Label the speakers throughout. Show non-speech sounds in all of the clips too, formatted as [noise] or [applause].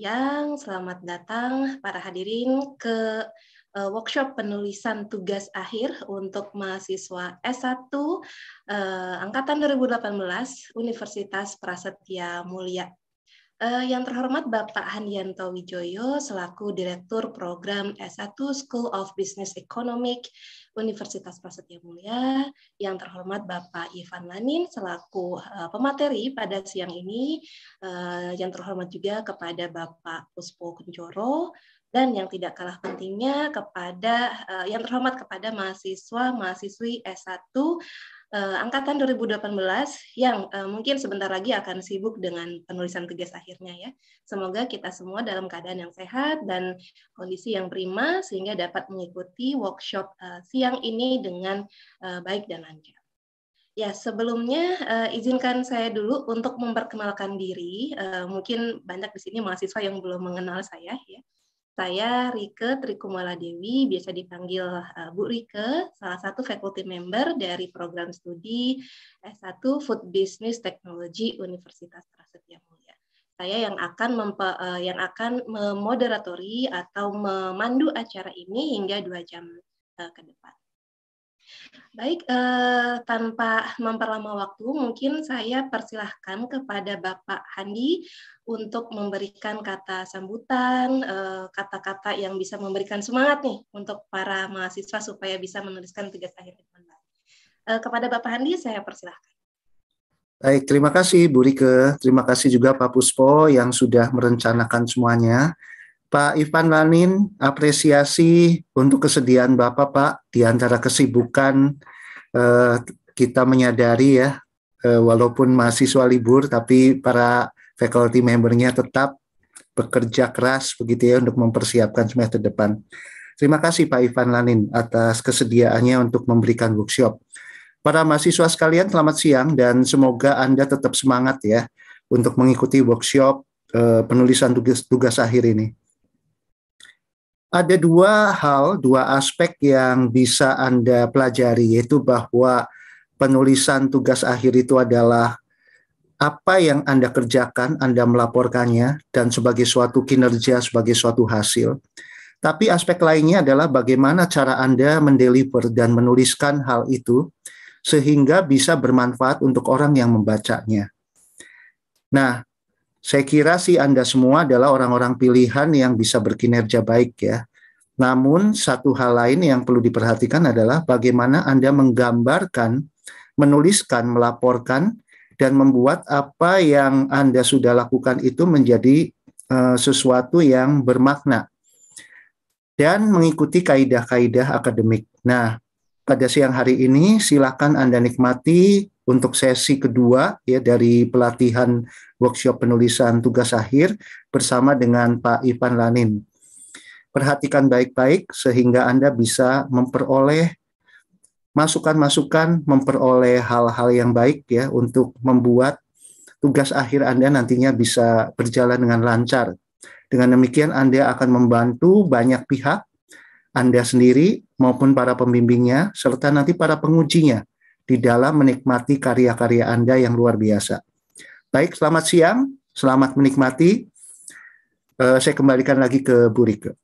Speaker 1: siang, selamat datang para hadirin ke uh, workshop penulisan tugas akhir untuk mahasiswa S1 uh, eh, angkatan 2018 Universitas Prasetya Mulia. Eh, yang terhormat Bapak Handianto Wijoyo selaku Direktur Program S1 School of Business Economic Universitas Prasetya Mulia. Yang terhormat Bapak Ivan Lanin selaku eh, pemateri pada siang ini. Eh, yang terhormat juga kepada Bapak Puspo Kencoro dan yang tidak kalah pentingnya kepada yang terhormat kepada mahasiswa mahasiswi S1 uh, angkatan 2018 yang uh, mungkin sebentar lagi akan sibuk dengan penulisan tugas akhirnya ya. Semoga kita semua dalam keadaan yang sehat dan kondisi yang prima sehingga dapat mengikuti workshop uh, siang ini dengan uh, baik dan lancar. Ya, sebelumnya uh, izinkan saya dulu untuk memperkenalkan diri. Uh, mungkin banyak di sini mahasiswa yang belum mengenal saya ya. Saya Rike Trikumala Dewi, biasa dipanggil eh, Bu Rike, salah satu faculty member dari program studi S1 Food Business Technology Universitas Prasetya Mulia. Saya yang akan eh, yang akan memoderatori atau memandu acara ini hingga dua jam eh, ke depan. Baik, eh, tanpa memperlama waktu, mungkin saya persilahkan kepada Bapak Handi untuk memberikan kata sambutan, eh, kata-kata eh, yang bisa memberikan semangat nih untuk para mahasiswa supaya bisa menuliskan tugas akhir dengan baik. Eh, kepada Bapak Handi, saya persilahkan.
Speaker 2: Baik, terima kasih Bu Rike. Terima kasih juga Pak Puspo yang sudah merencanakan semuanya. Pak Ivan Lanin, apresiasi untuk kesediaan Bapak, Pak, di antara kesibukan eh, kita menyadari ya, eh, walaupun mahasiswa libur, tapi para faculty membernya tetap bekerja keras begitu ya untuk mempersiapkan semester depan. Terima kasih Pak Ivan Lanin atas kesediaannya untuk memberikan workshop. Para mahasiswa sekalian, selamat siang dan semoga Anda tetap semangat ya untuk mengikuti workshop eh, penulisan tugas, tugas akhir ini ada dua hal, dua aspek yang bisa Anda pelajari, yaitu bahwa penulisan tugas akhir itu adalah apa yang Anda kerjakan, Anda melaporkannya, dan sebagai suatu kinerja, sebagai suatu hasil. Tapi aspek lainnya adalah bagaimana cara Anda mendeliver dan menuliskan hal itu sehingga bisa bermanfaat untuk orang yang membacanya. Nah, saya kira sih Anda semua adalah orang-orang pilihan yang bisa berkinerja baik ya. Namun satu hal lain yang perlu diperhatikan adalah bagaimana Anda menggambarkan, menuliskan, melaporkan, dan membuat apa yang Anda sudah lakukan itu menjadi uh, sesuatu yang bermakna dan mengikuti kaidah-kaidah akademik. Nah, pada siang hari ini silakan Anda nikmati untuk sesi kedua ya dari pelatihan workshop penulisan tugas akhir bersama dengan Pak Ipan Lanin. Perhatikan baik-baik sehingga Anda bisa memperoleh masukan-masukan, memperoleh hal-hal yang baik ya untuk membuat tugas akhir Anda nantinya bisa berjalan dengan lancar. Dengan demikian Anda akan membantu banyak pihak, Anda sendiri maupun para pembimbingnya serta nanti para pengujinya di dalam menikmati karya-karya Anda yang luar biasa. Baik, selamat siang, selamat menikmati. Uh, saya kembalikan lagi ke Bu Rike.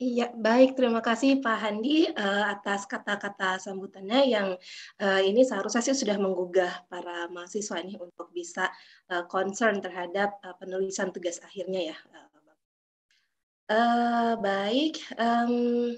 Speaker 1: Iya, baik. Terima kasih Pak Handi uh, atas kata-kata sambutannya yang uh, ini seharusnya sih sudah menggugah para mahasiswa ini untuk bisa uh, concern terhadap uh, penulisan tugas akhirnya ya. Uh, baik, um,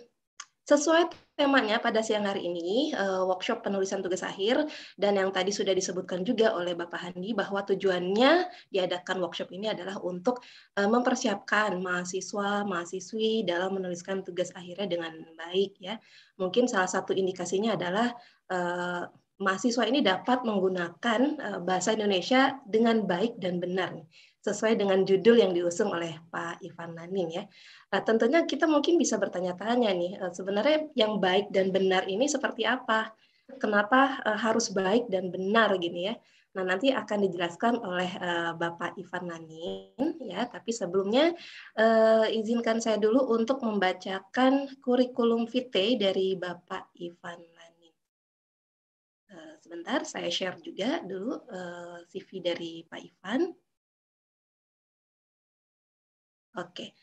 Speaker 1: sesuai temanya pada siang hari ini uh, workshop penulisan tugas akhir dan yang tadi sudah disebutkan juga oleh Bapak Handi bahwa tujuannya diadakan workshop ini adalah untuk eh, mempersiapkan mahasiswa mahasiswi dalam menuliskan tugas akhirnya dengan baik ya mungkin salah satu indikasinya adalah eh, mahasiswa ini dapat menggunakan bahasa Indonesia dengan baik dan benar sesuai dengan judul yang diusung oleh Pak Ivan Lanin ya. Nah, tentunya kita mungkin bisa bertanya-tanya nih, eh, sebenarnya yang baik dan benar ini seperti apa? Kenapa eh, harus baik dan benar gini ya? Nah, nanti akan dijelaskan oleh uh, Bapak Ivan Lanin ya, tapi sebelumnya uh, izinkan saya dulu untuk membacakan kurikulum vitae dari Bapak Ivan Lanin.
Speaker 3: Uh, sebentar
Speaker 1: saya share juga dulu uh, CV dari Pak Ivan. Oke.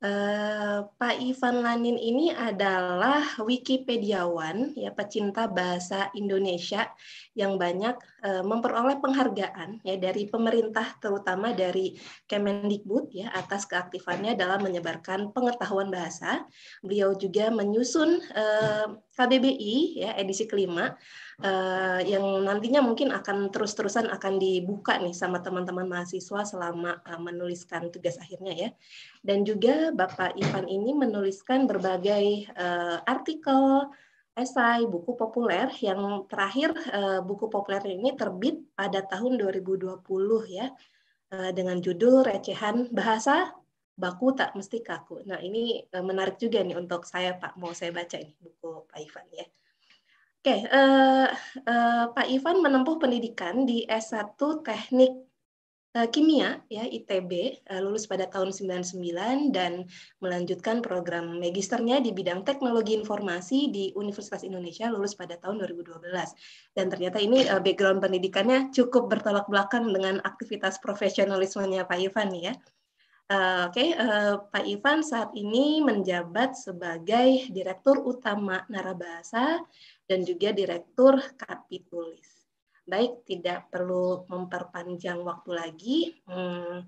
Speaker 1: Uh, Pak Ivan Lanin ini adalah Wikipediawan, ya pecinta bahasa Indonesia yang banyak Eh, memperoleh penghargaan ya dari pemerintah terutama dari Kemendikbud ya atas keaktifannya dalam menyebarkan pengetahuan bahasa. Beliau juga menyusun eh, KBBI ya edisi kelima eh, yang nantinya mungkin akan terus-terusan akan dibuka nih sama teman-teman mahasiswa selama eh, menuliskan tugas akhirnya ya. Dan juga Bapak Ivan ini menuliskan berbagai eh, artikel esai, buku populer yang terakhir eh, buku populer ini terbit pada tahun 2020 ya eh, dengan judul Recehan Bahasa Baku Tak Mesti Kaku. Nah ini eh, menarik juga nih untuk saya Pak mau saya baca ini buku Pak Ivan ya. Oke, okay, uh, Pak Ivan menempuh pendidikan di S1 Teknik Eh, kimia ya ITB eh, lulus pada tahun 99 dan melanjutkan program magisternya di bidang teknologi informasi di Universitas Indonesia lulus pada tahun 2012 dan ternyata ini eh, background pendidikannya cukup bertolak belakang dengan aktivitas profesionalismenya Pak Ivan ya Oke, okay, uh, Pak Ivan saat ini menjabat sebagai Direktur Utama narabasa dan juga Direktur Kapitulis baik tidak perlu memperpanjang waktu lagi. Hmm.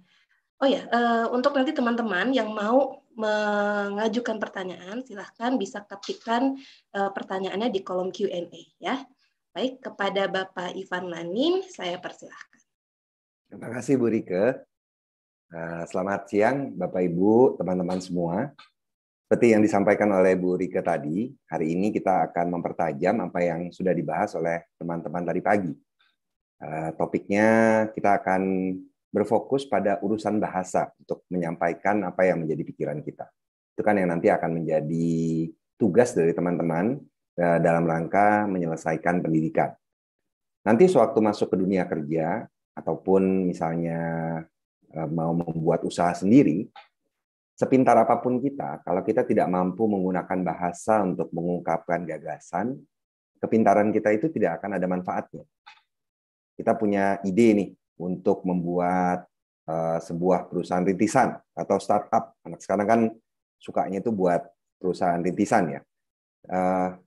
Speaker 1: Oh ya, uh, untuk nanti teman-teman yang mau mengajukan pertanyaan, silahkan bisa ketikkan uh, pertanyaannya di kolom Q&A ya. Baik, kepada Bapak Ivan
Speaker 3: Lanin, saya persilahkan.
Speaker 4: Terima kasih Bu Rike. Uh, selamat siang Bapak Ibu, teman-teman semua. Seperti yang disampaikan oleh Bu Rike tadi, hari ini kita akan mempertajam apa yang sudah dibahas oleh teman-teman tadi pagi Eh, topiknya kita akan berfokus pada urusan bahasa untuk menyampaikan apa yang menjadi pikiran kita. Itu kan yang nanti akan menjadi tugas dari teman-teman eh, dalam rangka menyelesaikan pendidikan. Nanti sewaktu masuk ke dunia kerja ataupun misalnya eh, mau membuat usaha sendiri, sepintar apapun kita, kalau kita tidak mampu menggunakan bahasa untuk mengungkapkan gagasan, kepintaran kita itu tidak akan ada manfaatnya kita punya ide nih untuk membuat uh, sebuah perusahaan rintisan atau startup. Anak sekarang kan sukanya itu buat perusahaan rintisan ya. Uh,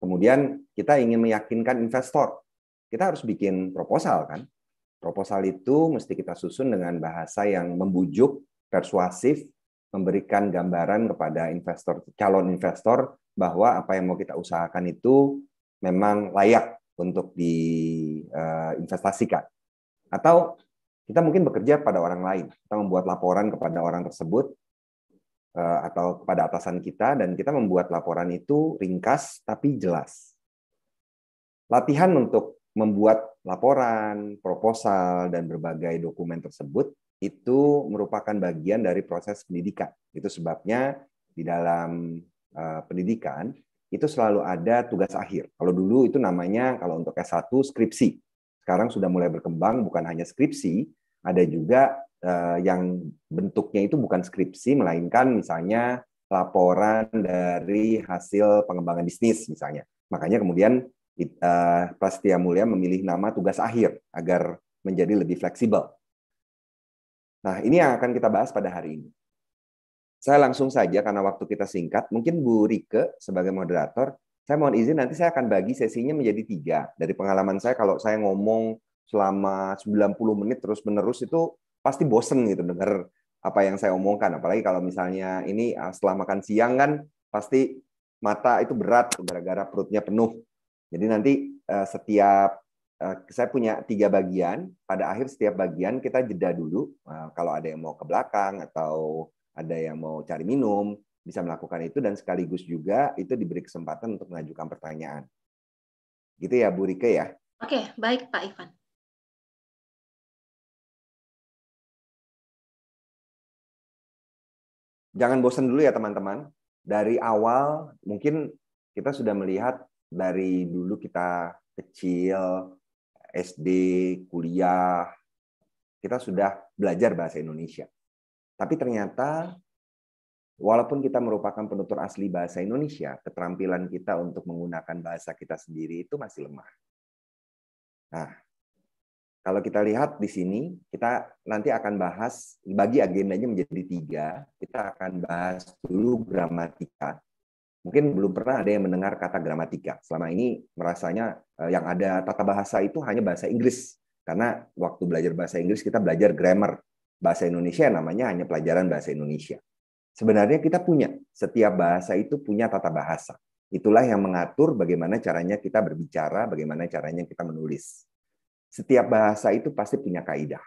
Speaker 4: kemudian kita ingin meyakinkan investor. Kita harus bikin proposal kan. Proposal itu mesti kita susun dengan bahasa yang membujuk, persuasif, memberikan gambaran kepada investor calon investor bahwa apa yang mau kita usahakan itu memang layak untuk diinvestasikan. Eh, uh, Atau kita mungkin bekerja pada orang lain, kita membuat laporan kepada orang tersebut eh, atau kepada atasan kita dan kita membuat laporan itu ringkas tapi jelas. Latihan untuk membuat laporan, proposal dan berbagai dokumen tersebut itu merupakan bagian dari proses pendidikan. Itu sebabnya di dalam eh, pendidikan itu selalu ada tugas akhir. Kalau dulu itu namanya kalau untuk S1 skripsi. Sekarang sudah mulai berkembang bukan hanya skripsi, ada juga eh, yang bentuknya itu bukan skripsi melainkan misalnya laporan dari hasil pengembangan bisnis misalnya. Makanya kemudian eh, Prastia Mulia memilih nama tugas akhir agar menjadi lebih fleksibel. Nah, ini yang akan kita bahas pada hari ini. Saya langsung saja karena waktu kita singkat, mungkin Bu Rike sebagai moderator, saya mohon izin nanti saya akan bagi sesinya menjadi tiga. Dari pengalaman saya kalau saya ngomong selama 90 menit terus-menerus itu pasti bosen gitu dengar apa yang saya omongkan. Apalagi kalau misalnya ini ah, setelah makan siang kan pasti mata itu berat gara-gara perutnya penuh. Jadi nanti eh, setiap eh, saya punya tiga bagian. Pada akhir setiap bagian kita jeda dulu. Ah, kalau ada yang mau ke belakang atau ada yang mau cari minum, bisa melakukan itu dan sekaligus juga itu diberi kesempatan untuk mengajukan pertanyaan. Gitu ya Bu Rike ya?
Speaker 3: Oke, baik Pak Ivan.
Speaker 4: Jangan bosan dulu ya teman-teman. Dari awal mungkin kita sudah melihat dari dulu kita kecil, SD, kuliah, kita sudah belajar bahasa Indonesia. Tapi ternyata walaupun kita merupakan penutur asli bahasa Indonesia, keterampilan kita untuk menggunakan bahasa kita sendiri itu masih lemah. Nah, kalau kita lihat di sini, kita nanti akan bahas, bagi agendanya menjadi tiga, kita akan bahas dulu gramatika. Mungkin belum pernah ada yang mendengar kata gramatika. Selama ini merasanya eh, yang ada tata bahasa itu hanya bahasa Inggris. Karena waktu belajar bahasa Inggris kita belajar grammar, bahasa Indonesia namanya hanya pelajaran bahasa Indonesia. Sebenarnya kita punya, setiap bahasa itu punya tata bahasa. Itulah yang mengatur bagaimana caranya kita berbicara, bagaimana caranya kita menulis. Setiap bahasa itu pasti punya kaidah,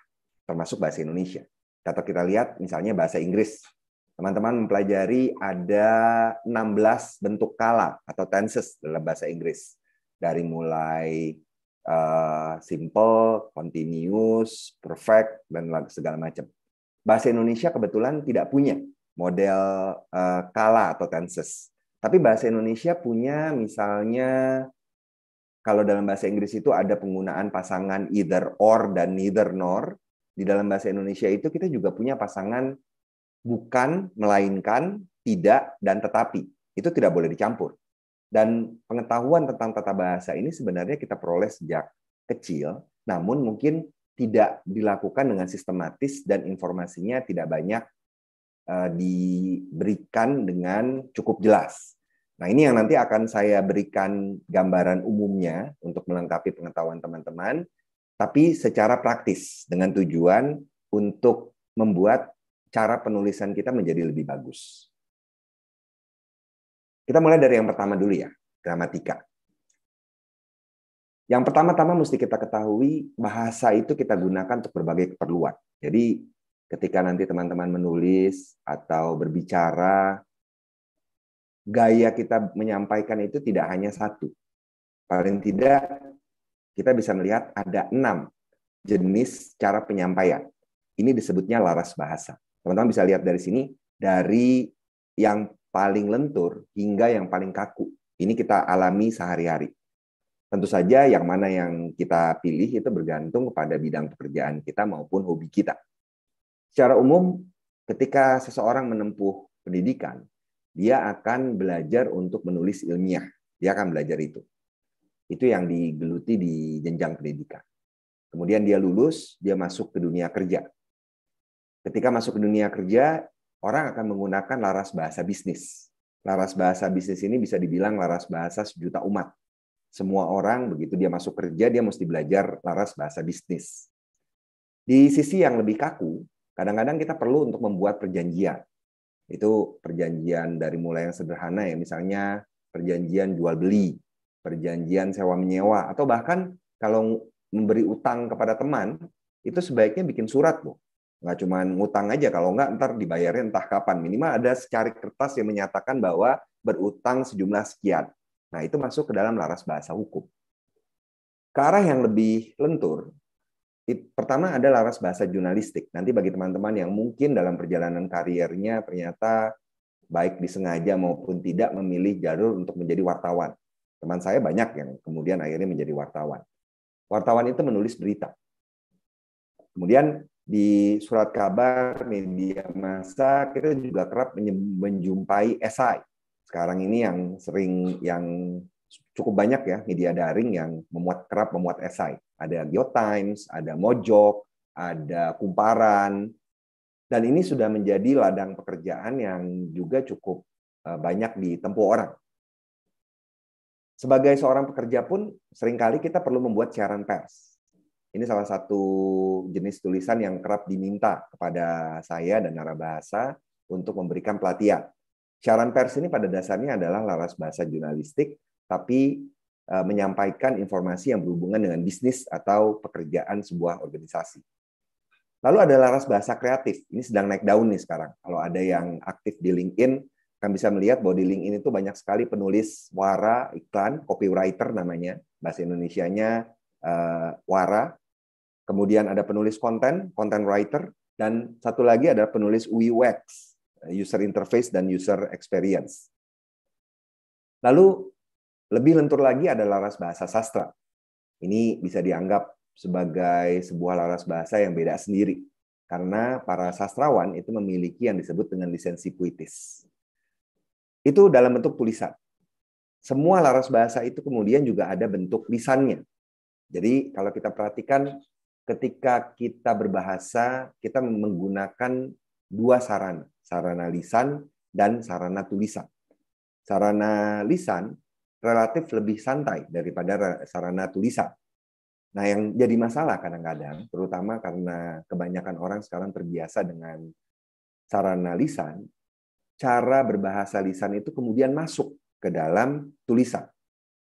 Speaker 4: termasuk bahasa Indonesia. Atau kita lihat misalnya bahasa Inggris, teman-teman mempelajari ada 16 bentuk kala atau tenses dalam bahasa Inggris. Dari mulai Eh, simple, continuous, perfect, dan segala macam. Bahasa Indonesia kebetulan tidak punya model eh, kala atau tenses. Tapi bahasa Indonesia punya misalnya kalau dalam bahasa Inggris itu ada penggunaan pasangan either or dan neither nor. Di dalam bahasa Indonesia itu kita juga punya pasangan bukan, melainkan, tidak, dan tetapi. Itu tidak boleh dicampur. Dan pengetahuan tentang tata bahasa ini sebenarnya kita peroleh sejak kecil, namun mungkin tidak dilakukan dengan sistematis dan informasinya tidak banyak eh, diberikan dengan cukup jelas. Nah, ini yang nanti akan saya berikan gambaran umumnya untuk melengkapi pengetahuan teman-teman, tapi secara praktis dengan tujuan untuk membuat cara penulisan kita menjadi lebih bagus. Kita mulai dari yang pertama dulu ya, gramatika. Yang pertama-tama mesti kita ketahui bahasa itu kita gunakan untuk berbagai keperluan. Jadi ketika nanti teman-teman menulis atau berbicara, gaya kita menyampaikan itu tidak hanya satu. Paling tidak kita bisa melihat ada enam jenis cara penyampaian. Ini disebutnya laras bahasa. Teman-teman bisa lihat dari sini, dari yang paling lentur hingga yang paling kaku. Ini kita alami sehari-hari. Tentu saja yang mana yang kita pilih itu bergantung kepada bidang pekerjaan kita maupun hobi kita. Secara umum, ketika seseorang menempuh pendidikan, dia akan belajar untuk menulis ilmiah. Dia akan belajar itu. Itu yang digeluti di jenjang pendidikan. Kemudian dia lulus, dia masuk ke dunia kerja. Ketika masuk ke dunia kerja, orang akan menggunakan laras bahasa bisnis. Laras bahasa bisnis ini bisa dibilang laras bahasa sejuta umat. Semua orang begitu dia masuk kerja dia mesti belajar laras bahasa bisnis. Di sisi yang lebih kaku, kadang-kadang kita perlu untuk membuat perjanjian. Itu perjanjian dari mulai yang sederhana ya, misalnya perjanjian jual beli, perjanjian sewa menyewa, atau bahkan kalau memberi utang kepada teman, itu sebaiknya bikin surat bu nggak cuma ngutang aja kalau nggak ntar dibayarnya entah kapan minimal ada secari kertas yang menyatakan bahwa berutang sejumlah sekian nah itu masuk ke dalam laras bahasa hukum ke arah yang lebih lentur pertama ada laras bahasa jurnalistik nanti bagi teman-teman yang mungkin dalam perjalanan karirnya ternyata baik disengaja maupun tidak memilih jalur untuk menjadi wartawan teman saya banyak yang kemudian akhirnya menjadi wartawan wartawan itu menulis berita kemudian di surat kabar, media massa, kita juga kerap menjumpai esai. Sekarang ini yang sering, yang cukup banyak ya, media daring yang memuat kerap memuat esai. Ada Geo Times, ada Mojok, ada Kumparan, dan ini sudah menjadi ladang pekerjaan yang juga cukup eh, banyak ditempuh orang. Sebagai seorang pekerja pun, seringkali kita perlu membuat siaran pers ini salah satu jenis tulisan yang kerap diminta kepada saya dan narabahasa untuk memberikan pelatihan. Siaran pers ini pada dasarnya adalah laras bahasa jurnalistik, tapi e, menyampaikan informasi yang berhubungan dengan bisnis atau pekerjaan sebuah organisasi. Lalu ada laras bahasa kreatif. Ini sedang naik daun nih sekarang. Kalau ada yang aktif di LinkedIn, kan bisa melihat bahwa di LinkedIn itu banyak sekali penulis wara, iklan, copywriter namanya. Bahasa Indonesianya uh, Wara, kemudian ada penulis konten, content writer, dan satu lagi ada penulis UX, user interface dan user experience. Lalu lebih lentur lagi ada laras bahasa sastra. Ini bisa dianggap sebagai sebuah laras bahasa yang beda sendiri karena para sastrawan itu memiliki yang disebut dengan lisensi puitis. Itu dalam bentuk tulisan. Semua laras bahasa itu kemudian juga ada bentuk lisannya jadi kalau kita perhatikan ketika kita berbahasa, kita menggunakan dua sarana, sarana lisan dan sarana tulisan. Sarana lisan relatif lebih santai daripada sarana tulisan. Nah, yang jadi masalah kadang-kadang, terutama karena kebanyakan orang sekarang terbiasa dengan sarana lisan, cara berbahasa lisan itu kemudian masuk ke dalam tulisan.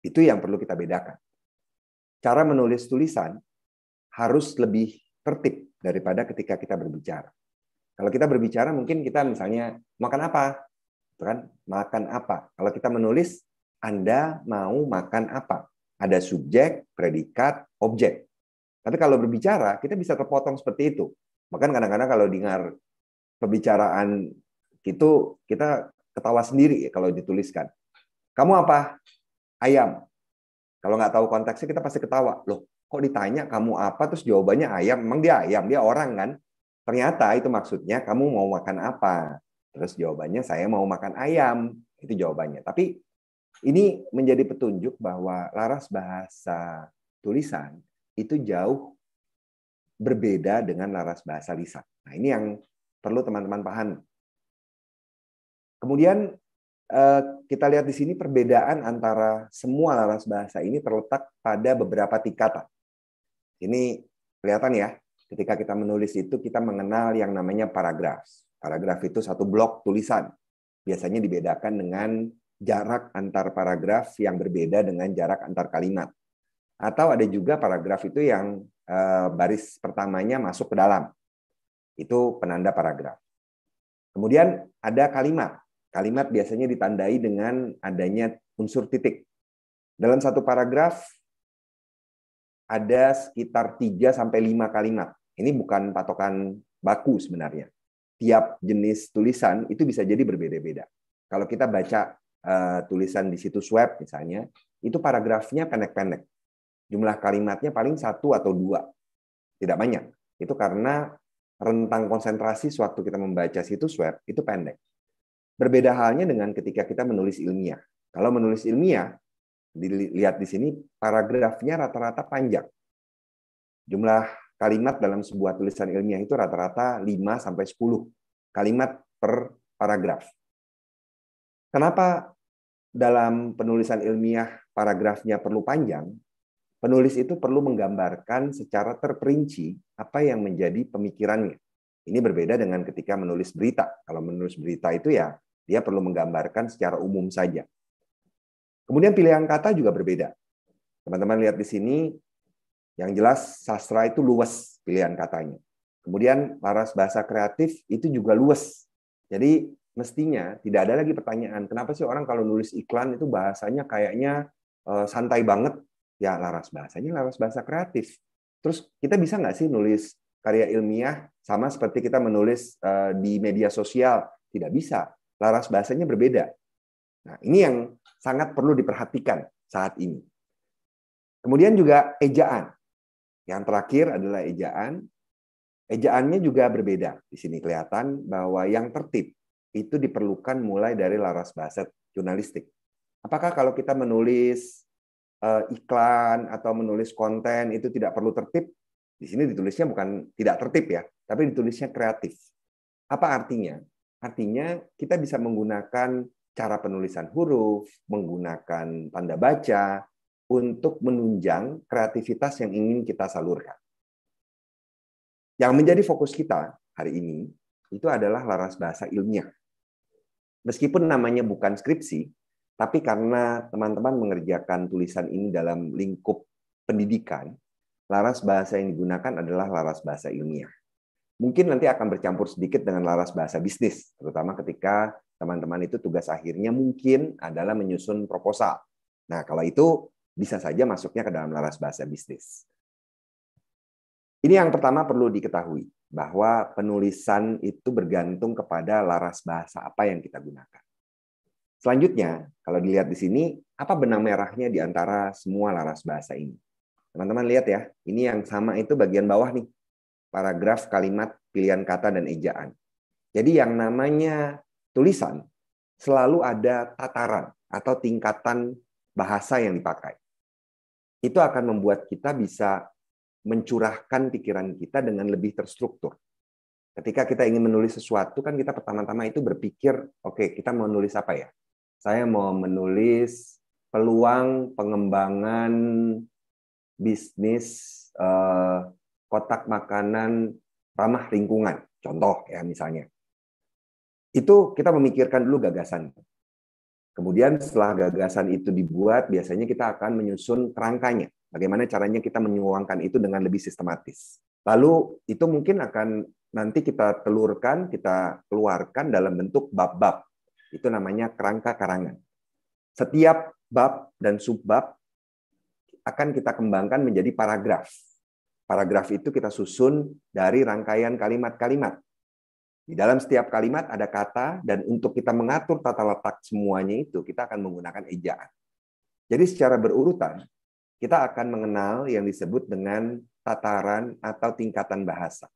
Speaker 4: Itu yang perlu kita bedakan cara menulis tulisan harus lebih tertib daripada ketika kita berbicara. Kalau kita berbicara mungkin kita misalnya makan apa? Gitu kan? Makan apa? Kalau kita menulis Anda mau makan apa? Ada subjek, predikat, objek. Tapi kalau berbicara kita bisa terpotong seperti itu. Bahkan kadang-kadang kalau dengar pembicaraan itu kita ketawa sendiri kalau dituliskan. Kamu apa? Ayam. Kalau nggak tahu konteksnya kita pasti ketawa. Loh, kok ditanya kamu apa terus jawabannya ayam. Emang dia ayam, dia orang kan? Ternyata itu maksudnya kamu mau makan apa. Terus jawabannya saya mau makan ayam. Itu jawabannya. Tapi ini menjadi petunjuk bahwa laras bahasa tulisan itu jauh berbeda dengan laras bahasa lisan. Nah, ini yang perlu teman-teman paham. Kemudian Eh, kita lihat di sini perbedaan antara semua laras bahasa ini terletak pada beberapa tingkatan. Ini kelihatan ya, ketika kita menulis itu kita mengenal yang namanya paragraf. Paragraf itu satu blok tulisan. Biasanya dibedakan dengan jarak antar paragraf yang berbeda dengan jarak antar kalimat. Atau ada juga paragraf itu yang eh, baris pertamanya masuk ke dalam. Itu penanda paragraf. Kemudian ada kalimat Kalimat biasanya ditandai dengan adanya unsur titik. Dalam satu paragraf ada sekitar 3 sampai 5 kalimat. Ini bukan patokan baku sebenarnya. Tiap jenis tulisan itu bisa jadi berbeda-beda. Kalau kita baca uh, tulisan di situs web misalnya, itu paragrafnya pendek-pendek. Jumlah kalimatnya paling satu atau dua. Tidak banyak. Itu karena rentang konsentrasi suatu kita membaca situs web itu pendek. Berbeda halnya dengan ketika kita menulis ilmiah. Kalau menulis ilmiah, dilihat di sini paragrafnya rata-rata panjang. Jumlah kalimat dalam sebuah tulisan ilmiah itu rata-rata 5 sampai 10 kalimat per paragraf. Kenapa dalam penulisan ilmiah paragrafnya perlu panjang? Penulis itu perlu menggambarkan secara terperinci apa yang menjadi pemikirannya. Ini berbeda dengan ketika menulis berita. Kalau menulis berita itu ya dia perlu menggambarkan secara umum saja. Kemudian pilihan kata juga berbeda. Teman-teman lihat di sini, yang jelas sastra itu luas pilihan katanya. Kemudian laras bahasa kreatif itu juga luas. Jadi mestinya tidak ada lagi pertanyaan, kenapa sih orang kalau nulis iklan itu bahasanya kayaknya eh, santai banget? Ya laras bahasanya laras bahasa kreatif. Terus kita bisa nggak sih nulis karya ilmiah sama seperti kita menulis eh, di media sosial? Tidak bisa laras bahasanya berbeda. Nah, ini yang sangat perlu diperhatikan saat ini. Kemudian juga ejaan. Yang terakhir adalah ejaan. Ejaannya juga berbeda. Di sini kelihatan bahwa yang tertib itu diperlukan mulai dari laras bahasa jurnalistik. Apakah kalau kita menulis eh, iklan atau menulis konten itu tidak perlu tertib? Di sini ditulisnya bukan tidak tertib ya, tapi ditulisnya kreatif. Apa artinya? Artinya kita bisa menggunakan cara penulisan huruf, menggunakan tanda baca untuk menunjang kreativitas yang ingin kita salurkan. Yang menjadi fokus kita hari ini itu adalah laras bahasa ilmiah. Meskipun namanya bukan skripsi, tapi karena teman-teman mengerjakan tulisan ini dalam lingkup pendidikan, laras bahasa yang digunakan adalah laras bahasa ilmiah mungkin nanti akan bercampur sedikit dengan laras bahasa bisnis, terutama ketika teman-teman itu tugas akhirnya mungkin adalah menyusun proposal. Nah, kalau itu bisa saja masuknya ke dalam laras bahasa bisnis. Ini yang pertama perlu diketahui, bahwa penulisan itu bergantung kepada laras bahasa apa yang kita gunakan. Selanjutnya, kalau dilihat di sini, apa benang merahnya di antara semua laras bahasa ini? Teman-teman lihat ya, ini yang sama itu bagian bawah nih, paragraf, kalimat, pilihan kata, dan ejaan. Jadi yang namanya tulisan selalu ada tataran atau tingkatan bahasa yang dipakai. Itu akan membuat kita bisa mencurahkan pikiran kita dengan lebih terstruktur. Ketika kita ingin menulis sesuatu, kan kita pertama-tama itu berpikir, oke, okay, kita mau nulis apa ya? Saya mau menulis peluang pengembangan bisnis eh, kotak makanan ramah lingkungan, contoh ya misalnya. Itu kita memikirkan dulu gagasan. Kemudian setelah gagasan itu dibuat, biasanya kita akan menyusun kerangkanya. Bagaimana caranya kita menyuangkan itu dengan lebih sistematis. Lalu itu mungkin akan nanti kita telurkan, kita keluarkan dalam bentuk bab-bab. Itu namanya kerangka karangan. Setiap bab dan subbab akan kita kembangkan menjadi paragraf. Paragraf itu kita susun dari rangkaian kalimat-kalimat. Di dalam setiap kalimat ada kata, dan untuk kita mengatur tata letak semuanya itu, kita akan menggunakan ejaan. Jadi secara berurutan, kita akan mengenal yang disebut dengan tataran
Speaker 5: atau tingkatan bahasa.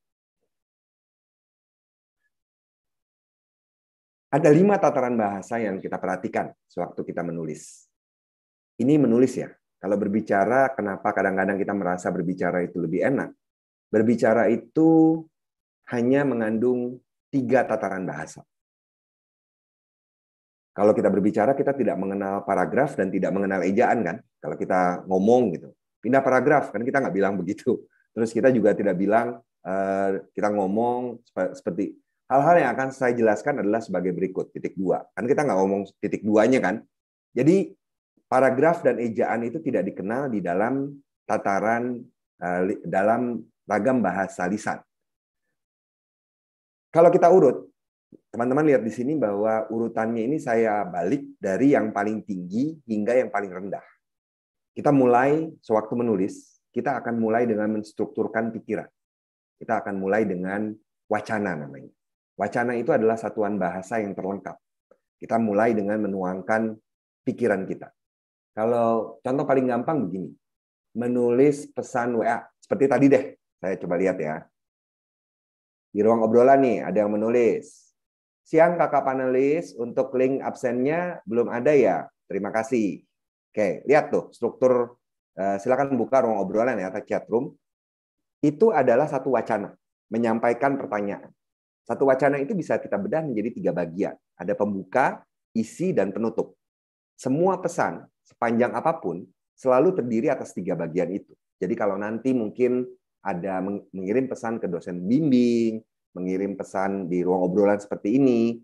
Speaker 4: Ada lima tataran bahasa yang kita perhatikan sewaktu kita menulis. Ini menulis ya. Kalau berbicara, kenapa kadang-kadang kita merasa berbicara itu lebih enak? Berbicara itu hanya mengandung tiga tataran bahasa. Kalau kita berbicara, kita tidak mengenal paragraf dan tidak mengenal ejaan kan? Kalau kita ngomong gitu, pindah paragraf kan kita nggak bilang begitu. Terus kita juga tidak bilang eh, kita ngomong seperti hal-hal yang akan saya jelaskan adalah sebagai berikut titik dua. Kan kita nggak ngomong titik duanya kan? Jadi paragraf dan ejaan itu tidak dikenal di dalam tataran eh, dalam ragam bahasa lisan. Kalau kita urut, teman-teman lihat di sini bahwa urutannya ini saya balik dari yang paling tinggi hingga yang paling rendah. Kita mulai sewaktu menulis, kita akan mulai dengan menstrukturkan pikiran. Kita akan mulai dengan wacana namanya. Wacana itu adalah satuan bahasa yang terlengkap. Kita mulai dengan menuangkan pikiran kita. Kalau contoh paling gampang begini, menulis pesan WA. Seperti tadi deh, saya coba lihat ya. Di ruang obrolan nih, ada yang menulis. Siang kakak panelis, untuk link absennya belum ada ya? Terima kasih. Oke, lihat tuh struktur. Eh, silakan buka ruang obrolan ya, atau chat room. Itu adalah satu wacana, menyampaikan pertanyaan. Satu wacana itu bisa kita bedah menjadi tiga bagian. Ada pembuka, isi, dan penutup. Semua pesan sepanjang apapun selalu terdiri atas tiga bagian itu. Jadi kalau nanti mungkin ada mengirim pesan ke dosen bimbing, mengirim pesan di ruang obrolan seperti ini,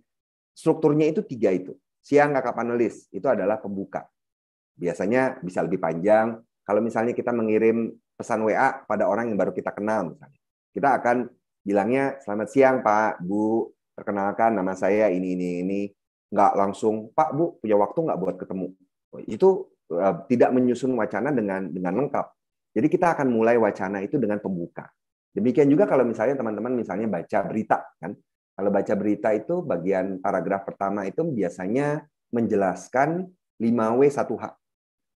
Speaker 4: strukturnya itu tiga itu. Siang kakak panelis itu adalah pembuka. Biasanya bisa lebih panjang. Kalau misalnya kita mengirim pesan WA pada orang yang baru kita kenal misalnya. Kita akan bilangnya selamat siang Pak, Bu, perkenalkan nama saya ini ini ini nggak langsung Pak Bu punya waktu nggak buat ketemu itu uh, tidak menyusun wacana dengan dengan lengkap. Jadi kita akan mulai wacana itu dengan pembuka. Demikian juga kalau misalnya teman-teman misalnya baca berita kan. Kalau baca berita itu bagian paragraf pertama itu biasanya menjelaskan 5W1H.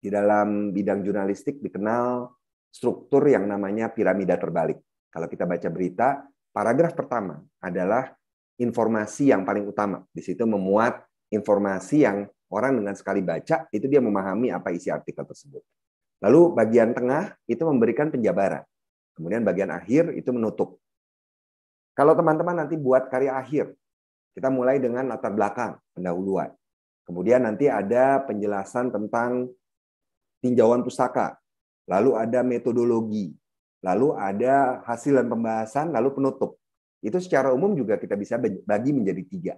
Speaker 4: Di dalam bidang jurnalistik dikenal struktur yang namanya piramida terbalik. Kalau kita baca berita, paragraf pertama adalah informasi yang paling utama. Di situ memuat informasi yang Orang dengan sekali baca itu dia memahami apa isi artikel tersebut. Lalu bagian tengah itu memberikan penjabaran. Kemudian bagian akhir itu menutup. Kalau teman-teman nanti buat karya akhir, kita mulai dengan latar belakang, pendahuluan. Kemudian nanti ada penjelasan tentang tinjauan pustaka, lalu ada metodologi, lalu ada hasil dan pembahasan, lalu penutup. Itu secara umum juga kita bisa bagi menjadi tiga.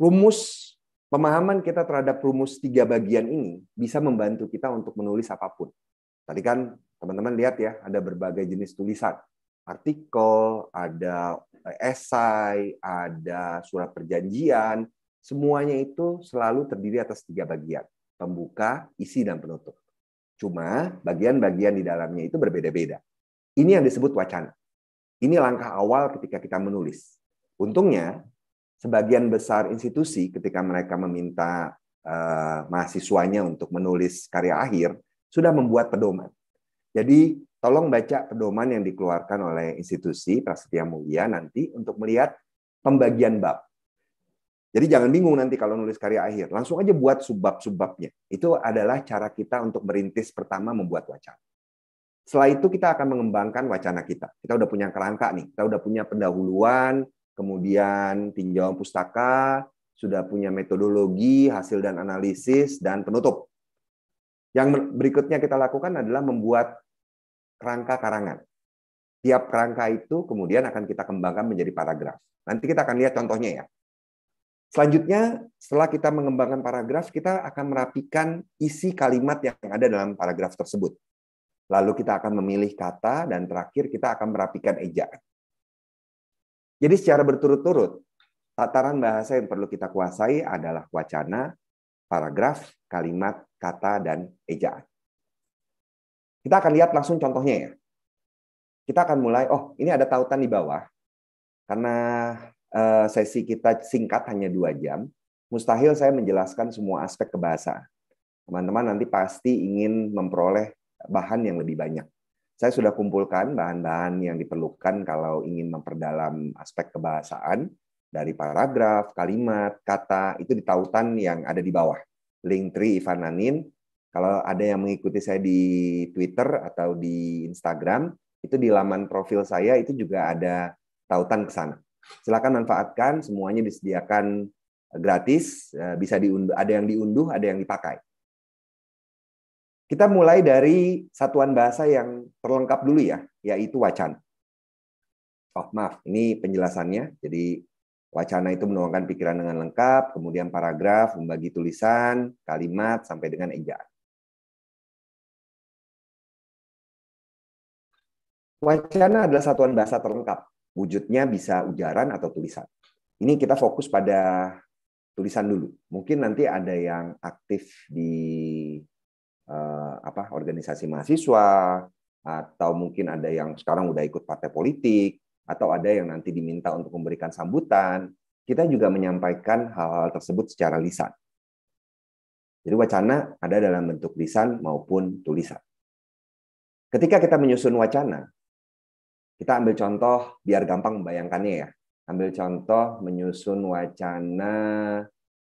Speaker 4: Rumus Pemahaman kita terhadap rumus tiga bagian ini bisa membantu kita untuk menulis apapun. Tadi kan teman-teman lihat ya, ada berbagai jenis tulisan. Artikel, ada eh, esai, ada surat perjanjian, semuanya itu selalu terdiri atas tiga bagian. Pembuka, isi, dan penutup. Cuma bagian-bagian di dalamnya itu berbeda-beda. Ini yang disebut wacana. Ini langkah awal ketika kita menulis. Untungnya, sebagian besar institusi ketika mereka meminta uh, mahasiswanya untuk menulis karya akhir sudah membuat pedoman. Jadi tolong baca pedoman yang dikeluarkan oleh institusi Prasetya Mulia nanti untuk melihat pembagian bab. Jadi jangan bingung nanti kalau nulis karya akhir, langsung aja buat subbab-subbabnya. Itu adalah cara kita untuk merintis pertama membuat wacana. Setelah itu kita akan mengembangkan wacana kita. Kita udah punya kerangka nih, kita udah punya pendahuluan, kemudian tinjauan pustaka, sudah punya metodologi, hasil dan analisis, dan penutup. Yang berikutnya kita lakukan adalah membuat kerangka karangan. Tiap kerangka itu kemudian akan kita kembangkan menjadi paragraf. Nanti kita akan lihat contohnya ya. Selanjutnya, setelah kita mengembangkan paragraf, kita akan merapikan isi kalimat yang ada dalam paragraf tersebut. Lalu kita akan memilih kata, dan terakhir kita akan merapikan ejaan. Jadi secara berturut-turut, tataran bahasa yang perlu kita kuasai adalah wacana, paragraf, kalimat, kata, dan ejaan. Kita akan lihat langsung contohnya ya. Kita akan mulai, oh ini ada tautan di bawah. Karena eh, sesi kita singkat hanya dua jam, mustahil saya menjelaskan semua aspek kebahasaan. Teman-teman nanti pasti ingin memperoleh bahan yang lebih banyak. Saya sudah kumpulkan bahan-bahan yang diperlukan kalau ingin memperdalam aspek kebahasaan dari paragraf, kalimat, kata itu di tautan yang ada di bawah. Link Ivan Nanin. Kalau ada yang mengikuti saya di Twitter atau di Instagram, itu di laman profil saya itu juga ada tautan ke sana. Silakan manfaatkan, semuanya disediakan eh, gratis, eh, bisa diunduh, ada yang diunduh, ada yang dipakai. Kita mulai dari satuan bahasa yang terlengkap dulu ya, yaitu wacana. Oh maaf, ini penjelasannya. Jadi wacana itu menuangkan pikiran dengan lengkap, kemudian paragraf, membagi tulisan, kalimat, sampai dengan ejaan. Wacana adalah satuan bahasa terlengkap. Wujudnya bisa ujaran atau tulisan. Ini kita fokus pada tulisan dulu. Mungkin nanti ada yang aktif di eh, apa organisasi mahasiswa atau mungkin ada yang sekarang udah ikut partai politik atau ada yang nanti diminta untuk memberikan sambutan, kita juga menyampaikan hal-hal tersebut secara lisan. Jadi wacana ada dalam bentuk lisan maupun tulisan. Ketika kita menyusun wacana, kita ambil contoh biar gampang membayangkannya ya. Ambil contoh menyusun wacana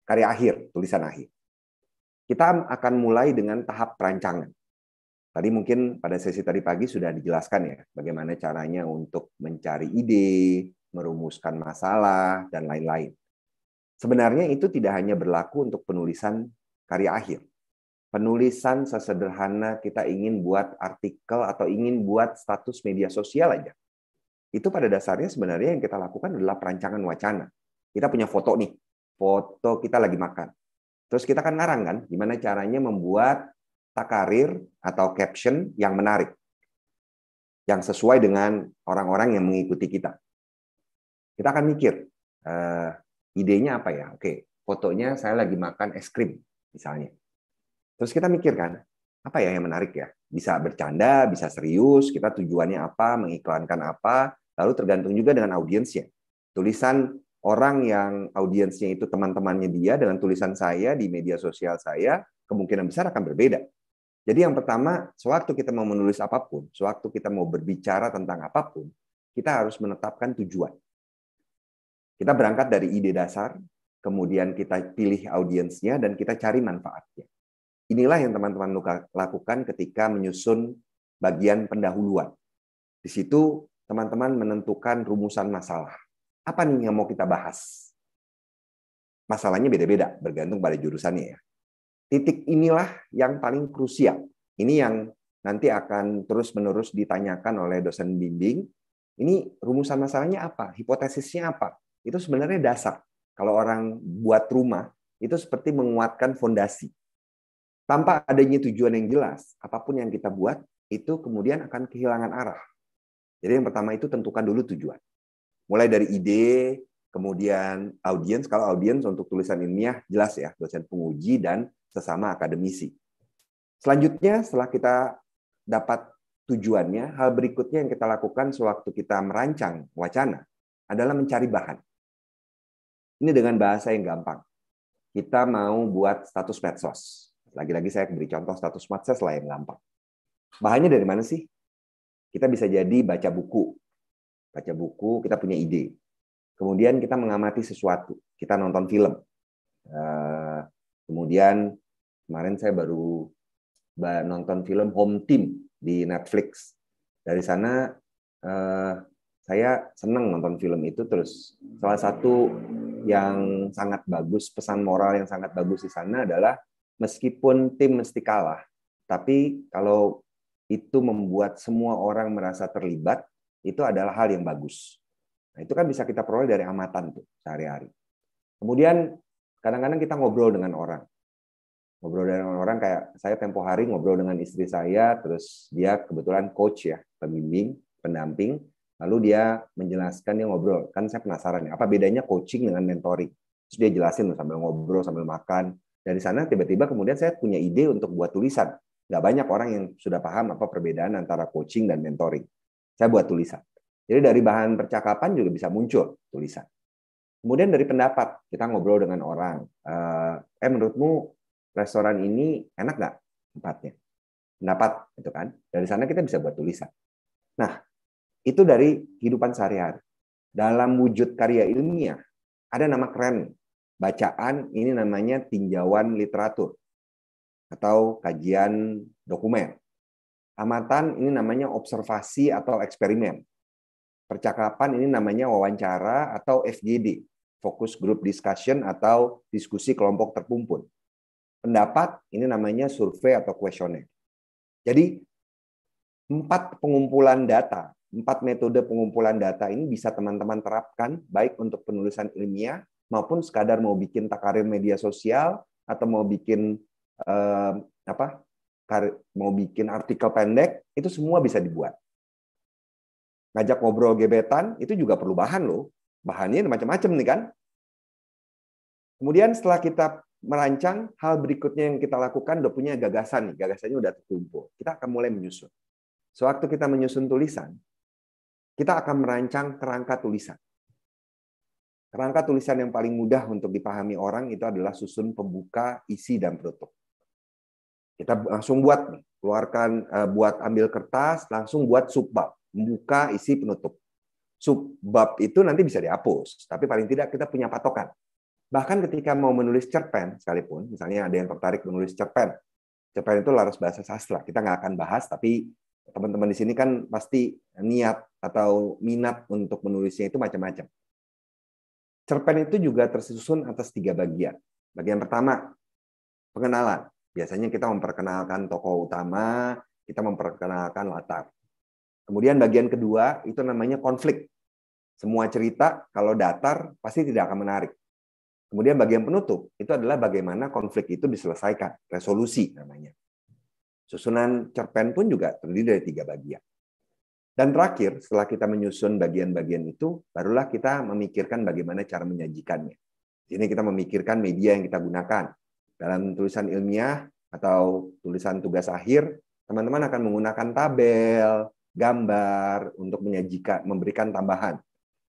Speaker 4: karya akhir, tulisan akhir. Kita akan mulai dengan tahap perancangan. Tadi mungkin pada sesi tadi pagi sudah dijelaskan ya bagaimana caranya untuk mencari ide, merumuskan masalah dan lain-lain. Sebenarnya itu tidak hanya berlaku untuk penulisan karya akhir. Penulisan sesederhana kita ingin buat artikel atau ingin buat status media sosial aja. Itu pada dasarnya sebenarnya yang kita lakukan adalah perancangan wacana. Kita punya foto nih, foto kita lagi makan. Terus kita kan ngarang kan, gimana caranya membuat takarir atau caption yang menarik, yang sesuai dengan orang-orang yang mengikuti kita. Kita akan mikir, uh, idenya apa ya? Oke, fotonya saya lagi makan es krim misalnya. Terus kita mikirkan, apa ya yang menarik ya? Bisa bercanda, bisa serius, kita tujuannya apa, mengiklankan apa, lalu tergantung juga dengan audiensnya. Tulisan orang yang audiensnya itu teman-temannya dia dengan tulisan saya di media sosial saya kemungkinan besar akan berbeda. Jadi yang pertama, sewaktu kita mau menulis apapun, sewaktu kita mau berbicara tentang apapun, kita harus menetapkan tujuan. Kita berangkat dari ide dasar, kemudian kita pilih audiensnya dan kita cari manfaatnya. Inilah yang teman-teman lakukan ketika menyusun bagian pendahuluan. Di situ teman-teman menentukan rumusan masalah. Apa nih yang mau kita bahas? Masalahnya beda-beda, bergantung pada jurusannya ya. Titik inilah yang paling krusial. Ini yang nanti akan terus-menerus ditanyakan oleh dosen bimbing. Ini rumusan masalahnya apa? Hipotesisnya apa? Itu sebenarnya dasar. Kalau orang buat rumah, itu seperti menguatkan fondasi. Tanpa adanya tujuan yang jelas, apapun yang kita buat, itu kemudian akan kehilangan arah. Jadi yang pertama itu tentukan dulu tujuan mulai dari ide, kemudian audiens. Kalau audiens untuk tulisan ilmiah jelas ya, dosen penguji dan sesama akademisi. Selanjutnya setelah kita dapat tujuannya, hal berikutnya yang kita lakukan sewaktu kita merancang wacana adalah mencari bahan. Ini dengan bahasa yang gampang. Kita mau buat status medsos. Lagi-lagi saya beri contoh status medsos lah yang gampang. Bahannya dari mana sih? Kita bisa jadi baca buku, baca buku, kita punya ide. Kemudian kita mengamati sesuatu, kita nonton film. Eh, kemudian kemarin saya baru nonton film Home Team di Netflix. Dari sana eh, saya senang nonton film itu terus salah satu yang sangat bagus pesan moral yang sangat bagus di sana adalah meskipun tim mesti kalah tapi kalau itu membuat semua orang merasa terlibat itu adalah hal yang bagus. Nah, itu kan bisa kita peroleh dari amatan tuh sehari-hari. Kemudian kadang-kadang kita ngobrol dengan orang. Ngobrol dengan orang kayak saya tempo hari ngobrol dengan istri saya, terus dia kebetulan coach ya, pembimbing, pendamping, lalu dia menjelaskan dia ngobrol. Kan saya penasaran ya, apa bedanya coaching dengan mentoring? Terus dia jelasin sambil ngobrol, sambil makan. Dari sana tiba-tiba kemudian saya punya ide untuk buat tulisan. Gak banyak orang yang sudah paham apa perbedaan antara coaching dan mentoring. Saya buat tulisan. Jadi dari bahan percakapan juga bisa muncul tulisan. Kemudian dari pendapat, kita ngobrol dengan orang. Eh, eh menurutmu restoran ini enak nggak tempatnya? Pendapat itu kan. Dari sana kita bisa buat tulisan. Nah, itu dari kehidupan sehari-hari. Dalam wujud karya ilmiah ada nama keren bacaan ini namanya tinjauan literatur atau kajian dokumen Amatan ini namanya observasi atau eksperimen. Percakapan ini namanya wawancara atau FGD, fokus group discussion atau diskusi kelompok terkumpul. Pendapat ini namanya survei atau kuesioner. Jadi empat pengumpulan data, empat metode pengumpulan data ini bisa teman-teman terapkan baik untuk penulisan ilmiah maupun sekadar mau bikin takarir media sosial atau mau bikin eh, apa mau bikin artikel pendek, itu semua bisa dibuat. Ngajak ngobrol gebetan, itu juga perlu bahan loh. Bahannya macam-macam nih kan. Kemudian setelah kita merancang, hal berikutnya yang kita lakukan udah punya gagasan nih. Gagasannya udah terkumpul. Kita akan mulai menyusun. Sewaktu kita menyusun tulisan, kita akan merancang kerangka tulisan. Kerangka tulisan yang paling mudah untuk dipahami orang itu adalah susun pembuka, isi, dan penutup. Kita langsung buat keluarkan eh, buat ambil kertas, langsung buat subbab, membuka isi penutup. Subbab itu nanti bisa dihapus, tapi paling tidak kita punya patokan. Bahkan ketika mau menulis cerpen sekalipun, misalnya ada yang tertarik menulis cerpen, cerpen itu laras bahasa sastra. Kita nggak akan bahas, tapi teman-teman di sini kan pasti niat atau minat untuk menulisnya itu macam-macam. Cerpen itu juga tersusun atas tiga bagian. Bagian pertama, pengenalan. Biasanya kita memperkenalkan tokoh utama, kita memperkenalkan latar. Kemudian bagian kedua itu namanya konflik. Semua cerita kalau datar pasti tidak akan menarik. Kemudian bagian penutup itu adalah bagaimana konflik itu diselesaikan, resolusi namanya. Susunan cerpen pun juga terdiri dari tiga bagian. Dan terakhir, setelah kita menyusun bagian-bagian itu, barulah kita memikirkan bagaimana cara menyajikannya. Di sini kita memikirkan media yang kita gunakan, dalam tulisan ilmiah atau tulisan tugas akhir, teman-teman akan menggunakan tabel, gambar untuk menyajikan, memberikan tambahan.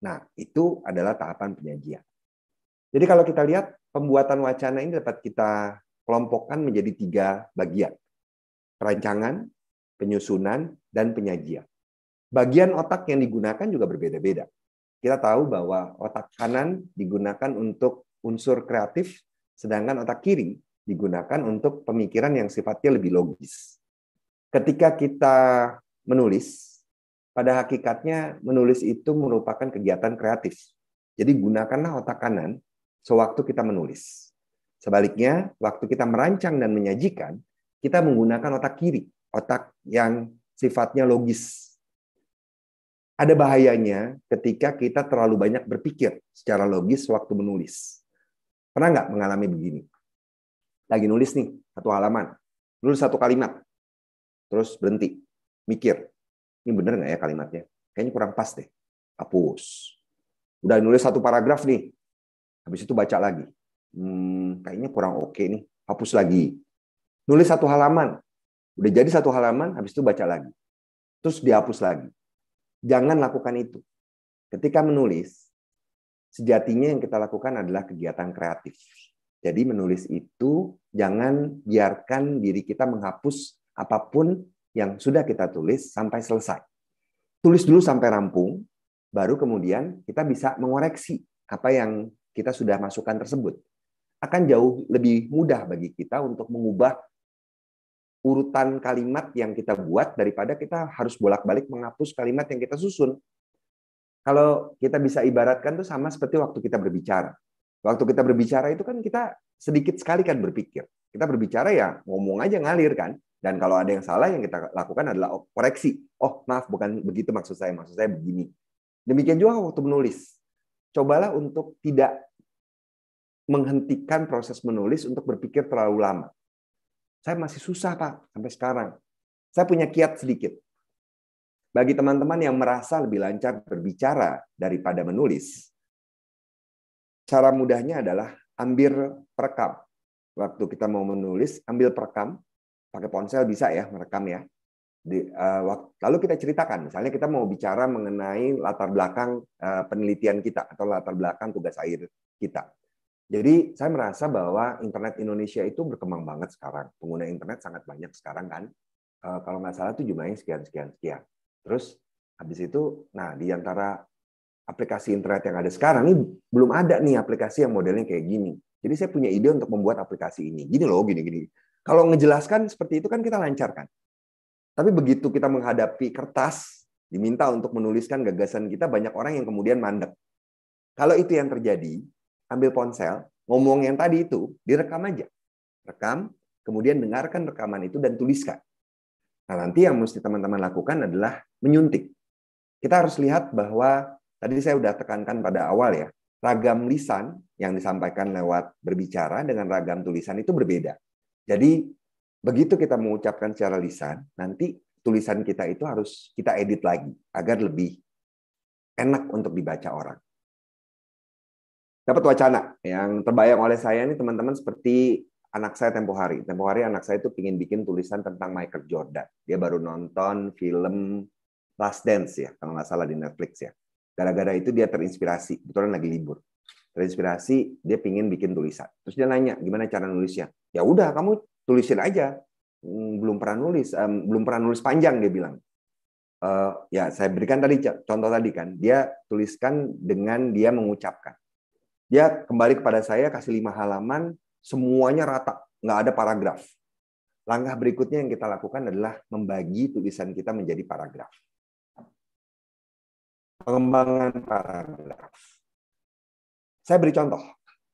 Speaker 4: Nah, itu adalah tahapan penyajian. Jadi kalau kita lihat pembuatan wacana ini dapat kita kelompokkan menjadi tiga bagian. Perancangan, penyusunan, dan penyajian. Bagian otak yang digunakan juga berbeda-beda. Kita tahu bahwa otak kanan digunakan untuk unsur kreatif, Sedangkan otak kiri digunakan untuk pemikiran yang sifatnya lebih logis. Ketika kita menulis, pada hakikatnya menulis itu merupakan kegiatan kreatif. Jadi gunakanlah otak kanan sewaktu kita menulis. Sebaliknya, waktu kita merancang dan menyajikan, kita menggunakan otak kiri, otak yang sifatnya logis. Ada bahayanya ketika kita terlalu banyak berpikir secara logis waktu menulis Pernah nggak mengalami begini? Lagi nulis nih, satu halaman. Nulis satu kalimat. Terus berhenti. Mikir. Ini bener nggak ya kalimatnya? Kayaknya kurang pas deh. Hapus. Udah nulis satu paragraf nih. Habis itu baca lagi. Hmm, kayaknya kurang oke nih. Hapus lagi. Nulis satu halaman. Udah jadi satu halaman, habis itu baca lagi. Terus dihapus lagi. Jangan lakukan itu. Ketika menulis, Sejatinya yang kita lakukan adalah kegiatan kreatif. Jadi menulis itu jangan biarkan diri kita menghapus apapun yang sudah kita tulis sampai selesai. Tulis dulu sampai rampung, baru kemudian kita bisa mengoreksi apa yang kita sudah masukkan tersebut. Akan jauh lebih mudah bagi kita untuk mengubah urutan kalimat yang kita buat daripada kita harus bolak-balik menghapus kalimat yang kita susun. Kalau kita bisa ibaratkan tuh sama seperti waktu kita berbicara. Waktu kita berbicara itu kan kita sedikit sekali kan berpikir. Kita berbicara ya ngomong aja ngalir kan. Dan kalau ada yang salah yang kita lakukan adalah oh, koreksi. Oh maaf bukan begitu maksud saya, maksud saya begini. Demikian juga waktu menulis. Cobalah untuk tidak menghentikan proses menulis untuk berpikir terlalu lama. Saya masih susah, Pak, sampai sekarang. Saya punya kiat sedikit bagi teman-teman yang merasa lebih lancar berbicara daripada menulis, cara mudahnya adalah ambil perekam. Waktu kita mau menulis, ambil perekam, pakai ponsel bisa ya merekam ya. Eh, lalu kita ceritakan, misalnya kita mau bicara mengenai latar belakang eh, penelitian kita atau latar belakang tugas akhir kita. Jadi saya merasa bahwa internet Indonesia itu berkembang banget sekarang. Pengguna internet sangat banyak sekarang kan. Eh, kalau nggak salah itu jumlahnya sekian sekian sekian. Terus habis itu, nah di antara aplikasi internet yang ada sekarang ini belum ada nih aplikasi yang modelnya kayak gini. Jadi saya punya ide untuk membuat aplikasi ini. Gini loh, gini gini. Kalau ngejelaskan seperti itu kan kita lancarkan. Tapi begitu kita menghadapi kertas, diminta untuk menuliskan gagasan kita, banyak orang yang kemudian mandek. Kalau itu yang terjadi, ambil ponsel, ngomong yang tadi itu, direkam aja. Rekam, kemudian dengarkan rekaman itu dan tuliskan. Nah, nanti yang mesti teman-teman lakukan adalah menyuntik. Kita harus lihat bahwa tadi saya sudah tekankan pada awal ya, ragam lisan yang disampaikan lewat berbicara dengan ragam tulisan itu berbeda. Jadi begitu kita mengucapkan secara lisan, nanti tulisan kita itu harus kita edit lagi agar lebih enak untuk dibaca orang. Dapat wacana yang terbayang oleh saya ini teman-teman seperti anak saya tempo hari. Tempo hari anak saya itu pingin bikin tulisan tentang Michael Jordan. Dia baru nonton film Last Dance ya, kalau nggak salah di Netflix ya. Gara-gara itu dia terinspirasi, kebetulan lagi libur. Terinspirasi, dia pingin bikin tulisan. Terus dia nanya, gimana cara nulisnya? Ya udah, kamu tulisin aja. Hmm, belum pernah nulis, belum pernah nulis panjang dia bilang. Uh, ya saya berikan tadi contoh tadi kan, dia tuliskan dengan dia mengucapkan. Dia kembali kepada saya kasih lima halaman, Semuanya rata, nggak ada paragraf. Langkah berikutnya yang kita lakukan adalah membagi tulisan kita menjadi paragraf. Pengembangan paragraf. Saya beri contoh.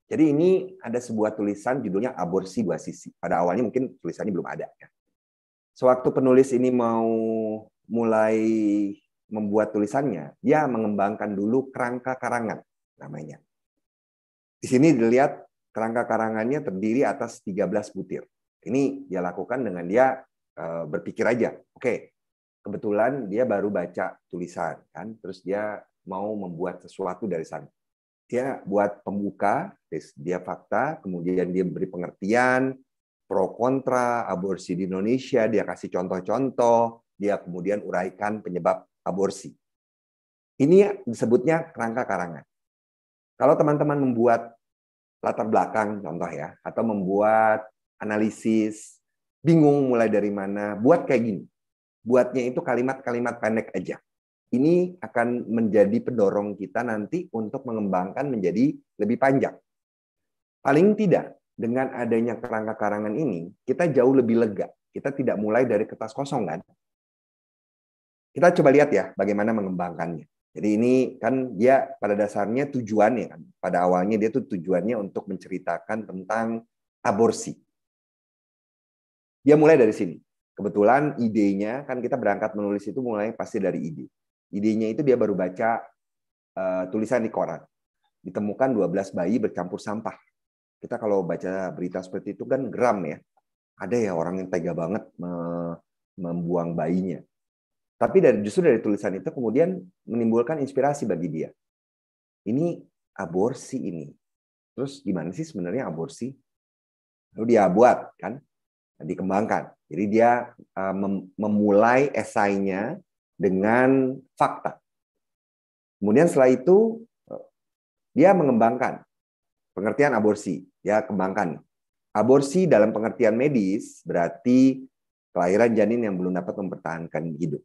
Speaker 4: Jadi ini ada sebuah tulisan judulnya aborsi dua sisi. Pada awalnya mungkin tulisannya belum ada. Ya. Sewaktu penulis ini mau mulai membuat tulisannya, dia mengembangkan dulu kerangka karangan namanya. Di sini dilihat kerangka karangannya terdiri atas 13 butir. Ini dia lakukan dengan dia eh, berpikir aja. Oke, kebetulan dia baru baca tulisan kan, terus dia mau membuat sesuatu dari sana. Dia buat pembuka, dia fakta, kemudian dia beri pengertian pro kontra aborsi di Indonesia, dia kasih contoh-contoh, dia kemudian uraikan penyebab aborsi. Ini ya disebutnya kerangka karangan. Kalau teman-teman membuat latar belakang contoh ya, atau membuat analisis, bingung mulai dari mana, buat kayak gini. Buatnya itu kalimat-kalimat pendek aja. Ini akan menjadi pendorong kita nanti untuk mengembangkan menjadi lebih panjang. Paling tidak, dengan adanya kerangka karangan ini, kita jauh lebih lega. Kita tidak mulai dari kertas kosong, kan? Kita coba lihat ya bagaimana mengembangkannya. Jadi ini kan dia pada dasarnya tujuannya kan, pada awalnya dia tuh tujuannya untuk menceritakan tentang aborsi. Dia mulai dari sini. Kebetulan idenya kan kita berangkat menulis itu mulai pasti dari ide. Idenya itu dia baru baca uh, tulisan di koran. Ditemukan 12 bayi bercampur sampah. Kita kalau baca berita seperti itu kan geram ya. Ada ya orang yang tega banget membuang bayinya tapi dari justru dari tulisan itu kemudian menimbulkan inspirasi bagi dia. Ini aborsi ini. Terus gimana sih sebenarnya aborsi? Lalu dia buat kan, nah, dikembangkan. Jadi dia uh, memulai esainya dengan fakta. Kemudian setelah itu uh, dia mengembangkan pengertian aborsi. Ya kembangkan. Aborsi dalam pengertian medis berarti kelahiran janin yang belum dapat mempertahankan hidup.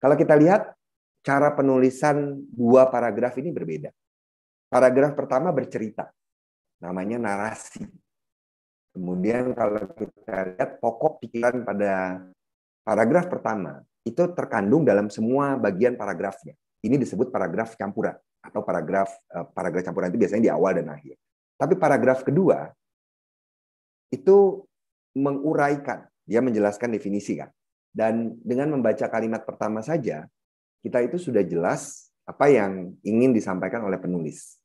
Speaker 4: Kalau kita lihat cara penulisan dua paragraf ini berbeda. Paragraf pertama bercerita, namanya narasi. Kemudian kalau kita lihat pokok pikiran pada paragraf pertama itu terkandung dalam semua bagian paragrafnya. Ini disebut paragraf campuran atau paragraf eh, paragraf campuran itu biasanya di awal dan akhir. Tapi paragraf kedua itu menguraikan, dia menjelaskan definisi kan. Dan dengan membaca kalimat pertama saja, kita itu sudah jelas apa yang ingin disampaikan oleh penulis.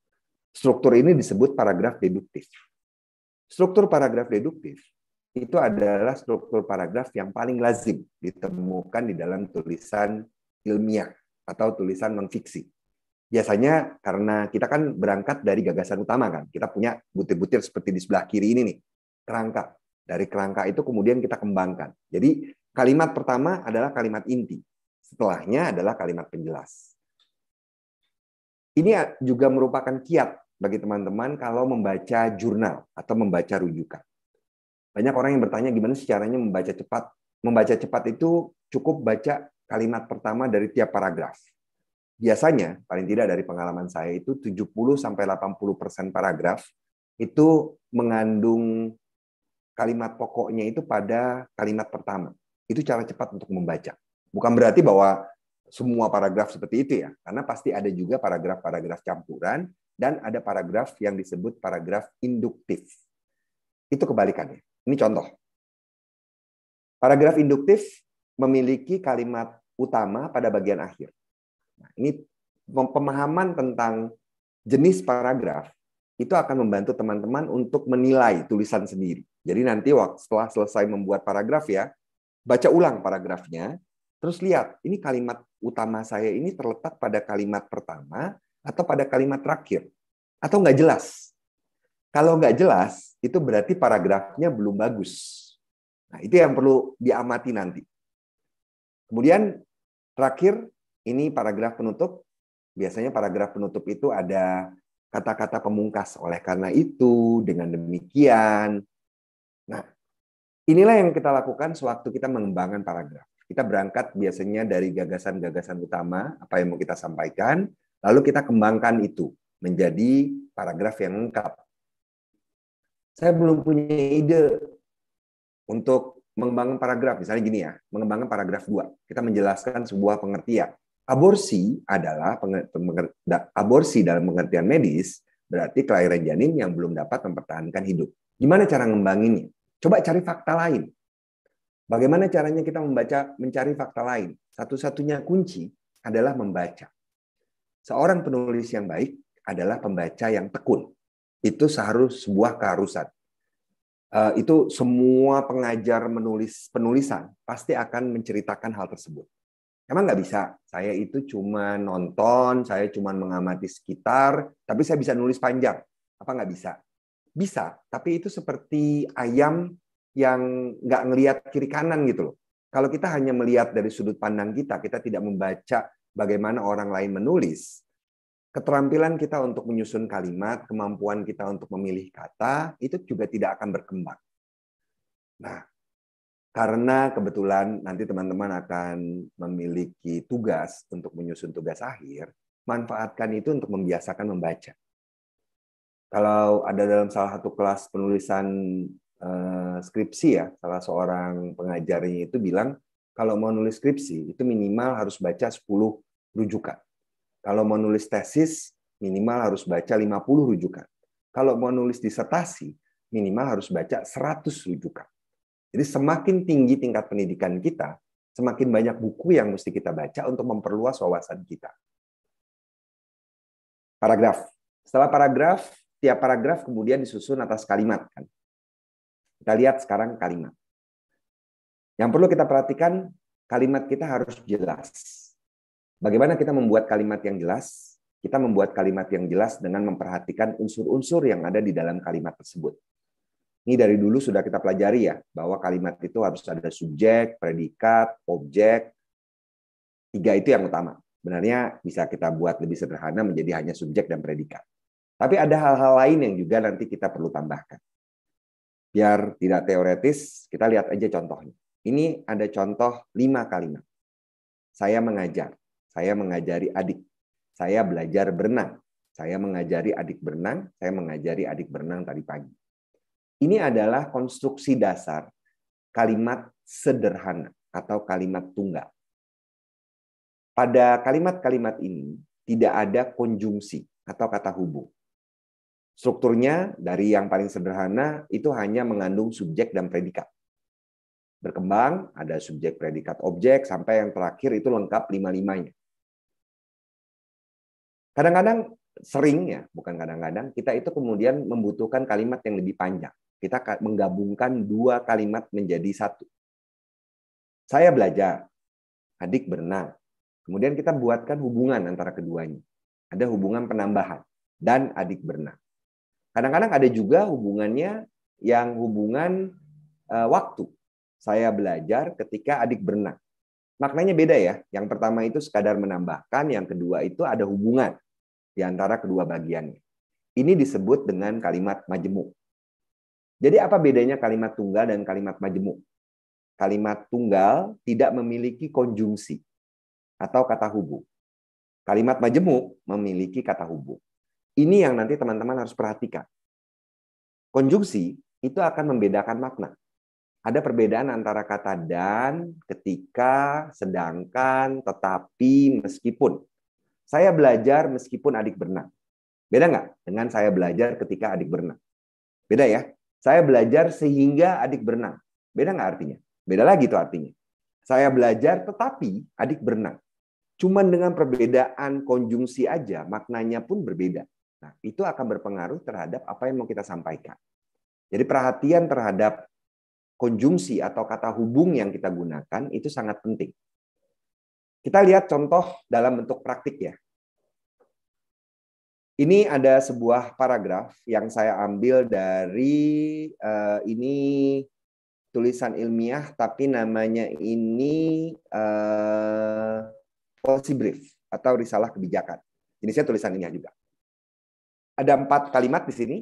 Speaker 4: Struktur ini disebut paragraf deduktif. Struktur paragraf deduktif itu adalah struktur paragraf yang paling lazim ditemukan di dalam tulisan ilmiah atau tulisan nonfiksi. Biasanya karena kita kan berangkat dari gagasan utama kan, kita punya butir-butir seperti di sebelah kiri ini nih, kerangka. Dari kerangka itu kemudian kita kembangkan. Jadi Kalimat pertama adalah kalimat inti. Setelahnya adalah kalimat penjelas. Ini juga merupakan kiat bagi teman-teman kalau membaca jurnal atau membaca rujukan. Banyak orang yang bertanya gimana sih caranya membaca cepat. Membaca cepat itu cukup baca kalimat pertama dari tiap paragraf. Biasanya, paling tidak dari pengalaman saya itu 70 sampai 80% paragraf itu mengandung kalimat pokoknya itu pada kalimat pertama. Itu cara cepat untuk membaca. Bukan berarti bahwa semua paragraf seperti itu ya, karena pasti ada juga paragraf-paragraf campuran dan ada paragraf yang disebut paragraf induktif. Itu kebalikannya. Ini contoh. Paragraf induktif memiliki kalimat utama pada bagian akhir. Nah, ini pemahaman tentang jenis paragraf itu akan membantu teman-teman untuk menilai tulisan sendiri. Jadi nanti setelah selesai membuat paragraf ya, baca ulang paragrafnya, terus lihat ini kalimat utama saya ini terletak pada kalimat pertama atau pada kalimat terakhir atau nggak jelas. Kalau nggak jelas, itu berarti paragrafnya belum bagus. Nah, itu yang perlu diamati nanti. Kemudian terakhir, ini paragraf penutup. Biasanya paragraf penutup itu ada kata-kata pemungkas. Oleh karena itu, dengan demikian, Inilah yang kita lakukan sewaktu kita mengembangkan paragraf. Kita berangkat biasanya dari gagasan-gagasan utama, apa yang mau kita sampaikan, lalu kita kembangkan itu menjadi paragraf yang lengkap. Saya belum punya ide untuk mengembangkan paragraf. Misalnya gini ya, mengembangkan paragraf 2. Kita menjelaskan sebuah pengertian. Aborsi adalah aborsi dalam pengertian medis berarti kelahiran janin yang belum dapat mempertahankan hidup. Gimana cara ngembanginnya? Coba cari fakta lain. Bagaimana caranya kita membaca mencari fakta lain? Satu-satunya kunci adalah membaca. Seorang penulis yang baik adalah pembaca yang tekun. Itu seharus sebuah keharusan. Eh, itu semua pengajar menulis penulisan pasti akan menceritakan hal tersebut. Emang nggak bisa. Saya itu cuma nonton, saya cuma mengamati sekitar, tapi saya bisa nulis panjang. Apa nggak bisa? Bisa, tapi itu seperti ayam yang nggak ngelihat kiri kanan gitu loh. Kalau kita hanya melihat dari sudut pandang kita, kita tidak membaca bagaimana orang lain menulis. Keterampilan kita untuk menyusun kalimat, kemampuan kita untuk memilih kata, itu juga tidak akan berkembang. Nah, karena kebetulan nanti teman-teman akan memiliki tugas untuk menyusun tugas akhir, manfaatkan itu untuk membiasakan membaca kalau ada dalam salah satu kelas penulisan uh, skripsi ya, salah seorang pengajarnya itu bilang kalau mau nulis skripsi itu minimal harus baca 10 rujukan. Kalau mau nulis tesis minimal harus baca 50 rujukan. Kalau mau nulis disertasi minimal harus baca 100 rujukan. Jadi semakin tinggi tingkat pendidikan kita, semakin banyak buku yang mesti kita baca untuk memperluas wawasan kita. Paragraf. Setelah paragraf, tiap paragraf kemudian disusun atas kalimat kan. Kita lihat sekarang kalimat. Yang perlu kita perhatikan kalimat kita harus jelas. Bagaimana kita membuat kalimat yang jelas? Kita membuat kalimat yang jelas dengan memperhatikan unsur-unsur yang ada di dalam kalimat tersebut. Ini dari dulu sudah kita pelajari ya, bahwa kalimat itu harus ada subjek, predikat, objek. Tiga itu yang utama. Sebenarnya bisa kita buat lebih sederhana menjadi hanya subjek dan predikat. Tapi ada hal-hal lain yang juga nanti kita perlu tambahkan. Biar tidak teoretis, kita lihat aja contohnya. Ini ada contoh lima kalimat. Saya mengajar, saya mengajari adik, saya belajar berenang, saya mengajari adik berenang, saya mengajari adik berenang tadi pagi. Ini adalah konstruksi dasar kalimat sederhana atau kalimat tunggal. Pada kalimat-kalimat ini tidak ada konjungsi atau kata hubung. Strukturnya dari yang paling sederhana itu hanya mengandung subjek dan predikat. Berkembang, ada subjek, predikat, objek, sampai yang terakhir itu lengkap lima-limanya. Kadang-kadang sering ya, bukan kadang-kadang, kita itu kemudian membutuhkan kalimat yang lebih panjang. Kita menggabungkan dua kalimat menjadi satu. Saya belajar, adik berenang. Kemudian kita buatkan hubungan antara keduanya. Ada hubungan penambahan dan adik berenang. Kadang-kadang ada juga hubungannya yang hubungan uh, waktu. Saya belajar ketika adik berenang. Maknanya beda ya. Yang pertama itu sekadar menambahkan, yang kedua itu ada hubungan di antara kedua bagiannya. Ini disebut dengan kalimat majemuk. Jadi apa bedanya kalimat tunggal dan kalimat majemuk? Kalimat tunggal tidak memiliki konjungsi atau kata hubung. Kalimat majemuk memiliki kata hubung. Ini yang nanti teman-teman harus perhatikan. Konjungsi itu akan membedakan makna. Ada perbedaan antara kata dan, ketika, sedangkan, tetapi, meskipun. Saya belajar meskipun adik berenang. Beda nggak dengan saya belajar ketika adik berenang? Beda ya. Saya belajar sehingga adik berenang. Beda nggak artinya? Beda lagi tuh artinya. Saya belajar tetapi adik berenang. Cuman dengan perbedaan konjungsi aja, maknanya pun berbeda. Nah, itu akan berpengaruh terhadap apa yang mau kita sampaikan. Jadi perhatian terhadap konjungsi atau kata hubung yang kita gunakan itu sangat penting. Kita lihat contoh dalam bentuk praktik ya. Ini ada sebuah paragraf yang saya ambil dari uh, ini tulisan ilmiah tapi namanya ini uh, policy brief atau risalah kebijakan. Ini saya tulisan ilmiah juga ada empat kalimat di sini.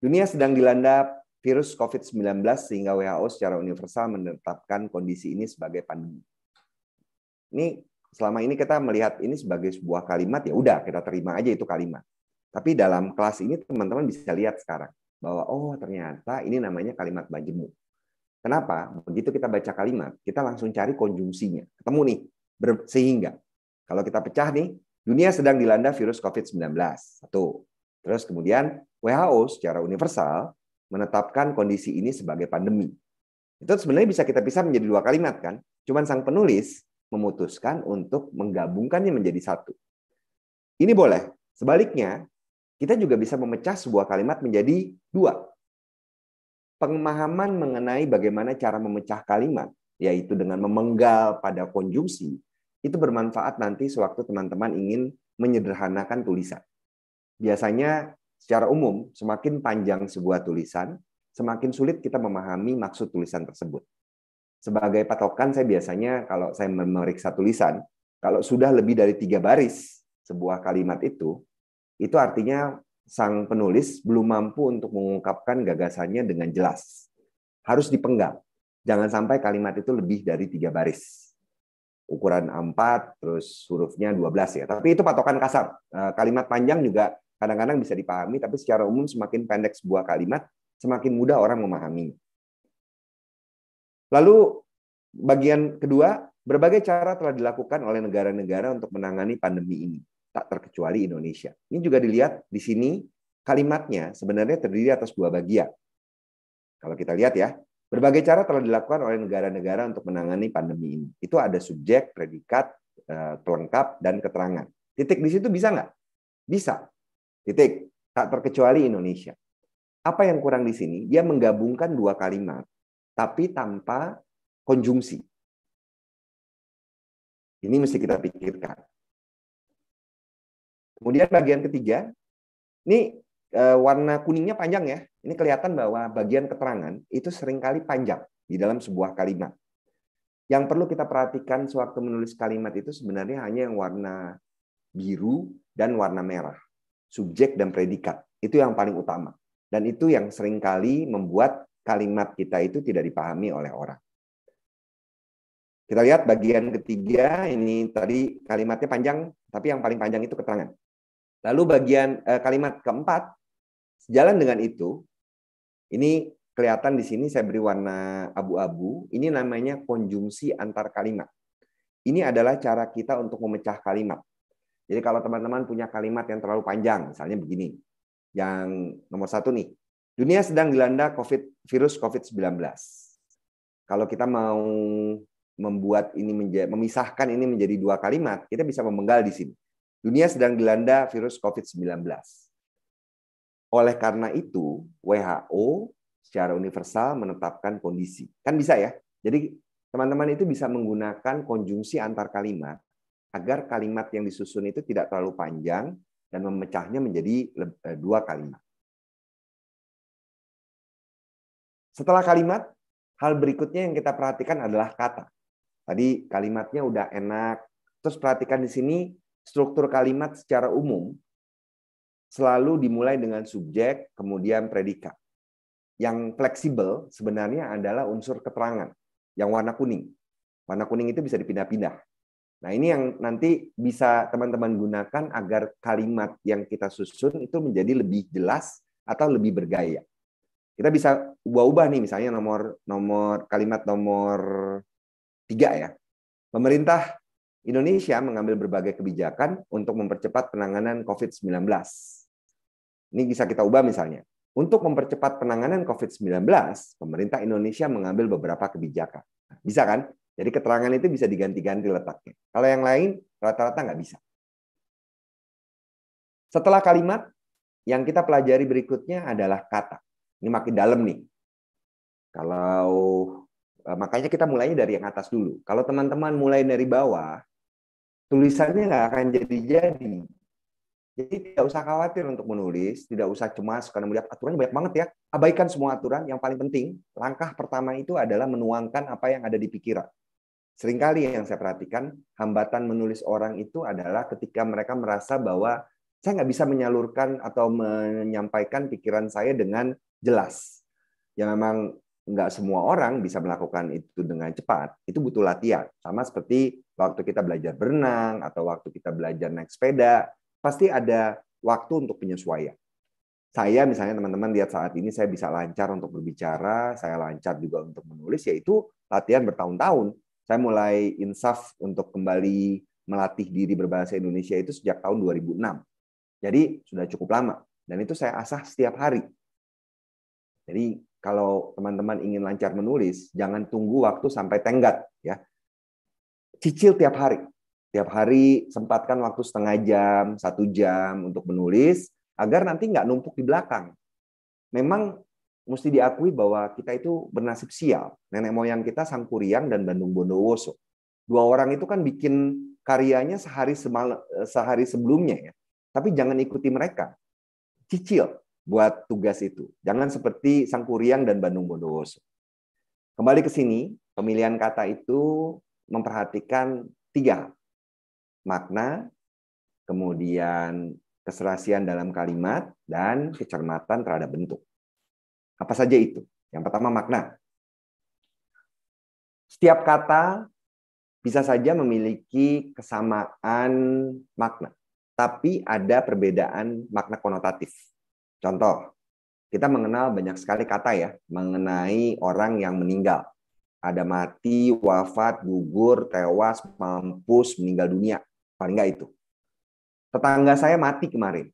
Speaker 4: Dunia sedang dilanda virus COVID-19 sehingga WHO secara universal menetapkan kondisi ini sebagai pandemi. Ini selama ini kita melihat ini sebagai sebuah kalimat ya udah kita terima aja itu kalimat. Tapi dalam kelas ini teman-teman bisa lihat sekarang bahwa oh ternyata ini namanya kalimat majemuk. Kenapa? Begitu kita baca kalimat, kita langsung cari konjungsinya. Ketemu nih, sehingga. Kalau kita pecah nih, dunia sedang dilanda virus COVID-19. Satu. Terus kemudian WHO secara universal menetapkan kondisi ini sebagai pandemi. Itu sebenarnya bisa kita pisah menjadi dua kalimat kan? Cuman sang penulis memutuskan untuk menggabungkannya menjadi satu. Ini boleh. Sebaliknya, kita juga bisa memecah sebuah kalimat menjadi dua. Pemahaman mengenai bagaimana cara memecah kalimat, yaitu dengan memenggal pada konjungsi, itu bermanfaat nanti sewaktu teman-teman ingin menyederhanakan tulisan. Biasanya secara umum semakin panjang sebuah tulisan, semakin sulit kita memahami maksud tulisan tersebut. Sebagai patokan saya biasanya kalau saya memeriksa tulisan, kalau sudah lebih dari tiga baris sebuah kalimat itu, itu artinya sang penulis belum mampu untuk mengungkapkan gagasannya dengan jelas. Harus dipenggal. Jangan sampai kalimat itu lebih dari tiga baris. Ukuran A4, terus hurufnya 12 ya. Tapi itu patokan kasar. Eh, kalimat panjang juga kadang-kadang bisa dipahami, tapi secara umum semakin pendek sebuah kalimat, semakin mudah orang memahami. Lalu bagian kedua, berbagai cara telah dilakukan oleh negara-negara untuk menangani pandemi ini, tak terkecuali Indonesia. Ini juga dilihat di sini kalimatnya sebenarnya terdiri atas dua bagian. Kalau kita lihat ya, berbagai cara telah dilakukan oleh negara-negara untuk menangani pandemi ini. Itu ada subjek, predikat, eh, pelengkap, dan keterangan. Titik di situ bisa nggak? Bisa. Titik. Tak terkecuali Indonesia. Apa yang kurang di sini? Dia menggabungkan dua kalimat, tapi tanpa konjungsi.
Speaker 5: Ini mesti kita pikirkan.
Speaker 4: Kemudian bagian ketiga, ini eh, warna kuningnya panjang ya. Ini kelihatan bahwa bagian keterangan itu seringkali panjang di dalam sebuah kalimat. Yang perlu kita perhatikan sewaktu menulis kalimat itu sebenarnya hanya yang warna biru dan warna merah subjek dan predikat. Itu yang paling utama. Dan itu yang seringkali membuat kalimat kita itu tidak dipahami oleh orang. Kita lihat bagian ketiga, ini tadi kalimatnya panjang, tapi yang paling panjang itu keterangan. Lalu bagian eh, kalimat keempat, sejalan dengan itu, ini kelihatan di sini saya beri warna abu-abu, ini namanya konjungsi antar kalimat. Ini adalah cara kita untuk memecah kalimat. Jadi kalau teman-teman punya kalimat yang terlalu panjang, misalnya begini. Yang nomor satu nih, dunia sedang dilanda COVID, virus COVID-19. Kalau kita mau membuat ini menjadi, memisahkan ini menjadi dua kalimat, kita bisa memenggal di sini. Dunia sedang dilanda virus COVID-19. Oleh karena itu, WHO secara universal menetapkan kondisi. Kan bisa ya? Jadi teman-teman itu bisa menggunakan konjungsi antar kalimat agar kalimat yang disusun itu tidak terlalu panjang dan memecahnya menjadi eh, dua kalimat. Setelah kalimat, hal berikutnya yang kita perhatikan adalah kata. Tadi kalimatnya udah enak, terus perhatikan di sini struktur kalimat secara umum selalu dimulai dengan subjek, kemudian predikat. Yang fleksibel sebenarnya adalah unsur keterangan, yang warna kuning. Warna kuning itu bisa dipindah-pindah. Nah, ini yang nanti bisa teman-teman gunakan agar kalimat yang kita susun itu menjadi lebih jelas atau lebih bergaya. Kita bisa ubah-ubah nih misalnya nomor nomor kalimat nomor tiga ya. Pemerintah Indonesia mengambil berbagai kebijakan untuk mempercepat penanganan COVID-19. Ini bisa kita ubah misalnya. Untuk mempercepat penanganan COVID-19, pemerintah Indonesia mengambil beberapa kebijakan. Nah, bisa kan? Jadi keterangan itu bisa diganti-ganti letaknya. Kalau yang lain rata-rata nggak bisa. Setelah kalimat, yang kita pelajari berikutnya adalah kata. Ini makin dalam nih. Kalau eh, makanya kita mulainya dari yang atas dulu. Kalau teman-teman mulai dari bawah, tulisannya nggak akan jadi-jadi. Jadi tidak usah khawatir untuk menulis, tidak usah cemas karena melihat aturan banyak banget ya. Abaikan semua aturan, yang paling penting langkah pertama itu adalah menuangkan apa yang ada di pikiran. Seringkali yang saya perhatikan, hambatan menulis orang itu adalah ketika mereka merasa bahwa saya nggak bisa menyalurkan atau menyampaikan pikiran saya dengan jelas. Ya memang nggak semua orang bisa melakukan itu dengan cepat. Itu butuh latihan. Sama seperti waktu kita belajar berenang atau waktu kita belajar naik sepeda, pasti ada waktu untuk penyesuaian. Saya misalnya teman-teman lihat saat ini saya bisa lancar untuk berbicara, saya lancar juga untuk menulis, yaitu latihan bertahun-tahun saya mulai insaf untuk kembali melatih diri berbahasa Indonesia itu sejak tahun 2006. Jadi sudah cukup lama dan itu saya asah setiap hari. Jadi kalau teman-teman ingin lancar menulis, jangan tunggu waktu sampai tenggat ya. Cicil tiap hari. Tiap hari sempatkan waktu setengah jam, satu jam untuk menulis agar nanti nggak numpuk di belakang. Memang mesti diakui bahwa kita itu bernasib sial. Nenek moyang kita Sangkuriang dan Bandung Bondowoso. Dua orang itu kan bikin karyanya sehari semal, eh, sehari sebelumnya ya. Tapi jangan ikuti mereka. Cicil buat tugas itu. Jangan seperti Sangkuriang dan Bandung Bondowoso. Kembali ke sini, pemilihan kata itu memperhatikan tiga Makna, kemudian keserasian dalam kalimat, dan kecermatan terhadap bentuk. Apa saja itu? Yang pertama makna. Setiap kata bisa saja memiliki kesamaan makna, tapi ada perbedaan makna konotatif. Contoh, kita mengenal banyak sekali kata ya mengenai orang yang meninggal. Ada mati, wafat, gugur, tewas, mampus, meninggal dunia. Paling nggak itu. Tetangga saya mati kemarin.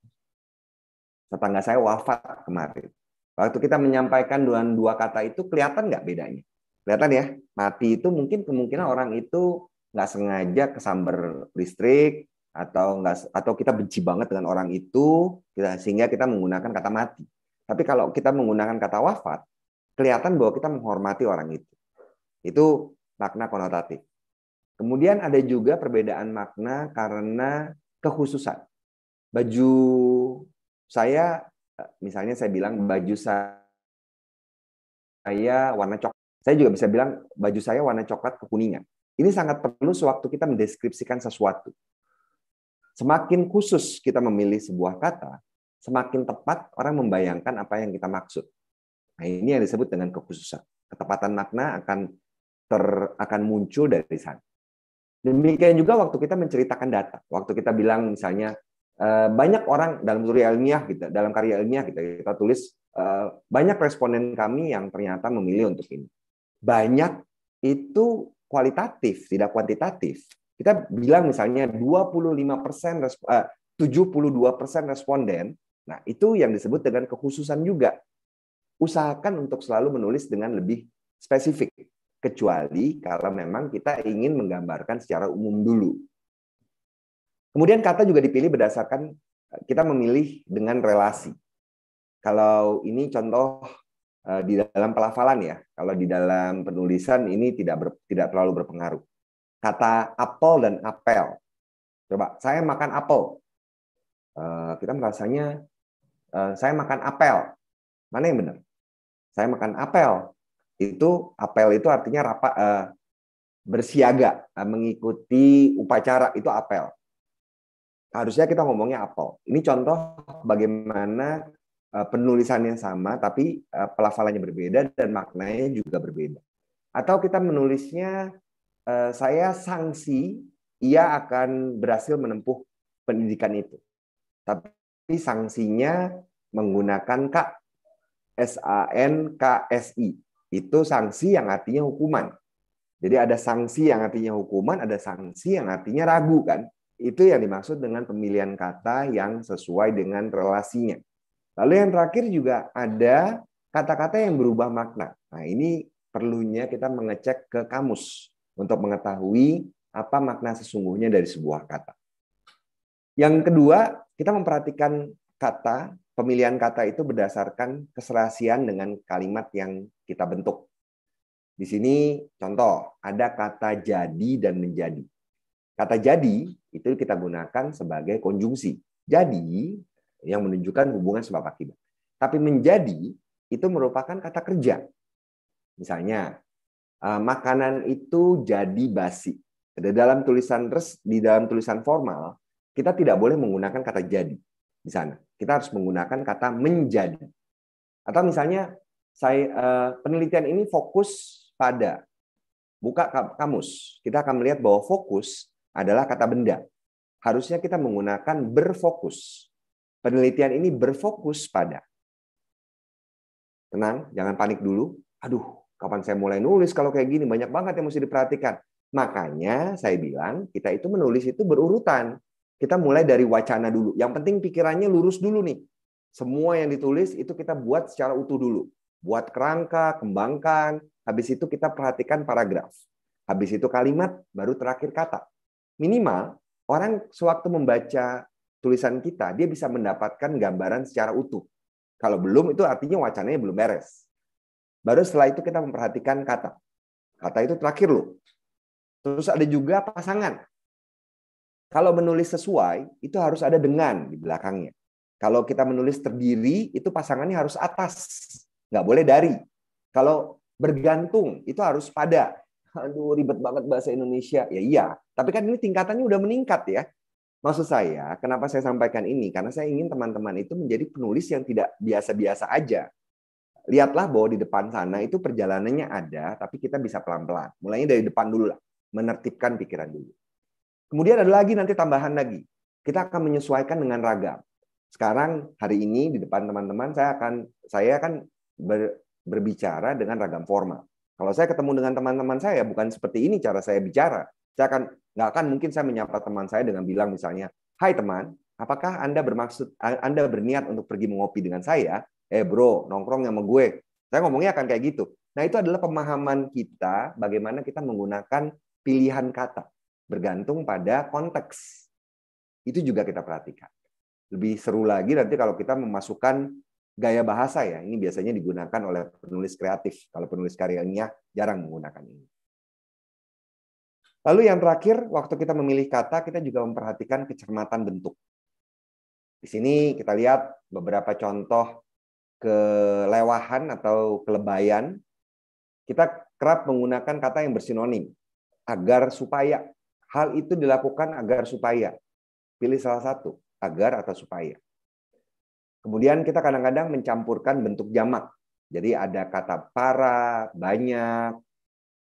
Speaker 4: Tetangga saya wafat kemarin. Waktu kita menyampaikan dua, dua kata itu kelihatan nggak bedanya? Kelihatan ya, mati itu mungkin kemungkinan orang itu nggak sengaja kesambar listrik atau nggak atau kita benci banget dengan orang itu kita, sehingga kita menggunakan kata mati. Tapi kalau kita menggunakan kata wafat, kelihatan bahwa kita menghormati orang itu. Itu makna konotatif. Kemudian ada juga perbedaan makna karena kekhususan. Baju saya misalnya saya bilang baju saya warna coklat. Saya juga bisa bilang baju saya warna coklat kekuningan. Ini sangat perlu sewaktu kita mendeskripsikan sesuatu. Semakin khusus kita memilih sebuah kata, semakin tepat orang membayangkan apa yang kita maksud. Nah, ini yang disebut dengan kekhususan. Ketepatan makna akan ter, akan muncul dari sana. Demikian juga waktu kita menceritakan data. Waktu kita bilang misalnya Eh, banyak orang dalam karya ilmiah kita gitu, dalam karya ilmiah kita gitu, kita tulis eh, banyak responden kami yang ternyata memilih untuk ini. Banyak itu kualitatif, tidak kuantitatif. Kita bilang misalnya 25 persen, 72 eh, persen responden. Nah itu yang disebut dengan kekhususan juga. Usahakan untuk selalu menulis dengan lebih spesifik, kecuali kalau memang kita ingin menggambarkan secara umum dulu. Kemudian kata juga dipilih berdasarkan eh, kita memilih dengan relasi. Kalau ini contoh eh, di dalam pelafalan ya, kalau di dalam penulisan ini tidak ber, tidak terlalu berpengaruh. Kata apel dan apel. Coba saya makan apel. Eh, kita merasanya saya makan apel. Mana yang benar? Saya makan apel. Itu apel itu artinya rapa, bersiaga, mengikuti upacara itu apel harusnya kita ngomongnya apel. Ini contoh bagaimana eh, penulisannya sama tapi eh, pelafalannya berbeda dan maknanya juga berbeda. Atau kita menulisnya eh, saya sanksi ia akan berhasil menempuh pendidikan itu. Tapi sanksinya menggunakan K S A N K S I. Itu sanksi yang artinya hukuman. Jadi ada sanksi yang artinya hukuman, ada sanksi yang artinya ragu kan. Itu yang dimaksud dengan pemilihan kata yang sesuai dengan relasinya. Lalu yang terakhir juga ada kata-kata yang berubah makna. Nah, ini perlunya kita mengecek ke kamus untuk mengetahui apa makna sesungguhnya dari sebuah kata. Yang kedua, kita memperhatikan kata, pemilihan kata itu berdasarkan keserasian dengan kalimat yang kita bentuk. Di sini contoh, ada kata jadi dan menjadi. Kata jadi itu kita gunakan sebagai konjungsi. Jadi yang menunjukkan hubungan sebab akibat. Tapi menjadi itu merupakan kata kerja. Misalnya eh, makanan itu jadi basi. Di dalam tulisan res, di dalam tulisan formal kita tidak boleh menggunakan kata jadi di sana. Kita harus menggunakan kata menjadi. Atau misalnya saya eh, penelitian ini fokus pada buka kamus. Kita akan melihat bahwa fokus adalah kata benda. Harusnya kita menggunakan berfokus. Penelitian ini berfokus pada. Tenang, jangan panik dulu. Aduh, kapan saya mulai nulis kalau kayak gini? Banyak banget yang mesti diperhatikan. Makanya saya bilang kita itu menulis itu berurutan. Kita mulai dari wacana dulu. Yang penting pikirannya lurus dulu nih. Semua yang ditulis itu kita buat secara utuh dulu. Buat kerangka, kembangkan. Habis itu kita perhatikan paragraf. Habis itu kalimat, baru terakhir kata minimal orang sewaktu membaca tulisan kita, dia bisa mendapatkan gambaran secara utuh. Kalau belum, itu artinya wacananya belum beres. Baru setelah itu kita memperhatikan kata. Kata itu terakhir loh. Terus ada juga pasangan. Kalau menulis sesuai, itu harus ada dengan di belakangnya. Kalau kita menulis terdiri, itu pasangannya harus atas. Nggak boleh dari. Kalau bergantung, itu harus pada aduh ribet banget bahasa Indonesia. Ya iya, tapi kan ini tingkatannya udah meningkat ya. Maksud saya, kenapa saya sampaikan ini? Karena saya ingin teman-teman itu menjadi penulis yang tidak biasa-biasa aja. Lihatlah bahwa di depan sana itu perjalanannya ada, tapi kita bisa pelan-pelan. Mulainya dari depan dulu lah, menertibkan pikiran dulu. Kemudian ada lagi nanti tambahan lagi. Kita akan menyesuaikan dengan ragam. Sekarang hari ini di depan teman-teman saya akan saya akan ber, berbicara dengan ragam formal. Kalau saya ketemu dengan teman-teman saya, bukan seperti ini cara saya bicara. Saya akan nggak akan mungkin saya menyapa teman saya dengan bilang misalnya, Hai teman, apakah Anda bermaksud, Anda berniat untuk pergi mengopi dengan saya? Eh bro, nongkrong sama gue. Saya ngomongnya akan kayak gitu. Nah itu adalah pemahaman kita bagaimana kita menggunakan pilihan kata. Bergantung pada konteks. Itu juga kita perhatikan. Lebih seru lagi nanti kalau kita memasukkan gaya bahasa ya. Ini biasanya digunakan oleh penulis kreatif. Kalau penulis karyanya jarang menggunakan ini. Lalu yang terakhir, waktu kita memilih kata, kita juga memperhatikan kecermatan bentuk. Di sini kita lihat beberapa contoh kelewahan atau kelebayan. Kita kerap menggunakan kata yang bersinonim agar supaya hal itu dilakukan agar supaya pilih salah satu agar atau supaya Kemudian kita kadang-kadang mencampurkan bentuk jamak. Jadi ada kata para, banyak.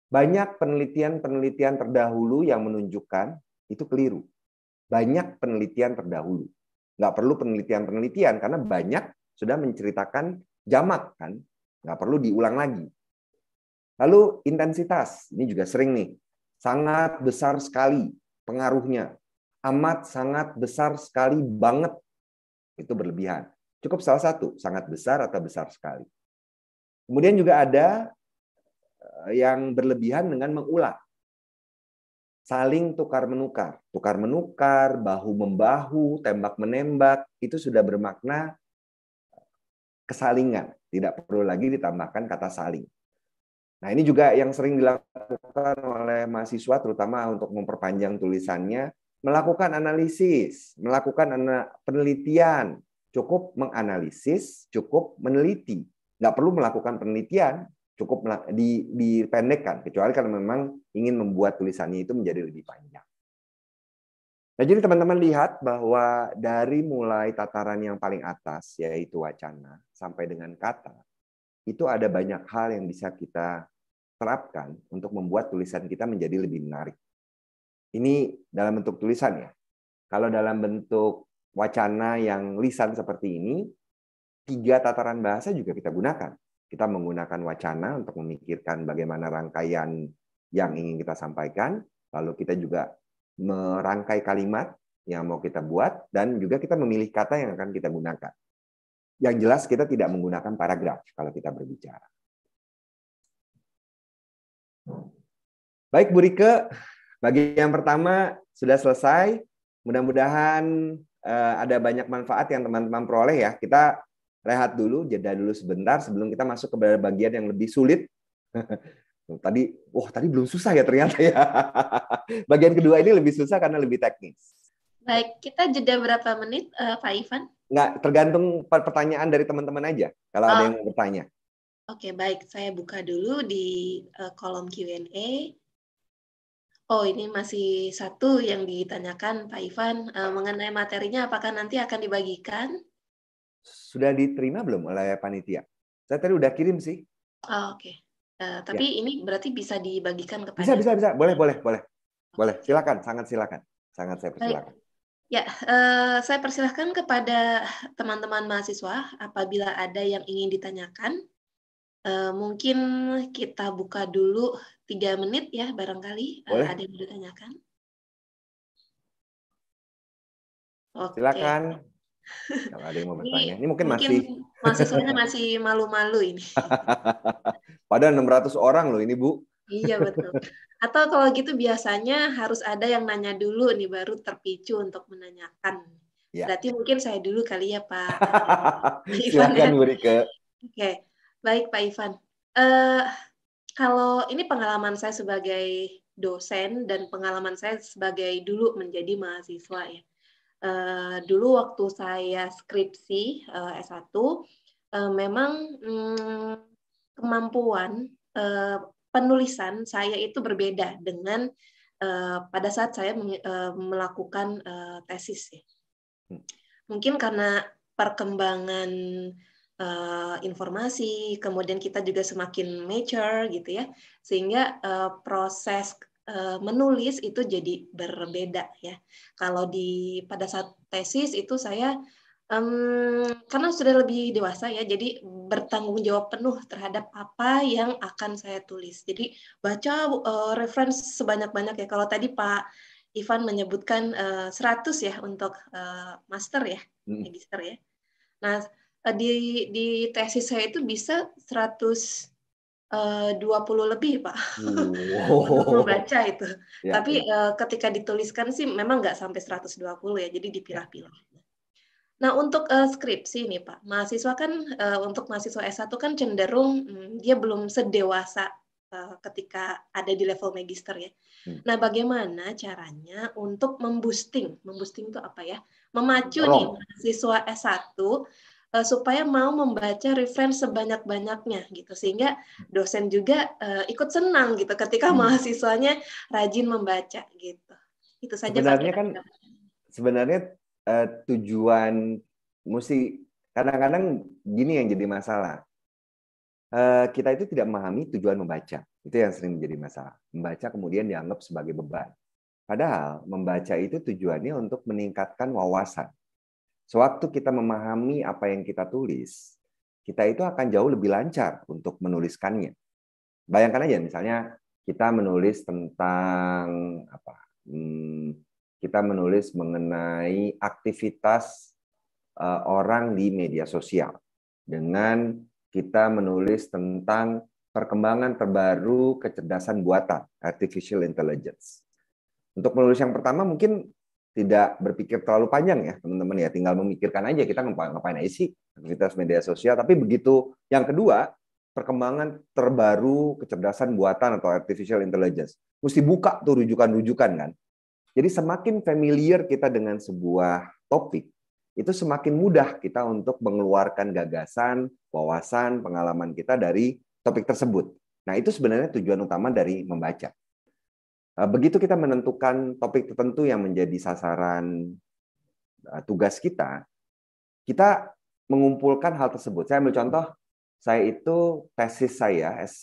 Speaker 4: Banyak penelitian-penelitian terdahulu yang menunjukkan itu keliru. Banyak penelitian terdahulu. Nggak perlu penelitian-penelitian karena banyak sudah menceritakan jamak kan. Nggak perlu diulang lagi. Lalu intensitas, ini juga sering nih. Sangat besar sekali pengaruhnya. Amat sangat besar sekali banget. Itu berlebihan. Cukup salah satu, sangat besar atau besar sekali. Kemudian juga ada eh, yang berlebihan dengan mengulang. Saling tukar menukar, tukar menukar, bahu membahu, tembak menembak, itu sudah bermakna kesalingan. Tidak perlu lagi ditambahkan kata saling. Nah, ini juga yang sering dilakukan oleh mahasiswa terutama untuk memperpanjang tulisannya, melakukan analisis, melakukan penelitian, cukup menganalisis, cukup meneliti. Nggak perlu melakukan penelitian, cukup dipendekkan, kecuali kalau memang ingin membuat tulisannya itu menjadi lebih panjang. Nah, jadi teman-teman lihat bahwa dari mulai tataran yang paling atas, yaitu wacana, sampai dengan kata, itu ada banyak hal yang bisa kita terapkan untuk membuat tulisan kita menjadi lebih menarik. Ini dalam bentuk tulisan ya. Kalau dalam bentuk wacana yang lisan seperti ini, tiga tataran bahasa juga kita gunakan. Kita menggunakan wacana untuk memikirkan bagaimana rangkaian yang ingin kita sampaikan, lalu kita juga merangkai kalimat yang mau kita buat, dan juga kita memilih kata yang akan kita gunakan. Yang jelas kita tidak menggunakan paragraf kalau kita
Speaker 5: berbicara. Baik Bu Rike,
Speaker 4: bagian yang pertama sudah selesai. Mudah-mudahan Eh, ada banyak manfaat yang teman-teman peroleh ya. Kita rehat dulu, jeda dulu sebentar sebelum kita masuk ke bagian yang lebih sulit. [laughs] tadi, wah tadi belum susah ya ternyata ya. [laughs] bagian kedua ini lebih susah karena lebih teknis.
Speaker 1: Baik, kita jeda berapa menit, uh, Pak Ivan?
Speaker 4: Nggak, tergantung pertanyaan dari teman-teman aja. Kalau oh. ada yang bertanya.
Speaker 1: Oke, okay, baik. Saya buka dulu di uh, kolom Q&A. Oh, ini masih satu yang ditanyakan Pak Ivan uh, mengenai materinya apakah nanti akan dibagikan?
Speaker 4: Sudah diterima belum oleh panitia? Saya tadi udah kirim sih. Oh, oke. Okay. Uh, eh, tapi ya.
Speaker 1: ini berarti bisa dibagikan kepada
Speaker 4: Bisa, bisa, bisa. Boleh, boleh, boleh. Oh. Boleh, silakan, sangat silakan. Sangat saya persilakan.
Speaker 1: Ya, eh, saya persilahkan kepada teman-teman mahasiswa apabila ada yang ingin ditanyakan. Eh, mungkin kita buka dulu tiga menit ya barangkali eh, Boleh. ada yang mau ditanyakan.
Speaker 3: Oke. Silakan.
Speaker 4: [laughs] Kalau ada yang mau bertanya. Ini mungkin, mungkin masih mahasiswanya
Speaker 1: masih malu-malu ini.
Speaker 4: [laughs] Padahal 600 orang loh ini, Bu.
Speaker 1: Iya, betul. Atau kalau gitu biasanya harus ada yang nanya dulu nih baru terpicu untuk menanyakan. Ya. Berarti mungkin saya dulu kali ya, Pak.
Speaker 4: [laughs] Silakan beri ke
Speaker 1: Oke. Okay. Baik Pak Ivan. Uh, kalau ini pengalaman saya sebagai dosen dan pengalaman saya sebagai dulu menjadi mahasiswa ya. Uh, dulu waktu saya skripsi uh, eh, S1 uh, memang um, kemampuan uh, penulisan saya itu berbeda dengan uh, pada saat saya uh, melakukan uh, tesis ya. Hmm. Mungkin karena perkembangan Eh, informasi, kemudian kita juga semakin mature gitu ya, sehingga eh, proses eh, menulis itu jadi berbeda ya. Kalau di pada saat tesis itu saya um, karena sudah lebih dewasa ya, jadi bertanggung jawab penuh terhadap apa yang akan saya tulis. Jadi baca uh, reference sebanyak-banyak ya. Kalau tadi Pak Ivan menyebutkan uh, 100 ya untuk uh, master ya, magister ya. Nah, Eh, di di tesis saya itu bisa 100 eh, puluh lebih pak
Speaker 3: hmm. [laughs] wow. baca
Speaker 1: itu ya, tapi ya. Eh, ketika dituliskan sih memang nggak sampai 120 ya jadi dipilah-pilah nah untuk uh, skripsi nih pak mahasiswa kan uh, untuk mahasiswa S1 kan cenderung hmm, dia belum sedewasa uh, ketika ada di level magister ya hmm. nah bagaimana caranya untuk memboosting memboosting itu apa ya memacu nih mahasiswa S1 uh, supaya mau membaca referensi sebanyak-banyaknya gitu sehingga dosen juga uh, ikut senang gitu ketika hmm. mahasiswanya rajin membaca gitu. Itu saja sebenarnya kan
Speaker 4: sebenarnya uh, tujuan mesti kadang-kadang gini yang jadi masalah. Uh, kita itu tidak memahami tujuan membaca. Itu yang sering menjadi masalah. Membaca kemudian dianggap sebagai beban. Padahal membaca itu tujuannya untuk meningkatkan wawasan. Sewaktu kita memahami apa yang kita tulis, kita itu akan jauh lebih lancar untuk menuliskannya. Bayangkan aja misalnya kita menulis tentang apa? Hmm, kita menulis mengenai aktivitas uh, orang di media sosial dengan kita menulis tentang perkembangan terbaru kecerdasan buatan, artificial intelligence. Untuk menulis yang pertama mungkin tidak berpikir terlalu panjang ya teman-teman ya tinggal memikirkan aja kita ngapain ngapain aja sih aktivitas media sosial tapi begitu yang kedua perkembangan terbaru kecerdasan buatan atau artificial intelligence mesti buka tuh rujukan-rujukan kan jadi semakin familiar kita dengan sebuah topik itu semakin mudah kita untuk mengeluarkan gagasan wawasan pengalaman kita dari topik tersebut nah itu sebenarnya tujuan utama dari membaca Eh, begitu kita menentukan topik tertentu yang menjadi sasaran eh, tugas kita, kita mengumpulkan hal tersebut. Saya ambil contoh, saya itu tesis saya S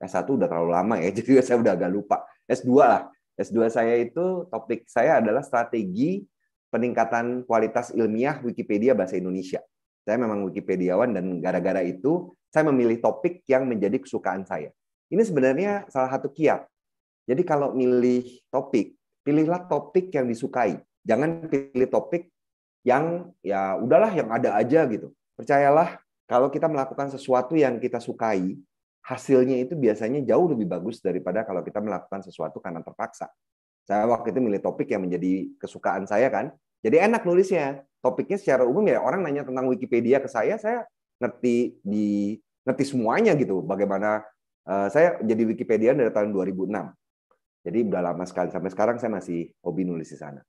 Speaker 4: S1 udah terlalu lama ya, [laughs] jadi saya udah agak lupa. S2 lah. S2 saya itu topik saya adalah strategi peningkatan kualitas ilmiah Wikipedia bahasa Indonesia. Saya memang Wikipediawan dan gara-gara itu saya memilih topik yang menjadi kesukaan saya. Ini sebenarnya salah satu kiat jadi kalau milih topik, pilihlah topik yang disukai. Jangan pilih topik yang ya udahlah yang ada aja gitu. Percayalah kalau kita melakukan sesuatu yang kita sukai, hasilnya itu biasanya jauh lebih bagus daripada kalau kita melakukan sesuatu karena terpaksa. Saya waktu itu milih topik yang menjadi kesukaan saya kan. Jadi enak nulisnya. Topiknya secara umum ya orang nanya tentang Wikipedia ke saya, saya ngerti di ngerti semuanya gitu. Bagaimana uh, saya jadi Wikipedia dari tahun 2006. Jadi udah lama sekali. Sampai sekarang saya masih hobi nulis di sana.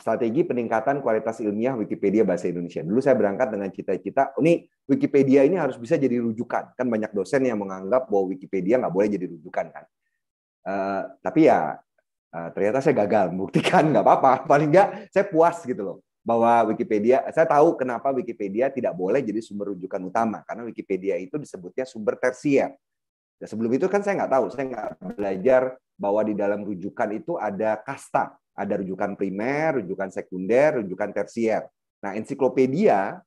Speaker 4: Strategi peningkatan kualitas ilmiah Wikipedia bahasa Indonesia. Dulu saya berangkat dengan cita-cita, oh, ini Wikipedia ini harus bisa jadi rujukan. Kan banyak dosen yang menganggap bahwa Wikipedia nggak boleh jadi rujukan kan. Uh, tapi ya uh, ternyata saya gagal Buktikan nggak apa-apa. [laughs] Paling nggak saya puas gitu loh bahwa Wikipedia, saya tahu kenapa Wikipedia tidak boleh jadi sumber rujukan utama karena Wikipedia itu disebutnya sumber tersier. sebelum itu kan saya nggak tahu, saya nggak belajar bahwa di dalam rujukan itu ada kasta, ada rujukan primer, rujukan sekunder, rujukan tersier. Nah, ensiklopedia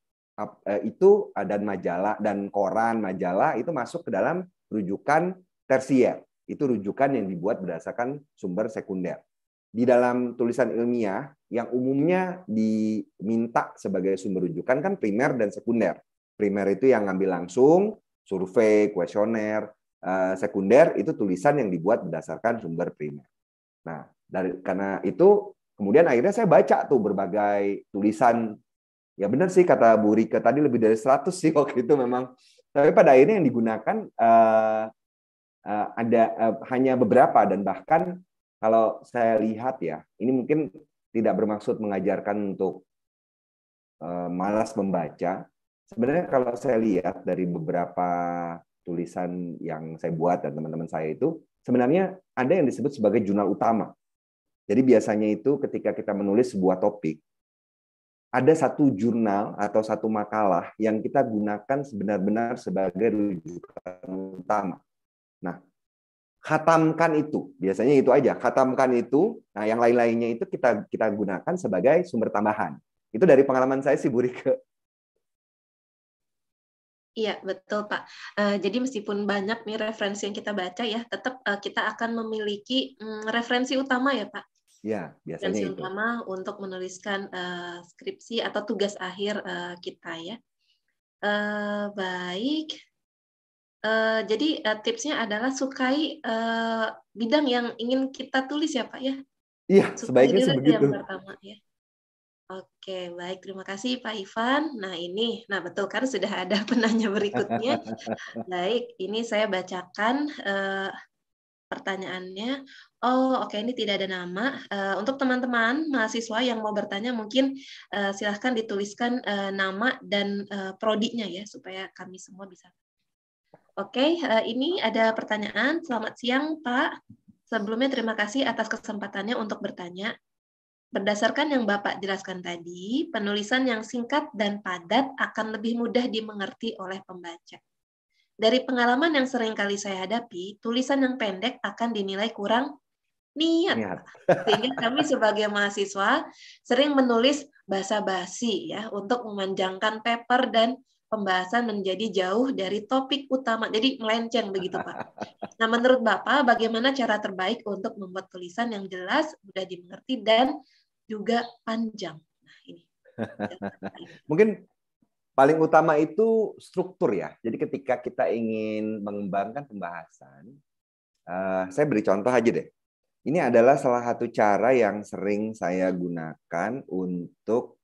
Speaker 4: eh, itu eh, dan majalah dan koran majalah itu masuk ke dalam rujukan tersier. Itu rujukan yang dibuat berdasarkan sumber sekunder. Di dalam tulisan ilmiah yang umumnya diminta sebagai sumber rujukan kan primer dan sekunder. Primer itu yang ngambil langsung, survei, kuesioner. Eh, sekunder itu tulisan yang dibuat berdasarkan sumber primer. Nah, dari karena itu kemudian akhirnya saya baca tuh berbagai tulisan ya benar sih kata Bu Rika tadi lebih dari 100 sih [laughs] waktu itu memang. Tapi pada akhirnya yang digunakan uh, uh, ada uh, hanya beberapa dan bahkan kalau saya lihat ya, ini mungkin tidak bermaksud mengajarkan untuk uh, malas membaca. Sebenarnya kalau saya lihat dari beberapa tulisan yang saya buat dan teman-teman saya itu sebenarnya ada yang disebut sebagai jurnal utama. Jadi biasanya itu ketika kita menulis sebuah topik, ada satu jurnal atau satu makalah yang kita gunakan sebenar-benar sebagai rujukan utama. Nah, khatamkan itu. Biasanya itu aja, khatamkan itu. Nah, yang lain-lainnya itu kita kita gunakan sebagai sumber tambahan. Itu dari pengalaman saya sih Burike.
Speaker 1: Iya, betul Pak. Eh, jadi meskipun banyak nih referensi yang kita baca ya, tetap eh, kita akan memiliki mm, referensi utama ya Pak.
Speaker 5: Ya, referensi itu.
Speaker 1: utama untuk menuliskan eh, skripsi atau tugas akhir kita ya. baik. jadi tipsnya adalah sukai bidang yang ingin kita tulis ya Pak ya.
Speaker 3: Iya, sebaiknya sebegitu. Yang
Speaker 1: pertama ya. Oke, baik. Terima kasih Pak Ivan. Nah ini, nah betul kan sudah ada [laughs] penanya berikutnya. baik, ini saya bacakan uh, pertanyaannya. Oh, oke okay, ini tidak ada nama. Uh, untuk teman-teman mahasiswa yang mau bertanya mungkin uh, silahkan dituliskan uh, nama dan uh, prodinya ya supaya kami semua bisa. Oke, okay, uh, ini ada pertanyaan. Selamat siang Pak. Sebelumnya terima kasih atas kesempatannya untuk bertanya. Berdasarkan yang Bapak jelaskan tadi, penulisan yang singkat dan padat akan lebih mudah dimengerti oleh pembaca. Dari pengalaman yang sering kali saya hadapi, tulisan yang pendek akan dinilai kurang niat. niat. Sehingga kami sebagai mahasiswa sering menulis bahasa basi ya untuk memanjangkan paper dan pembahasan menjadi jauh dari topik utama. Jadi melenceng begitu, Pak. Nah, menurut Bapak bagaimana cara terbaik untuk membuat tulisan yang jelas, mudah dimengerti dan juga panjang. Nah,
Speaker 4: ini. [laughs] Mungkin paling utama itu struktur ya. Jadi ketika kita ingin mengembangkan pembahasan, uh, saya beri contoh aja deh. Ini adalah salah satu cara yang sering saya gunakan untuk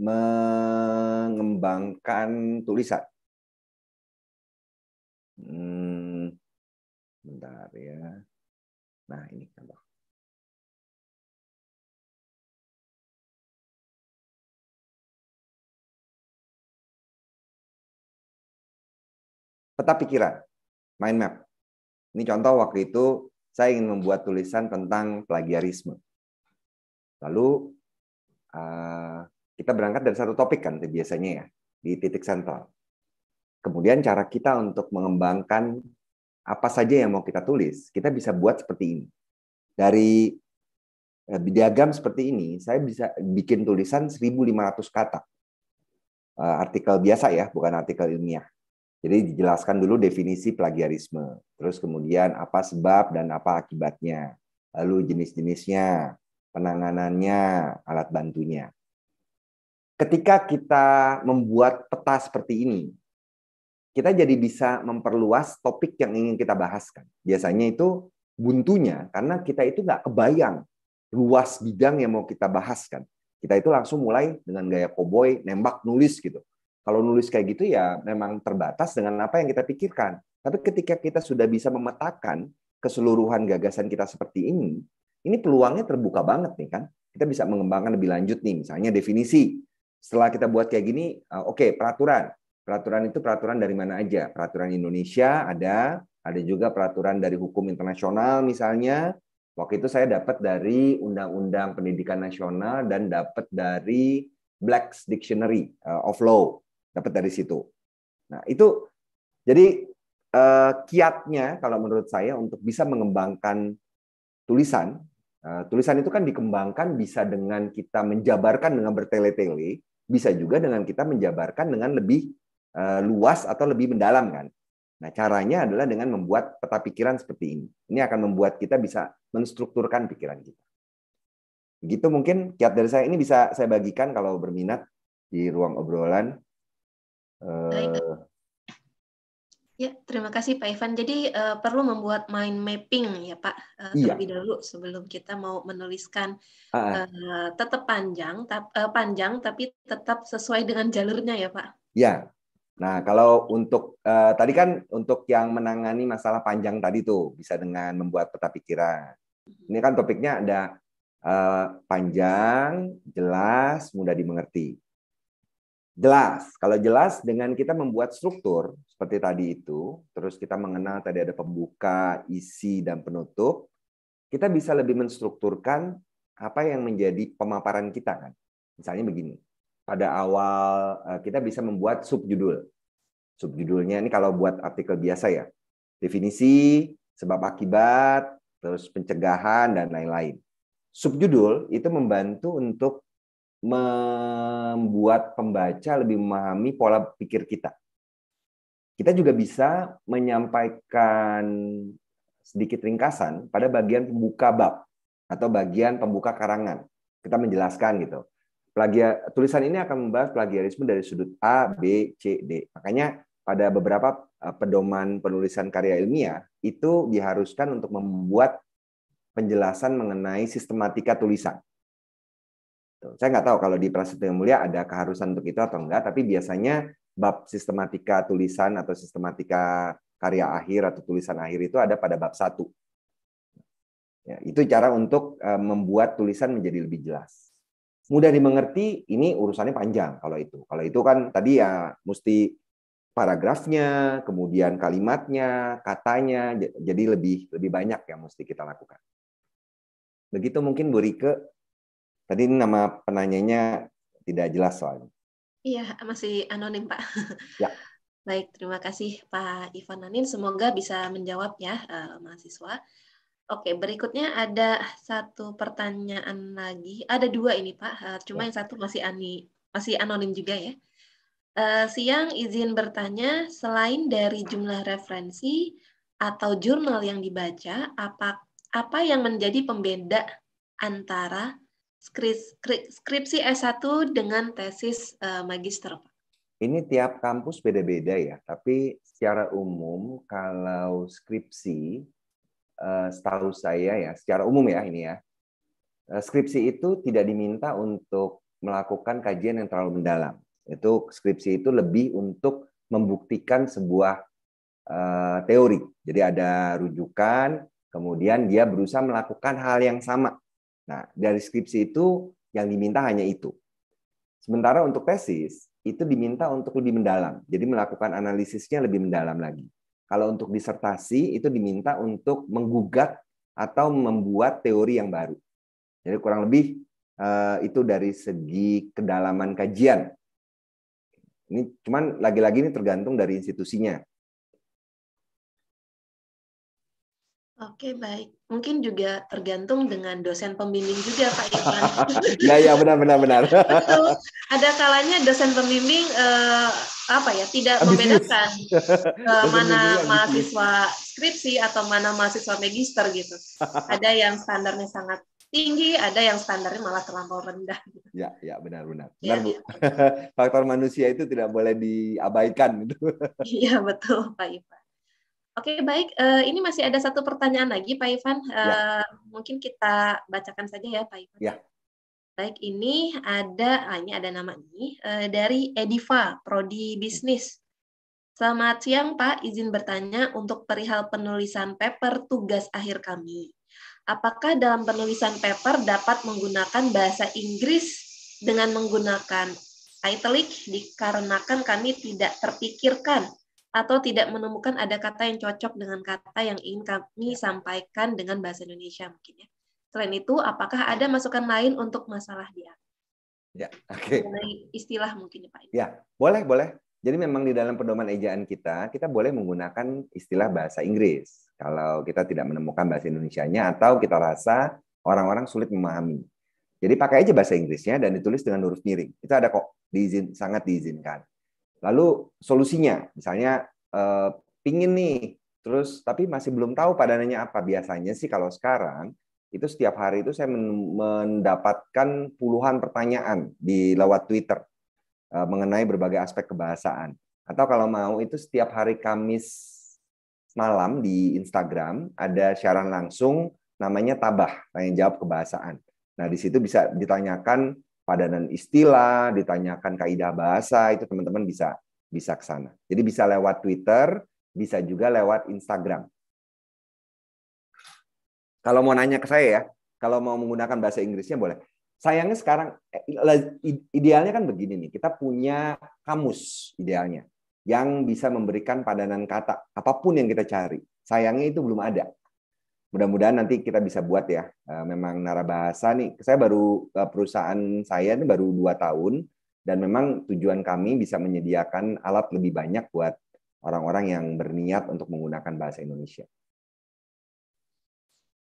Speaker 4: mengembangkan tulisan.
Speaker 3: Hmm, bentar ya. Nah ini contoh.
Speaker 4: peta pikiran, mind map. Ini contoh waktu itu saya ingin membuat tulisan tentang plagiarisme. Lalu eh, kita berangkat dari satu topik kan biasanya ya di titik sentral. Kemudian cara kita untuk mengembangkan apa saja yang mau kita tulis, kita bisa buat seperti ini. Dari eh, diagram seperti ini, saya bisa bikin tulisan 1.500 kata. Eh, artikel biasa ya, bukan artikel ilmiah. Jadi dijelaskan dulu definisi plagiarisme, terus kemudian apa sebab dan apa akibatnya, lalu jenis-jenisnya, penanganannya, alat bantunya. Ketika kita membuat peta seperti ini, kita jadi bisa memperluas topik yang ingin kita bahaskan. Biasanya itu buntunya, karena kita itu nggak kebayang luas bidang yang mau kita bahaskan. Kita itu langsung mulai dengan gaya koboi, nembak, nulis gitu kalau nulis kayak gitu ya memang terbatas dengan apa yang kita pikirkan. Tapi ketika kita sudah bisa memetakan keseluruhan gagasan kita seperti ini, ini peluangnya terbuka banget nih kan. Kita bisa mengembangkan lebih lanjut nih, misalnya definisi. Setelah kita buat kayak gini, eh, oke okay, peraturan. Peraturan itu peraturan dari mana aja? Peraturan Indonesia ada, ada juga peraturan dari hukum internasional misalnya. Waktu itu saya dapat dari Undang-Undang Pendidikan Nasional dan dapat dari Black's Dictionary eh, of Law dapat dari situ. Nah, itu jadi eh, kiatnya kalau menurut saya untuk bisa mengembangkan tulisan, eh, tulisan itu kan dikembangkan bisa dengan kita menjabarkan dengan bertele-tele, bisa juga dengan kita menjabarkan dengan lebih eh, luas atau lebih mendalam kan. Nah, caranya adalah dengan membuat peta pikiran seperti ini. Ini akan membuat kita bisa menstrukturkan pikiran kita. Begitu mungkin kiat dari saya ini bisa saya bagikan kalau berminat di ruang obrolan Baik. Eh,
Speaker 1: ya, terima kasih Pak Ivan. Jadi uh, perlu membuat mind mapping ya Pak uh, iya. terlebih dahulu sebelum kita mau menuliskan
Speaker 4: uh,
Speaker 1: tetap panjang, tap, uh, panjang tapi tetap sesuai dengan jalurnya ya Pak.
Speaker 4: Ya. Nah kalau untuk uh, tadi kan untuk yang menangani masalah panjang tadi tuh bisa dengan membuat peta pikiran. Mm-hmm. Ini kan topiknya ada uh, panjang, jelas, mudah dimengerti. Jelas, kalau jelas dengan kita membuat struktur seperti tadi itu, terus kita mengenal tadi ada pembuka, isi, dan penutup, kita bisa lebih menstrukturkan apa yang menjadi pemaparan kita kan. Misalnya begini, pada awal eh, kita bisa membuat subjudul. Subjudulnya ini kalau buat artikel biasa ya, definisi, sebab akibat, terus pencegahan, dan lain-lain. Subjudul itu membantu untuk membuat pembaca lebih memahami pola pikir kita. Kita juga bisa menyampaikan sedikit ringkasan pada bagian pembuka bab atau bagian pembuka karangan. Kita menjelaskan gitu. Plagia, tulisan ini akan membahas plagiarisme dari sudut A, B, C, D. Makanya pada beberapa e, pedoman penulisan karya ilmiah itu diharuskan untuk membuat penjelasan mengenai sistematika tulisan. Gitu. Saya nggak tahu kalau di Prasetyo yang Mulia ada keharusan untuk itu atau enggak, tapi biasanya bab sistematika tulisan atau sistematika karya akhir atau tulisan akhir itu ada pada bab satu. Ya, itu cara untuk eh, membuat tulisan menjadi lebih jelas. Mudah dimengerti, ini urusannya panjang kalau itu. Kalau itu kan tadi ya mesti paragrafnya, kemudian kalimatnya, katanya, jadi lebih lebih banyak yang mesti kita lakukan. Begitu mungkin Bu Rike Tadi nama penanyanya tidak jelas soalnya.
Speaker 1: Iya, masih anonim, Pak. Ya. [laughs] Baik, terima kasih Pak Ivan Nanin. Semoga bisa menjawab ya uh, mahasiswa. Oke, berikutnya ada satu pertanyaan lagi. Ada dua ini Pak, eh, cuma ya. yang satu masih ani, masih anonim juga ya. Uh, siang izin bertanya, selain dari jumlah referensi atau jurnal yang dibaca, apa apa yang menjadi pembeda antara skripsi S1 dengan tesis eh, magister Pak?
Speaker 4: Ini tiap kampus beda-beda ya, tapi secara umum kalau skripsi eh, setahu saya ya, secara umum ya ini ya. Eh, skripsi itu tidak diminta untuk melakukan kajian yang terlalu mendalam. Itu skripsi itu lebih untuk membuktikan sebuah teori. Jadi ada rujukan, kemudian dia berusaha melakukan hal yang sama Nah, dari skripsi itu yang diminta hanya itu. Sementara untuk tesis itu diminta untuk lebih mendalam. Jadi melakukan analisisnya lebih mendalam lagi. Kalau untuk disertasi itu diminta untuk menggugat atau membuat teori yang baru. Jadi kurang lebih eh, itu dari segi kedalaman kajian. Ini cuman lagi-lagi ini tergantung dari institusinya.
Speaker 3: Oke baik, mungkin juga tergantung
Speaker 1: dengan dosen pembimbing juga Pak Irfan.
Speaker 4: [laughs] ya ya benar benar benar. Betul.
Speaker 1: Ada kalanya dosen pembimbing eh, apa ya tidak Abis membedakan
Speaker 4: [laughs] eh, mana
Speaker 1: gitu. mahasiswa skripsi atau mana mahasiswa magister gitu. Ada yang standarnya sangat tinggi, ada yang standarnya malah terlampau rendah. Gitu.
Speaker 4: Ya, ya benar-benar. Benar, ya, Bu. Ya. [laughs] Faktor manusia itu tidak boleh diabaikan. Gitu. Iya
Speaker 1: betul Pak Irfan. Oke baik, uh, ini masih ada satu pertanyaan lagi Pak Ivan. Uh, ya. Mungkin kita bacakan saja ya Pak Ivan. Ya. Baik, ini ada ah, ini ada nama ini uh, dari Ediva Prodi Bisnis. Selamat siang Pak, izin bertanya untuk perihal penulisan paper tugas akhir kami. Apakah dalam penulisan paper dapat menggunakan bahasa Inggris dengan menggunakan italic dikarenakan kami tidak terpikirkan atau tidak menemukan ada kata yang cocok dengan kata yang ingin kami ya. sampaikan dengan bahasa Indonesia mungkin ya. Selain itu, apakah ada masukan lain untuk masalah dia?
Speaker 4: Ya, oke. Okay.
Speaker 1: istilah mungkin ya
Speaker 4: Pak. Ya, boleh, boleh. Jadi memang di dalam pedoman ejaan kita, kita boleh menggunakan istilah bahasa Inggris kalau kita tidak menemukan bahasa Indonesianya atau kita rasa orang-orang sulit memahami. Jadi pakai aja bahasa Inggrisnya dan ditulis dengan huruf miring. Itu ada kok, diizin, sangat diizinkan. Lalu solusinya, misalnya eh, pingin nih, terus tapi masih belum tahu padanannya apa. Biasanya sih kalau sekarang itu setiap hari itu saya mendapatkan puluhan pertanyaan di lewat Twitter eh, mengenai berbagai aspek kebahasaan. Atau kalau mau itu setiap hari Kamis malam di Instagram ada siaran langsung namanya tabah tanya jawab kebahasaan. Nah di situ bisa ditanyakan padanan istilah, ditanyakan kaidah bahasa, itu teman-teman bisa bisa ke sana. Jadi bisa lewat Twitter, bisa juga lewat Instagram. Kalau mau nanya ke saya ya, kalau mau menggunakan bahasa Inggrisnya boleh. Sayangnya sekarang eh, idealnya kan begini nih, kita punya kamus idealnya yang bisa memberikan padanan kata apapun yang kita cari. Sayangnya itu belum ada mudah-mudahan nanti kita bisa buat ya. Eh, memang narabahasa nih, saya baru eh, perusahaan saya ini baru dua tahun dan memang tujuan kami bisa menyediakan alat lebih banyak buat orang-orang yang berniat untuk menggunakan bahasa Indonesia.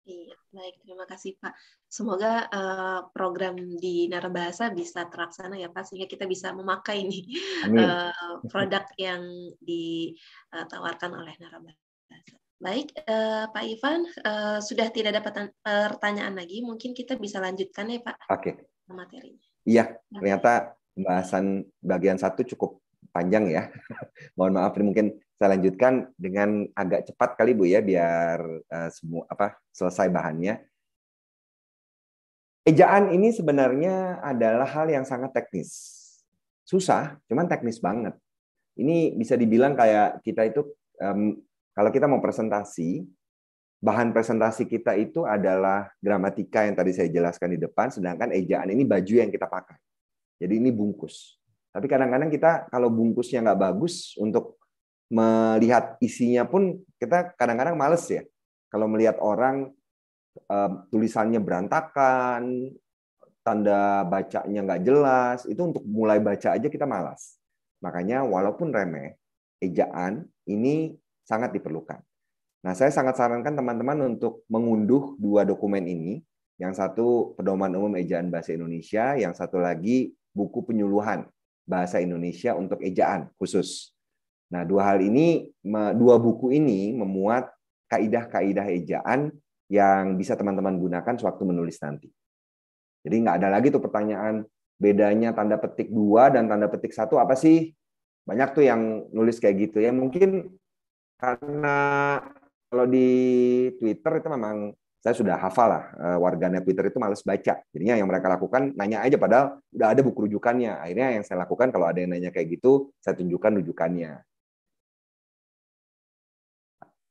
Speaker 1: Iya, baik. Terima kasih, Pak. Semoga uh, program di Narabahasa bisa terlaksana ya, Pak, sehingga kita bisa memakai ini uh, produk yang ditawarkan oleh Narabahasa. Baik, eh, Pak Ivan, eh, sudah tidak ada pertanyaan lagi. Mungkin kita bisa lanjutkan ya, Pak. Oke. Okay. Materinya.
Speaker 4: Iya, ternyata bahasan bagian satu cukup panjang ya. [laughs] Mohon maaf, mungkin saya lanjutkan dengan agak cepat kali Bu ya, biar eh, semua apa selesai bahannya. Ejaan ini sebenarnya adalah hal yang sangat teknis. Susah, cuman teknis banget. Ini bisa dibilang kayak kita itu um, kalau kita mau presentasi, bahan presentasi kita itu adalah gramatika yang tadi saya jelaskan di depan, sedangkan ejaan ini baju yang kita pakai. Jadi ini bungkus. Tapi kadang-kadang kita kalau bungkusnya nggak bagus untuk melihat isinya pun kita kadang-kadang males ya. Kalau melihat orang tulisannya berantakan, tanda bacanya nggak jelas, itu untuk mulai baca aja kita malas. Makanya walaupun remeh, ejaan ini sangat diperlukan. Nah, saya sangat sarankan teman-teman untuk mengunduh dua dokumen ini. Yang satu pedoman umum ejaan bahasa Indonesia, yang satu lagi buku penyuluhan bahasa Indonesia untuk ejaan khusus. Nah, dua hal ini, dua buku ini memuat kaidah-kaidah ejaan yang bisa teman-teman gunakan sewaktu menulis nanti. Jadi nggak ada lagi tuh pertanyaan bedanya tanda petik dua dan tanda petik satu apa sih? Banyak tuh yang nulis kayak gitu ya. Mungkin karena kalau di Twitter itu memang saya sudah hafal lah eh, warganet Twitter itu males baca. Jadinya yang mereka lakukan nanya aja padahal udah ada buku rujukannya. Akhirnya yang saya lakukan kalau ada yang nanya kayak gitu, saya tunjukkan rujukannya.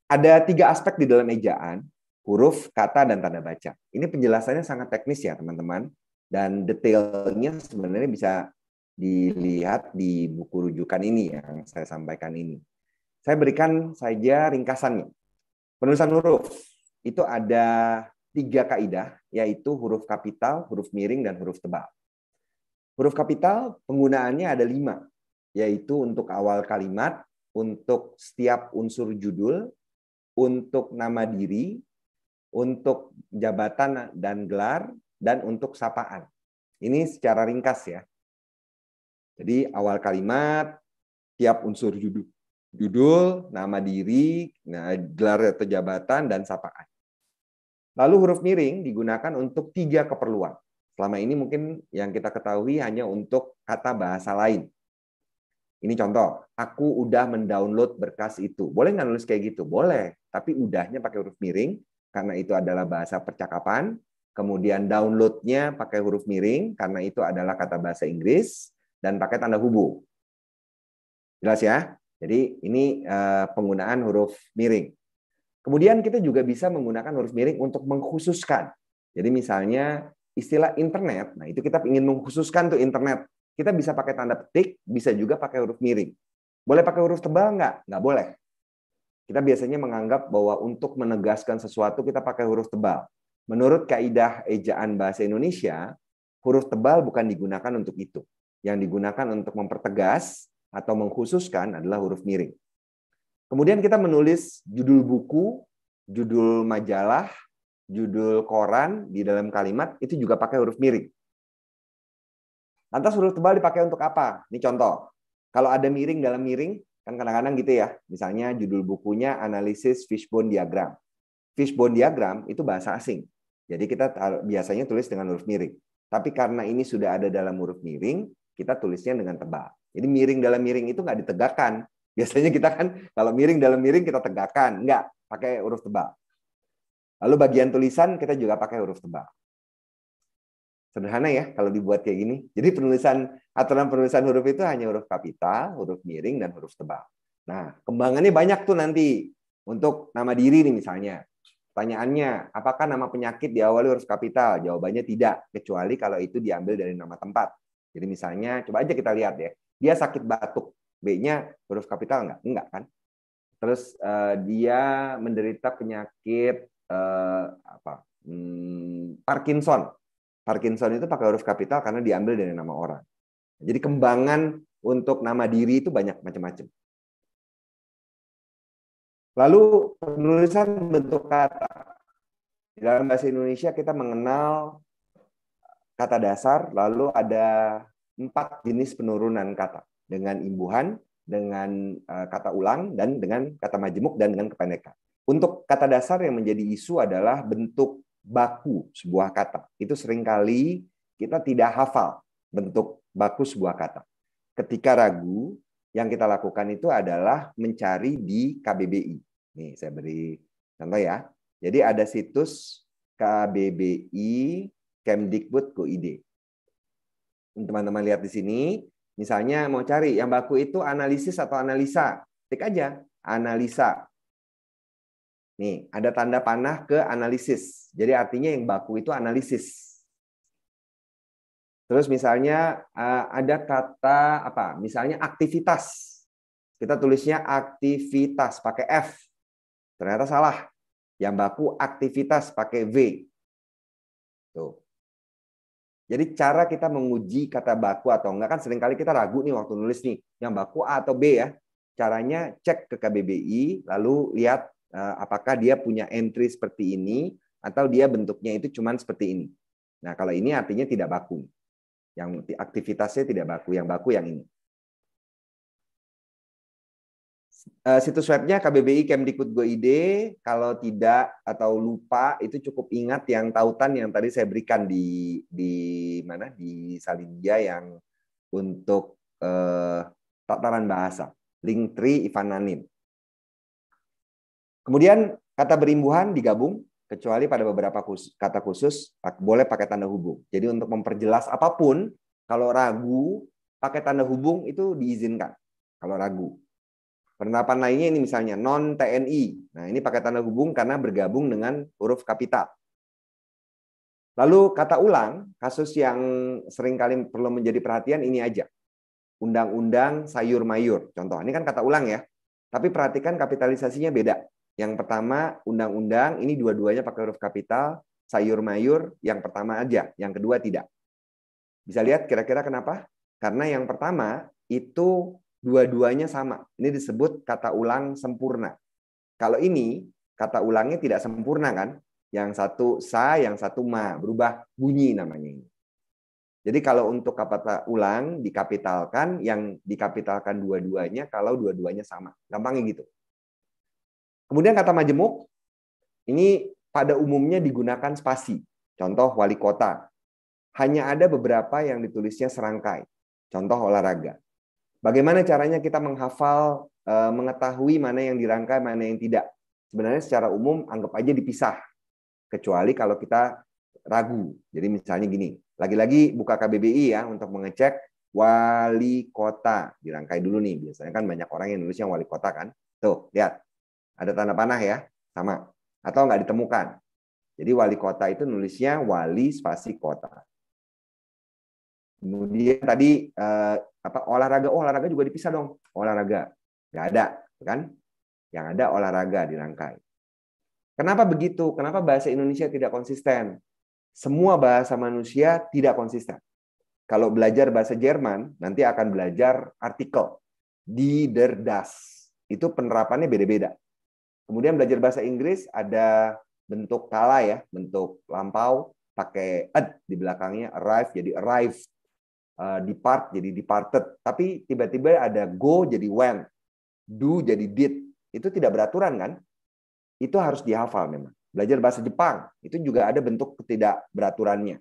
Speaker 4: Ada tiga aspek di dalam ejaan, huruf, kata, dan tanda baca. Ini penjelasannya sangat teknis ya teman-teman. Dan detailnya sebenarnya bisa dilihat di buku rujukan ini yang saya sampaikan ini. Saya berikan saja ringkasannya. Penulisan huruf itu ada tiga kaidah, yaitu huruf kapital, huruf miring, dan huruf tebal. Huruf kapital penggunaannya ada lima, yaitu untuk awal kalimat, untuk setiap unsur judul, untuk nama diri, untuk jabatan dan gelar, dan untuk sapaan. Ini secara ringkas ya. Jadi awal kalimat, tiap unsur judul, judul, nama diri, nah, gelar atau jabatan, dan sapaan. Lalu huruf miring digunakan untuk tiga keperluan. Selama ini mungkin yang kita ketahui hanya untuk kata bahasa lain. Ini contoh, aku udah mendownload berkas itu. Boleh nggak nulis kayak gitu? Boleh, tapi udahnya pakai huruf miring, karena itu adalah bahasa percakapan. Kemudian downloadnya pakai huruf miring, karena itu adalah kata bahasa Inggris, dan pakai tanda hubung. Jelas ya? Jadi ini eh, penggunaan huruf miring. Kemudian kita juga bisa menggunakan huruf miring untuk mengkhususkan. Jadi misalnya istilah internet, nah itu kita ingin mengkhususkan tuh internet. Kita bisa pakai tanda petik, bisa juga pakai huruf miring. Boleh pakai huruf tebal nggak? Nggak boleh. Kita biasanya menganggap bahwa untuk menegaskan sesuatu kita pakai huruf tebal. Menurut kaidah ejaan bahasa Indonesia, huruf tebal bukan digunakan untuk itu. Yang digunakan untuk mempertegas atau mengkhususkan adalah huruf miring. Kemudian kita menulis judul buku, judul majalah, judul koran di dalam kalimat itu juga pakai huruf miring. Lantas huruf tebal dipakai untuk apa? Ini contoh. Kalau ada miring dalam miring, kan kadang-kadang gitu ya. Misalnya judul bukunya analisis fishbone diagram. Fishbone diagram itu bahasa asing. Jadi kita biasanya tulis dengan huruf miring. Tapi karena ini sudah ada dalam huruf miring, kita tulisnya dengan tebal. Jadi miring dalam miring itu nggak ditegakkan. [laughs] Biasanya kita kan kalau miring dalam miring kita tegakkan, nggak pakai huruf tebal. Lalu bagian tulisan kita juga pakai huruf tebal. Sederhana ya kalau dibuat kayak gini. Jadi penulisan aturan penulisan huruf itu hanya huruf kapital, huruf miring dan huruf tebal. Nah, kembangannya banyak tuh nanti untuk nama diri nih misalnya. Pertanyaannya, apakah nama penyakit diawali huruf kapital? Jawabannya tidak, kecuali kalau itu diambil dari nama tempat. Jadi misalnya, coba aja kita lihat ya dia sakit batuk. B-nya huruf kapital enggak? Enggak kan? Terus uh, dia menderita penyakit uh, apa? Hmm, Parkinson. Parkinson itu pakai huruf kapital karena diambil dari nama orang. Jadi kembangan untuk nama diri itu banyak macam-macam. Lalu penulisan bentuk kata. Dalam bahasa Indonesia kita mengenal kata dasar, lalu ada empat jenis penurunan kata dengan imbuhan, dengan eh, kata ulang, dan dengan kata majemuk dan dengan kependekan. Untuk kata dasar yang menjadi isu adalah bentuk baku sebuah kata. Itu seringkali kita tidak hafal bentuk baku sebuah kata. Ketika ragu, yang kita lakukan itu adalah mencari di KBBI. Nih, saya beri contoh ya. Jadi ada situs KBBI Kemdikbud Kemdikbud.go.id teman-teman lihat di sini, misalnya mau cari yang baku itu analisis atau analisa, klik aja analisa. Nih, ada tanda panah ke analisis. Jadi artinya yang baku itu analisis. Terus misalnya eh, ada kata apa? Misalnya aktivitas. Kita tulisnya aktivitas pakai F. Ternyata salah. Yang baku aktivitas pakai V. Tuh. Jadi cara kita menguji kata baku atau enggak kan seringkali kita ragu nih waktu nulis nih yang baku A atau B ya. Caranya cek ke KBBI lalu lihat eh, apakah dia punya entry seperti ini atau dia bentuknya itu cuman seperti ini. Nah, kalau ini artinya tidak baku. Yang aktivitasnya tidak baku, yang baku yang ini. Eh, situs webnya KBBI go Kemdikbud ide. Kalau tidak atau lupa itu cukup ingat yang tautan yang tadi saya berikan di di mana di Salindia yang untuk uh, tataran bahasa. Link Tri Ivananin. Kemudian kata berimbuhan digabung kecuali pada beberapa kata khusus boleh pakai tanda hubung. Jadi untuk memperjelas apapun, kalau ragu pakai tanda hubung itu diizinkan. Kalau ragu, Penetapan lainnya ini misalnya non TNI. Nah, ini pakai tanda hubung karena bergabung dengan huruf kapital. Lalu kata ulang, kasus yang seringkali perlu menjadi perhatian ini aja. Undang-undang sayur mayur. Contoh, ini kan kata ulang ya. Tapi perhatikan kapitalisasinya beda. Yang pertama, undang-undang ini dua-duanya pakai huruf kapital, sayur mayur yang pertama aja, yang kedua tidak. Bisa lihat kira-kira kenapa? Karena yang pertama itu dua-duanya sama. Ini disebut kata ulang sempurna. Kalau ini kata ulangnya tidak sempurna kan? Yang satu sa, yang satu ma, berubah bunyi namanya ini. Jadi kalau untuk kata ulang dikapitalkan, yang dikapitalkan dua-duanya kalau dua-duanya sama. Gampangnya gitu. Kemudian kata majemuk, ini pada umumnya digunakan spasi. Contoh wali kota. Hanya ada beberapa yang ditulisnya serangkai. Contoh olahraga. Bagaimana caranya kita menghafal, eh, mengetahui mana yang dirangkai, mana yang tidak? Sebenarnya secara umum anggap aja dipisah. Kecuali kalau kita ragu. Jadi misalnya gini, lagi-lagi buka KBBI ya untuk mengecek wali kota. Dirangkai dulu nih, biasanya kan banyak orang yang nulisnya wali kota kan. Tuh, lihat. Ada tanda panah ya, sama. Atau nggak ditemukan. Jadi wali kota itu nulisnya wali spasi kota. Kemudian tadi eh, apa olahraga oh, olahraga juga dipisah dong olahraga nggak ada kan yang ada olahraga dirangkai. Kenapa begitu? Kenapa bahasa Indonesia tidak konsisten? Semua bahasa manusia tidak konsisten. Kalau belajar bahasa Jerman nanti akan belajar artikel di der das itu penerapannya beda-beda. Kemudian belajar bahasa Inggris ada bentuk kala ya, bentuk lampau pakai ed di belakangnya arrive jadi arrived Eh, depart jadi departed, tapi tiba-tiba ada go jadi went, do jadi did. Itu tidak beraturan kan? Itu harus dihafal memang. Belajar bahasa Jepang itu juga ada bentuk ketidakberaturannya.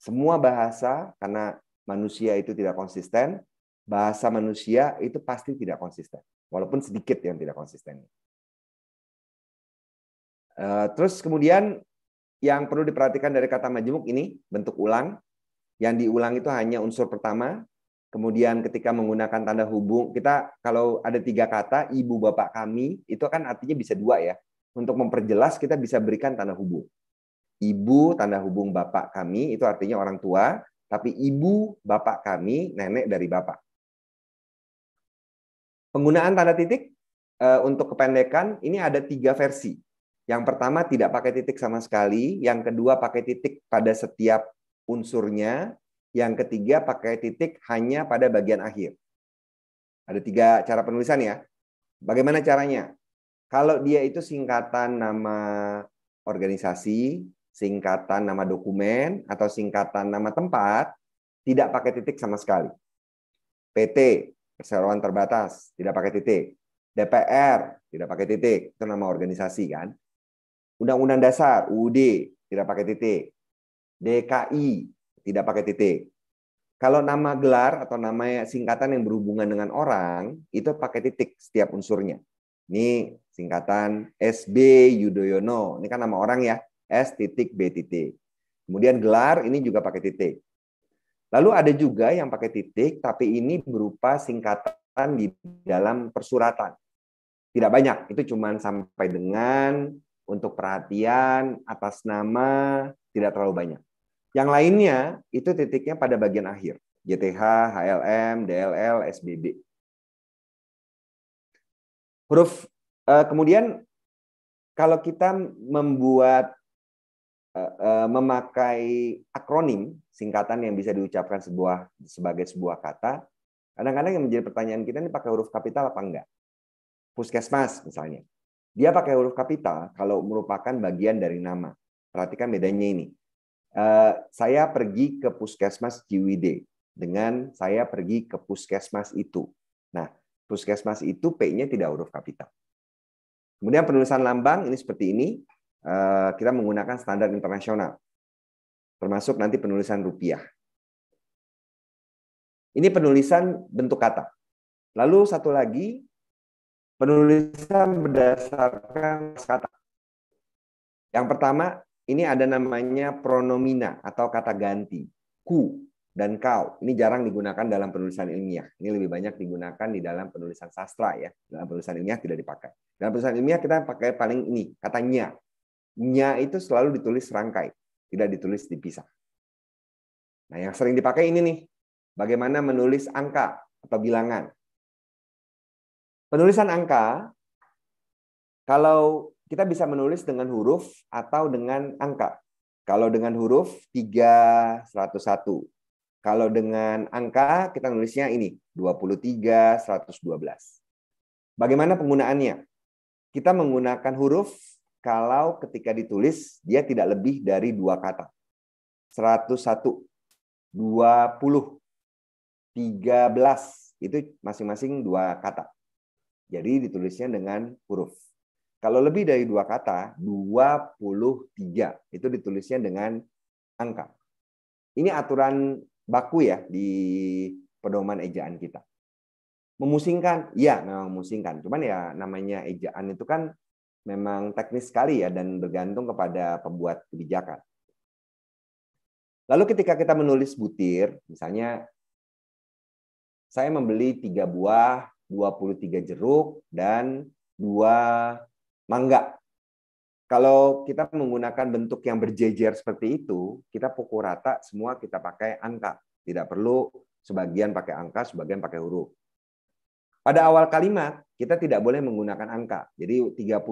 Speaker 4: Semua bahasa karena manusia itu tidak konsisten, bahasa manusia itu pasti tidak konsisten, walaupun sedikit yang tidak konsisten. Eh, terus kemudian yang perlu diperhatikan dari kata majemuk ini bentuk ulang yang diulang itu hanya unsur pertama, kemudian ketika menggunakan tanda hubung, kita kalau ada tiga kata, ibu bapak kami, itu kan artinya bisa dua ya. Untuk memperjelas kita bisa berikan tanda hubung. Ibu tanda hubung bapak kami, itu artinya orang tua, tapi ibu bapak kami, nenek dari bapak. Penggunaan tanda titik eh, untuk kependekan ini ada tiga versi. Yang pertama tidak pakai titik sama sekali, yang kedua pakai titik pada setiap unsurnya. Yang ketiga pakai titik hanya pada bagian akhir. Ada tiga cara penulisan ya. Bagaimana caranya? Kalau dia itu singkatan nama organisasi, singkatan nama dokumen, atau singkatan nama tempat, tidak pakai titik sama sekali. PT, perseroan terbatas, tidak pakai titik. DPR, tidak pakai titik. Itu nama organisasi kan. Undang-Undang Dasar, UUD, tidak pakai titik. DKI, tidak pakai titik. Kalau nama gelar atau nama singkatan yang berhubungan dengan orang, itu pakai titik setiap unsurnya. Ini singkatan SB Yudhoyono. Ini kan nama orang ya, S titik B titik. Kemudian gelar ini juga pakai titik. Lalu ada juga yang pakai titik, tapi ini berupa singkatan di dalam persuratan. Tidak banyak, itu cuma sampai dengan, untuk perhatian, atas nama, tidak terlalu banyak. Yang lainnya itu titiknya pada bagian akhir. JTH, HLM, DLL, SBB. Huruf eh, kemudian kalau kita membuat eh, eh, memakai akronim singkatan yang bisa diucapkan sebuah sebagai sebuah kata, kadang-kadang yang menjadi pertanyaan kita ini pakai huruf kapital apa enggak? Puskesmas misalnya. Dia pakai huruf kapital kalau merupakan bagian dari nama. Perhatikan bedanya ini. Eh, saya pergi ke puskesmas Ciwide dengan saya pergi ke puskesmas itu. Nah, puskesmas itu P-nya tidak huruf kapital. Kemudian penulisan lambang ini seperti ini. Eh, kita menggunakan standar internasional, termasuk nanti penulisan rupiah. Ini penulisan bentuk kata. Lalu satu lagi penulisan berdasarkan kata. Yang pertama ini ada namanya pronomina atau kata ganti. Ku dan kau. Ini jarang digunakan dalam penulisan ilmiah. Ini lebih banyak digunakan di dalam penulisan sastra ya. Dalam penulisan ilmiah tidak dipakai. Dalam penulisan ilmiah kita pakai paling ini, katanya. nya. Nya itu selalu ditulis rangkai, tidak ditulis dipisah. Nah, yang sering dipakai ini nih. Bagaimana menulis angka atau bilangan. Penulisan angka kalau kita bisa menulis dengan huruf atau dengan angka. Kalau dengan huruf 3 satu. Kalau dengan angka kita nulisnya ini 23 112. Bagaimana penggunaannya? Kita menggunakan huruf kalau ketika ditulis dia tidak lebih dari dua kata. 101, 20, 13 itu masing-masing dua kata. Jadi ditulisnya dengan huruf. Kalau lebih dari dua kata, 23. Itu ditulisnya dengan angka. Ini aturan baku ya di pedoman ejaan kita. Memusingkan? Ya, memang memusingkan. Cuman ya namanya ejaan itu kan memang teknis sekali ya dan bergantung kepada pembuat kebijakan. Lalu ketika kita menulis butir, misalnya saya membeli 3 buah, 23 jeruk, dan 2 mangga. Kalau kita menggunakan bentuk yang berjejer seperti itu, kita pukul rata semua kita pakai angka. Tidak perlu sebagian pakai angka, sebagian pakai huruf. Pada awal kalimat, kita tidak boleh menggunakan angka. Jadi 31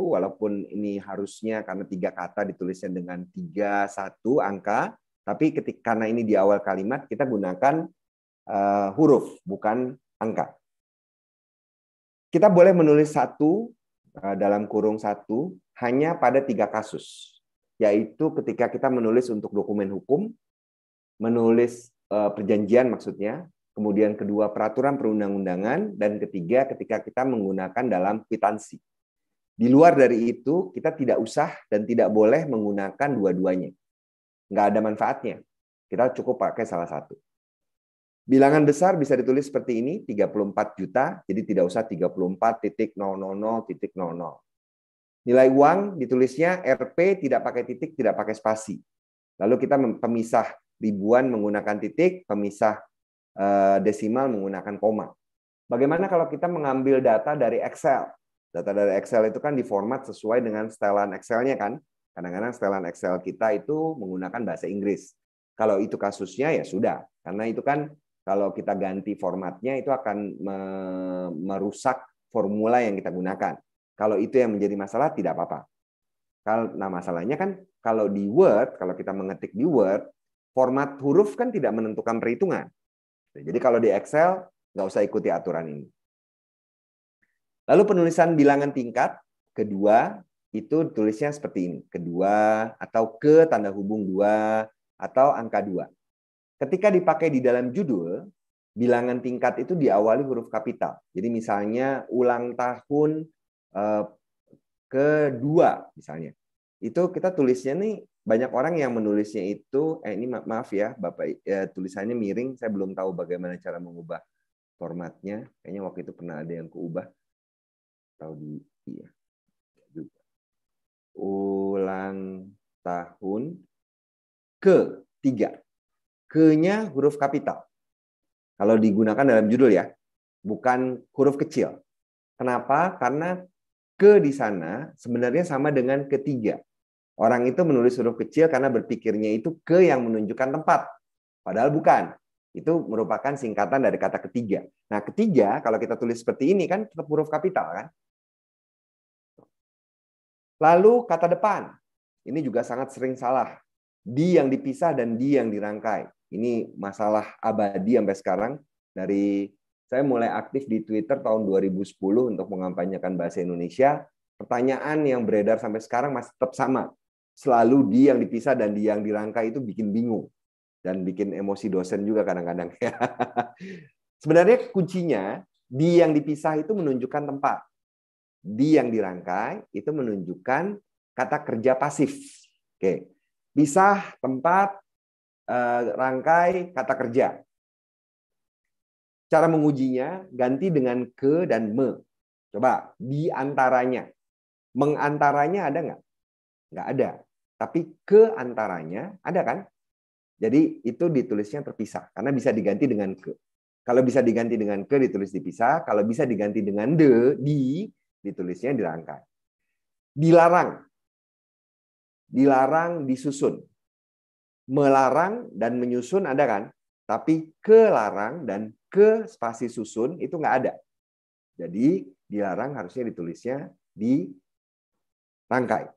Speaker 4: walaupun ini harusnya karena tiga kata ditulisnya dengan 31 angka, tapi ketika karena ini di awal kalimat kita gunakan uh, huruf bukan angka. Kita boleh menulis satu Uh, dalam kurung satu hanya pada tiga kasus, yaitu ketika kita menulis untuk dokumen hukum, menulis uh, perjanjian maksudnya, kemudian kedua peraturan perundang-undangan, dan ketiga ketika kita menggunakan dalam kwitansi. Di luar dari itu, kita tidak usah dan tidak boleh menggunakan dua-duanya. Nggak ada manfaatnya. Kita cukup pakai salah satu. Bilangan besar bisa ditulis seperti ini, 34 juta, jadi tidak usah 34.000.000. Nilai uang ditulisnya RP tidak pakai titik, tidak pakai spasi. Lalu kita pemisah ribuan menggunakan titik, pemisah eh, desimal menggunakan koma. Bagaimana kalau kita mengambil data dari Excel? Data dari Excel itu kan diformat sesuai dengan setelan Excel-nya kan? Kadang-kadang setelan Excel kita itu menggunakan bahasa Inggris. Kalau itu kasusnya ya sudah, karena itu kan kalau kita ganti formatnya itu akan merusak formula yang kita gunakan. Kalau itu yang menjadi masalah tidak apa-apa. Nah masalahnya kan kalau di Word, kalau kita mengetik di Word, format huruf kan tidak menentukan perhitungan. Jadi kalau di Excel nggak usah ikuti aturan ini. Lalu penulisan bilangan tingkat kedua itu tulisnya seperti ini, kedua atau ke tanda hubung dua atau angka dua. Ketika dipakai di dalam judul, bilangan tingkat itu diawali huruf kapital. Jadi misalnya ulang tahun eh, kedua misalnya. Itu kita tulisnya nih banyak orang yang menulisnya itu eh ini ma maaf ya Bapak eh, tulisannya miring, saya belum tahu bagaimana cara mengubah formatnya. Kayaknya waktu itu pernah ada yang keubah. Tahu di iya. Juga. Ulang tahun ketiga ke huruf kapital. Kalau digunakan dalam judul ya, bukan huruf kecil. Kenapa? Karena ke di sana sebenarnya sama dengan ketiga. Orang itu menulis huruf kecil karena berpikirnya itu ke yang menunjukkan tempat. Padahal bukan. Itu merupakan singkatan dari kata ketiga. Nah, ketiga kalau kita tulis seperti ini kan tetap huruf kapital kan? Lalu kata depan. Ini juga sangat sering salah. Di yang dipisah dan di yang dirangkai. Ini masalah abadi sampai sekarang dari saya mulai aktif di Twitter tahun 2010 untuk mengampanyekan bahasa Indonesia. Pertanyaan yang beredar sampai sekarang masih tetap sama. Selalu di yang dipisah dan di yang dirangkai itu bikin bingung dan bikin emosi dosen juga kadang-kadang. [laughs] Sebenarnya kuncinya di yang dipisah itu menunjukkan tempat. Di yang dirangkai itu menunjukkan kata kerja pasif. Oke. Pisah tempat Eh, rangkai kata kerja. Cara mengujinya ganti dengan ke dan me. Coba di antaranya. Mengantaranya ada nggak? Nggak ada. Tapi ke antaranya ada kan? Jadi itu ditulisnya terpisah karena bisa diganti dengan ke. Kalau bisa diganti dengan ke ditulis dipisah, kalau bisa diganti dengan de, di ditulisnya dirangkai. Dilarang. Dilarang disusun melarang dan menyusun ada kan? Tapi kelarang dan ke spasi susun itu nggak ada. Jadi dilarang harusnya ditulisnya di rangkai.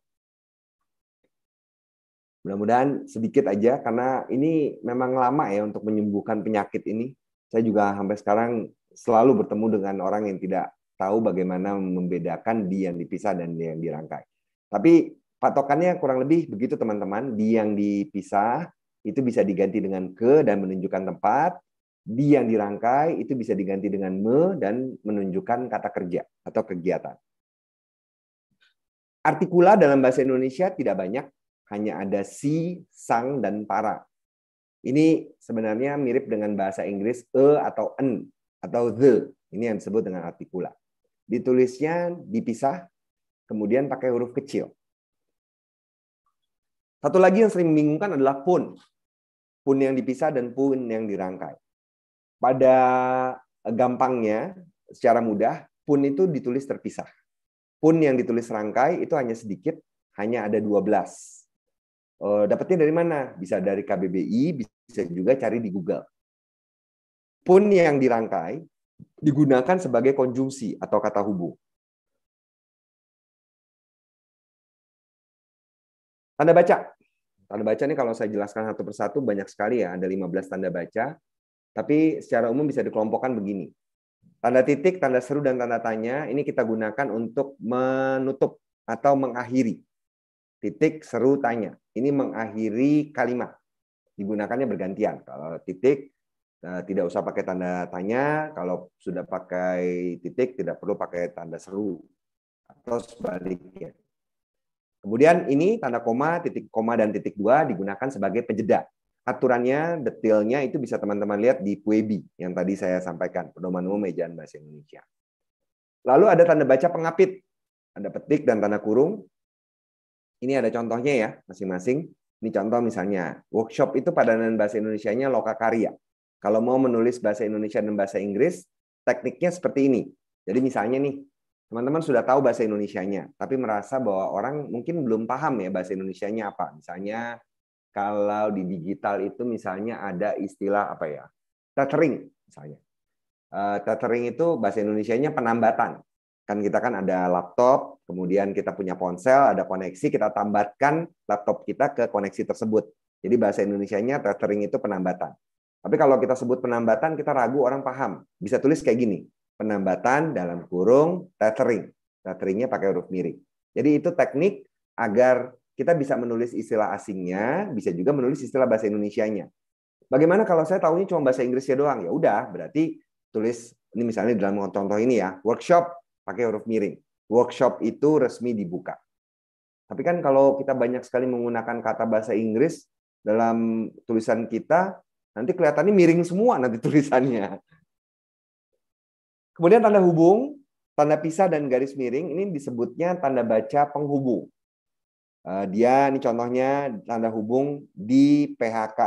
Speaker 4: Mudah-mudahan sedikit aja karena ini memang lama ya untuk menyembuhkan penyakit ini. Saya juga sampai sekarang selalu bertemu dengan orang yang tidak tahu bagaimana membedakan di yang dipisah dan di yang dirangkai. Tapi Patokannya kurang lebih begitu teman-teman. Di yang dipisah itu bisa diganti dengan ke dan menunjukkan tempat. Di yang dirangkai itu bisa diganti dengan me dan menunjukkan kata kerja atau kegiatan. Artikula dalam bahasa Indonesia tidak banyak, hanya ada si, sang, dan para. Ini sebenarnya mirip dengan bahasa Inggris e atau en atau the. Ini yang disebut dengan artikula. Ditulisnya dipisah, kemudian pakai huruf kecil. Satu lagi yang sering membingungkan adalah pun. Pun yang dipisah dan pun yang dirangkai. Pada gampangnya, secara mudah, pun itu ditulis terpisah. Pun yang ditulis rangkai itu hanya sedikit, hanya ada 12. Eh, dapatnya dari mana? Bisa dari KBBI, bisa juga cari di Google. Pun yang dirangkai digunakan sebagai konjungsi atau kata hubung.
Speaker 5: Tanda baca. Tanda baca ini kalau saya
Speaker 4: jelaskan satu persatu banyak sekali ya, ada 15 tanda baca. Tapi secara umum bisa dikelompokkan begini. Tanda titik, tanda seru, dan tanda tanya ini kita gunakan untuk menutup atau mengakhiri. Titik, seru, tanya. Ini mengakhiri kalimat. Digunakannya bergantian. Kalau titik, eh, tidak usah pakai tanda tanya. Kalau sudah pakai titik, tidak perlu pakai tanda seru atau sebaliknya. Kemudian ini tanda koma, titik koma, dan titik dua digunakan sebagai penjeda. Aturannya, detailnya itu bisa teman-teman lihat di Puebi yang tadi saya sampaikan, pedoman umum ejaan bahasa Indonesia. Lalu ada tanda baca pengapit, ada petik dan tanda kurung. Ini ada contohnya ya, masing-masing. Ini contoh misalnya, workshop itu padanan bahasa indonesia loka karya. Kalau mau menulis bahasa Indonesia dan bahasa Inggris, tekniknya seperti ini. Jadi misalnya nih, teman-teman sudah tahu bahasa Indonesia-nya, tapi merasa bahwa orang mungkin belum paham ya bahasa Indonesia-nya apa. Misalnya kalau di digital itu misalnya ada istilah apa ya? Tethering misalnya. Uh, tethering itu bahasa Indonesia-nya penambatan. Kan kita kan ada laptop, kemudian kita punya ponsel, ada koneksi, kita tambatkan laptop kita ke koneksi tersebut. Jadi bahasa indonesia Indonesianya tethering itu penambatan. Tapi kalau kita sebut penambatan, kita ragu orang paham. Bisa tulis kayak gini, penambatan dalam kurung tethering. Tetheringnya pakai huruf miring. Jadi itu teknik agar kita bisa menulis istilah asingnya, bisa juga menulis istilah bahasa Indonesianya. Bagaimana kalau saya tahunya cuma bahasa Inggrisnya doang? Ya udah, berarti tulis ini misalnya dalam contoh ini ya, workshop pakai huruf miring. Workshop itu resmi dibuka. Tapi kan kalau kita banyak sekali menggunakan kata bahasa Inggris dalam tulisan kita, nanti kelihatannya miring semua nanti [laughs] tulisannya. Kemudian tanda hubung, tanda pisah dan garis miring ini disebutnya tanda baca penghubung. Eh, dia ini contohnya tanda hubung di PHK.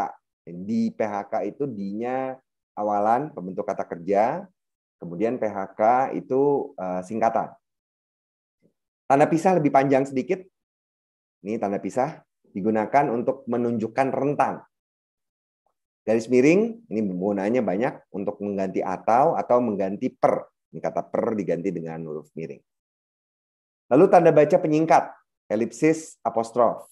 Speaker 4: Di PHK itu D-nya awalan pembentuk kata kerja, kemudian PHK itu eh, singkatan. Tanda pisah lebih panjang sedikit. Ini tanda pisah digunakan untuk menunjukkan rentan. Garis miring ini penggunaannya banyak untuk mengganti atau atau mengganti per. Ini kata per diganti dengan huruf miring. Lalu tanda baca penyingkat, elipsis apostrof.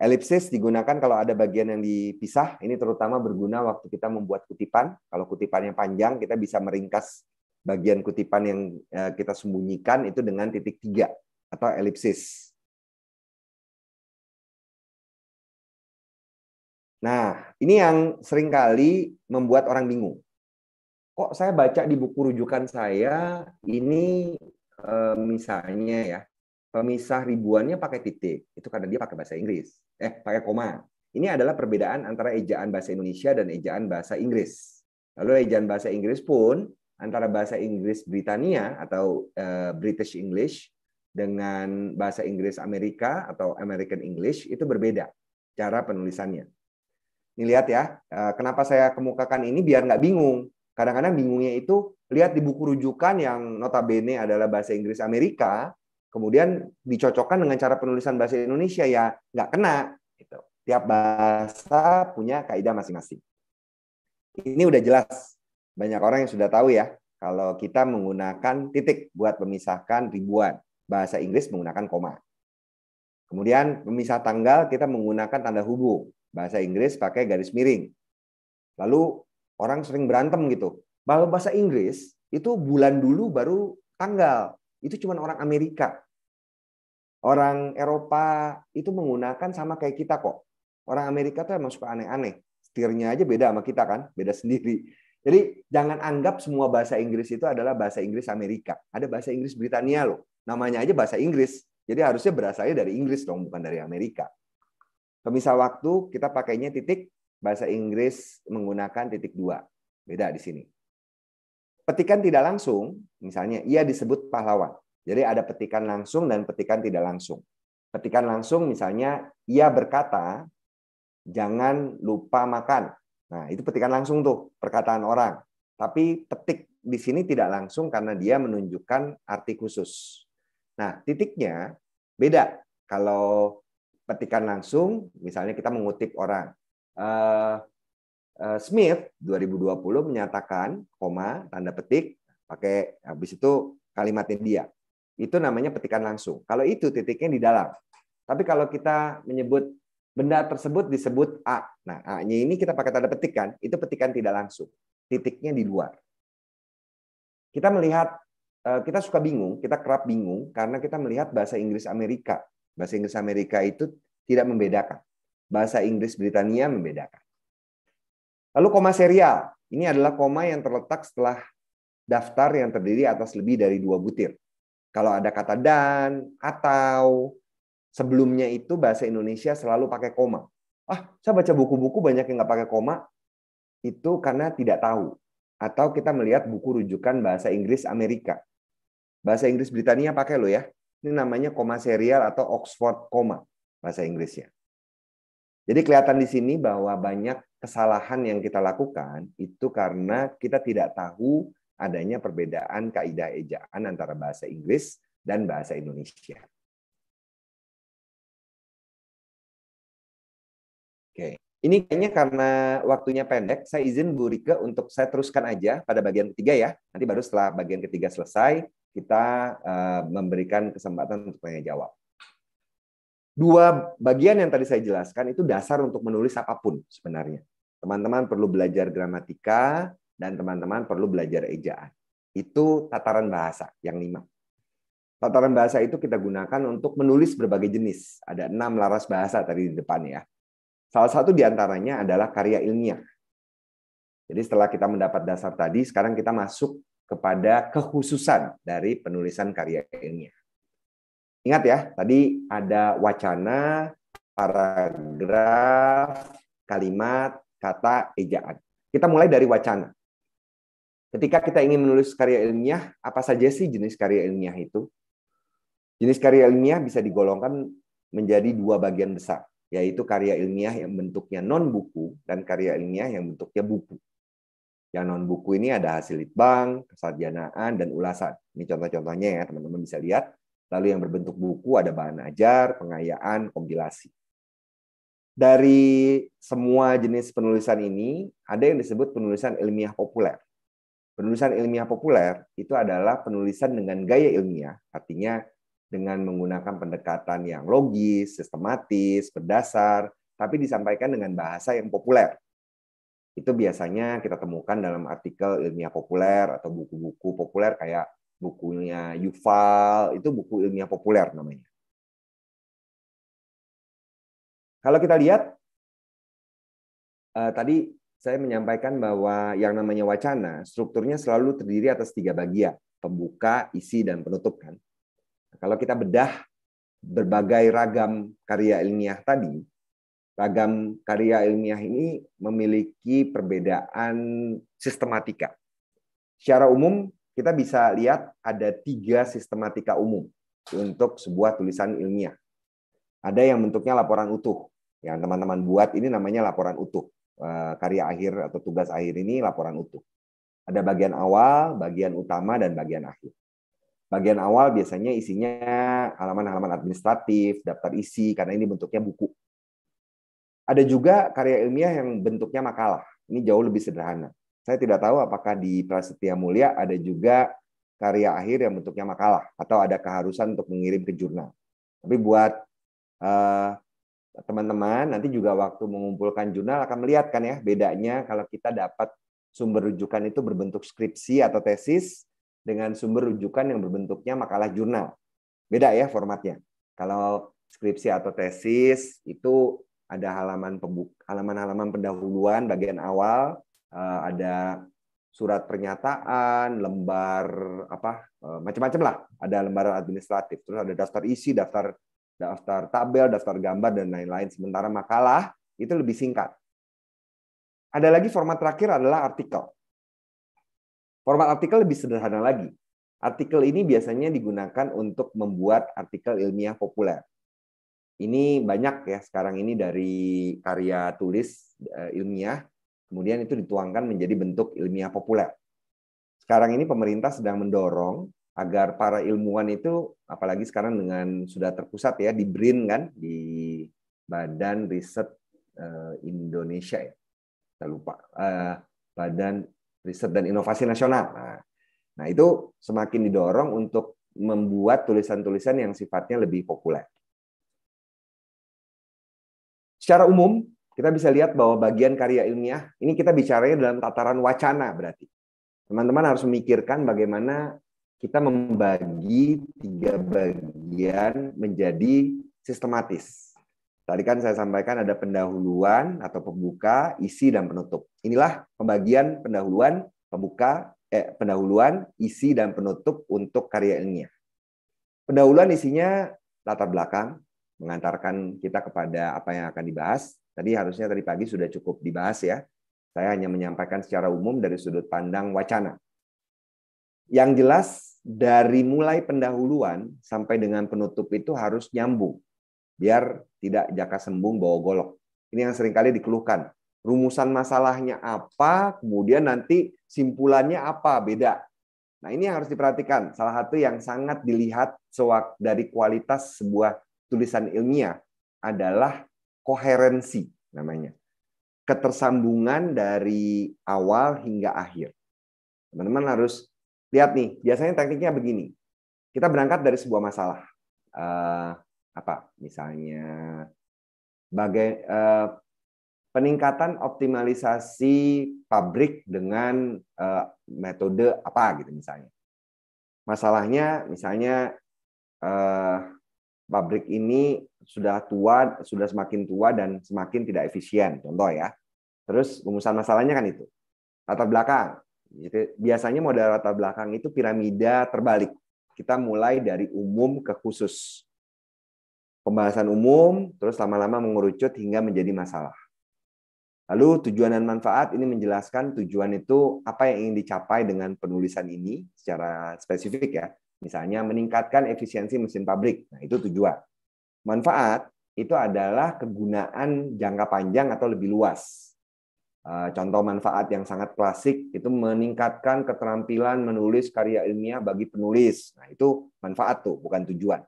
Speaker 4: Elipsis digunakan kalau ada bagian yang dipisah, ini terutama berguna waktu kita membuat kutipan. Kalau kutipannya panjang, kita bisa meringkas bagian kutipan yang eh, kita sembunyikan itu dengan titik tiga
Speaker 3: atau elipsis.
Speaker 4: Nah, ini yang seringkali membuat orang bingung. Kok saya baca di buku rujukan saya ini eh, misalnya ya, pemisah ribuannya pakai titik. Itu karena dia pakai bahasa Inggris. Eh, pakai koma. Ini adalah perbedaan antara ejaan bahasa Indonesia dan ejaan bahasa Inggris. Lalu ejaan bahasa Inggris pun antara bahasa Inggris Britania atau eh, British English dengan bahasa Inggris Amerika atau American English itu berbeda cara penulisannya. Nih lihat ya, eh, kenapa saya kemukakan ini biar nggak bingung. Kadang-kadang bingungnya itu lihat di buku rujukan yang notabene adalah bahasa Inggris Amerika, kemudian dicocokkan dengan cara penulisan bahasa Indonesia ya nggak kena. Gitu. Tiap bahasa punya kaidah masing-masing. Ini udah jelas. Banyak orang yang sudah tahu ya kalau kita menggunakan titik buat memisahkan ribuan. Bahasa Inggris menggunakan koma. Kemudian pemisah tanggal kita menggunakan tanda hubung. Bahasa Inggris pakai garis miring. Lalu orang sering berantem gitu. Bahwa bahasa Inggris itu bulan dulu baru tanggal. Itu cuma orang Amerika. Orang Eropa itu menggunakan sama kayak kita kok. Orang Amerika tuh emang suka aneh-aneh. Setirnya aja beda sama kita kan, beda [laughs] sendiri. Jadi jangan anggap semua bahasa Inggris itu adalah bahasa Inggris Amerika. Ada bahasa Inggris Britania loh. Namanya aja bahasa Inggris. Jadi harusnya berasalnya dari Inggris dong, bukan dari Amerika. Pemisah waktu kita pakainya titik bahasa Inggris menggunakan titik dua. Beda di sini. Petikan tidak langsung, misalnya ia disebut pahlawan. Jadi ada petikan langsung dan petikan tidak langsung. Petikan langsung misalnya ia berkata, jangan lupa makan. Nah, itu petikan langsung tuh perkataan orang. Tapi petik di sini tidak langsung karena dia menunjukkan arti khusus. Nah, titiknya beda. Kalau petikan langsung, misalnya kita mengutip orang. Eh, eh, Smith 2020 menyatakan, koma, tanda petik, pakai habis itu kalimatnya dia. Itu namanya petikan langsung. Kalau itu titiknya di dalam. Tapi kalau kita menyebut benda tersebut disebut A. Nah, A-nya ini kita pakai tanda petik kan, itu petikan tidak langsung. Titiknya di luar. Kita melihat eh, kita suka bingung, kita kerap bingung karena kita melihat bahasa Inggris Amerika Bahasa Inggris Amerika itu tidak membedakan. Bahasa Inggris Britania membedakan. Lalu koma serial. Ini adalah koma yang terletak setelah daftar yang terdiri atas lebih dari dua butir. Kalau ada kata dan, atau, sebelumnya itu bahasa Indonesia selalu pakai koma. Ah, saya baca buku-buku banyak yang nggak pakai koma. Itu karena tidak tahu. Atau kita melihat buku rujukan bahasa Inggris Amerika. Bahasa Inggris Britania pakai loh ya. Ini namanya koma serial atau Oxford koma bahasa Inggrisnya. Jadi kelihatan di sini bahwa banyak kesalahan yang kita lakukan itu karena kita tidak tahu adanya perbedaan kaidah ejaan antara bahasa Inggris dan bahasa Indonesia. Oke, ini kayaknya karena waktunya pendek, saya izin Bu Rike untuk saya teruskan aja pada bagian ketiga ya. Nanti baru setelah bagian ketiga selesai, kita eh, memberikan kesempatan untuk tanya jawab. Dua bagian yang tadi saya jelaskan itu dasar untuk menulis apapun sebenarnya. Teman-teman perlu belajar gramatika dan teman-teman perlu belajar ejaan. Itu tataran bahasa yang lima. Tataran bahasa itu kita gunakan untuk menulis berbagai jenis. Ada enam laras bahasa tadi di depan ya. Salah satu diantaranya adalah karya ilmiah. Jadi setelah kita mendapat dasar tadi, sekarang kita masuk kepada kekhususan dari penulisan karya ilmiah. Ingat ya, tadi ada wacana, paragraf, kalimat, kata, ejaan. Kita mulai dari wacana. Ketika kita ingin menulis karya ilmiah, apa saja sih jenis karya ilmiah itu? Jenis karya ilmiah bisa digolongkan menjadi dua bagian besar, yaitu karya ilmiah yang bentuknya non-buku dan karya ilmiah yang bentuknya buku. Yang non buku ini ada hasil litbang, kesarjanaan, dan ulasan. Ini contoh-contohnya ya, teman-teman bisa lihat. Lalu yang berbentuk buku ada bahan ajar, pengayaan, kompilasi. Dari semua jenis penulisan ini, ada yang disebut penulisan ilmiah populer. Penulisan ilmiah populer itu adalah penulisan dengan gaya ilmiah, artinya dengan menggunakan pendekatan yang logis, sistematis, berdasar, tapi disampaikan dengan bahasa yang populer itu biasanya kita temukan dalam artikel ilmiah populer atau buku-buku populer kayak bukunya Yuval, itu buku ilmiah populer
Speaker 5: namanya. Kalau kita lihat,
Speaker 4: eh, tadi saya menyampaikan bahwa yang namanya wacana, strukturnya selalu terdiri atas tiga bagian, pembuka, isi, dan penutup. Kan? Kalau kita bedah berbagai ragam karya ilmiah tadi, ragam karya ilmiah ini memiliki perbedaan sistematika. Secara umum, kita bisa lihat ada tiga sistematika umum untuk sebuah tulisan ilmiah. Ada yang bentuknya laporan utuh. Yang teman-teman buat ini namanya laporan utuh. Eh, karya akhir atau tugas akhir ini laporan utuh. Ada bagian awal, bagian utama, dan bagian akhir. Bagian awal biasanya isinya halaman-halaman administratif, daftar isi, karena ini bentuknya buku ada juga karya ilmiah yang bentuknya makalah. Ini jauh lebih sederhana. Saya tidak tahu apakah di Prasetya Mulia ada juga karya akhir yang bentuknya makalah atau ada keharusan untuk mengirim ke jurnal. Tapi buat teman eh, teman-teman nanti juga waktu mengumpulkan jurnal akan melihat kan ya bedanya kalau kita dapat sumber rujukan itu berbentuk skripsi atau tesis dengan sumber rujukan yang berbentuknya makalah jurnal. Beda ya formatnya. Kalau skripsi atau tesis itu ada halaman halaman-halaman pendahuluan bagian awal, eh, ada surat pernyataan, lembar apa eh, macam-macam lah, ada lembar administratif, terus ada daftar isi, daftar daftar tabel, daftar gambar dan lain-lain. Sementara makalah itu lebih singkat. Ada lagi format terakhir adalah artikel. Format artikel lebih sederhana lagi. Artikel ini biasanya digunakan untuk membuat artikel ilmiah populer. Ini banyak ya sekarang ini dari karya tulis eh, ilmiah, kemudian itu dituangkan menjadi bentuk ilmiah populer. Sekarang ini pemerintah sedang mendorong agar para ilmuwan itu, apalagi sekarang dengan sudah terpusat ya di BRIN kan, di Badan Riset eh, Indonesia ya, saya lupa, eh, Badan Riset dan Inovasi Nasional. Nah, nah itu semakin didorong untuk membuat tulisan-tulisan yang sifatnya lebih populer. Secara umum, kita bisa lihat bahwa bagian karya ilmiah ini kita bicaranya dalam tataran wacana berarti. Teman-teman harus memikirkan bagaimana kita membagi tiga bagian menjadi sistematis. Tadi kan saya sampaikan ada pendahuluan atau pembuka, isi dan penutup. Inilah pembagian pendahuluan, pembuka, eh, pendahuluan, isi dan penutup untuk karya ilmiah. Pendahuluan isinya latar belakang, mengantarkan kita kepada apa yang akan dibahas. Tadi harusnya tadi pagi sudah cukup dibahas ya. Saya hanya menyampaikan secara umum dari sudut pandang wacana. Yang jelas dari mulai pendahuluan sampai dengan penutup itu harus nyambung. Biar tidak jaka sembung bawa golok. Ini yang seringkali dikeluhkan. Rumusan masalahnya apa, kemudian nanti simpulannya apa, beda. Nah, ini yang harus diperhatikan. Salah satu yang sangat dilihat dari kualitas sebuah tulisan ilmiah adalah koherensi namanya. Ketersambungan dari awal hingga akhir. Teman-teman harus lihat nih, biasanya tekniknya begini. Kita berangkat dari sebuah masalah. Uh, apa misalnya bagai uh, peningkatan optimalisasi pabrik dengan uh, metode apa gitu misalnya masalahnya misalnya uh, pabrik ini sudah tua, sudah semakin tua dan semakin tidak efisien, contoh ya. Terus rumusan masalahnya kan itu. Latar belakang. Jadi biasanya model latar belakang itu piramida terbalik. Kita mulai dari umum ke khusus. Pembahasan umum, terus lama-lama mengerucut hingga menjadi masalah. Lalu tujuan dan manfaat ini menjelaskan tujuan itu apa yang ingin dicapai dengan penulisan ini secara spesifik ya. Misalnya meningkatkan efisiensi mesin pabrik. Nah, itu tujuan. Manfaat itu adalah kegunaan jangka panjang atau lebih luas. Eh, contoh manfaat yang sangat klasik itu meningkatkan keterampilan menulis karya ilmiah bagi penulis. Nah, itu manfaat tuh, bukan tujuan.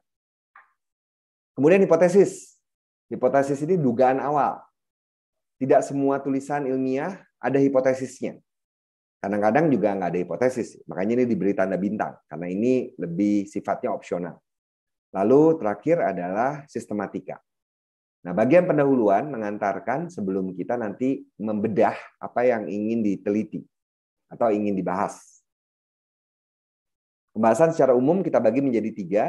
Speaker 4: Kemudian hipotesis. Hipotesis ini dugaan awal. Tidak semua tulisan ilmiah ada hipotesisnya. Kadang-kadang juga nggak ada hipotesis, makanya ini diberi tanda bintang, karena ini lebih sifatnya opsional. Lalu terakhir adalah sistematika. Nah, bagian pendahuluan mengantarkan sebelum kita nanti membedah apa yang ingin diteliti atau ingin dibahas. Pembahasan secara umum kita bagi menjadi tiga.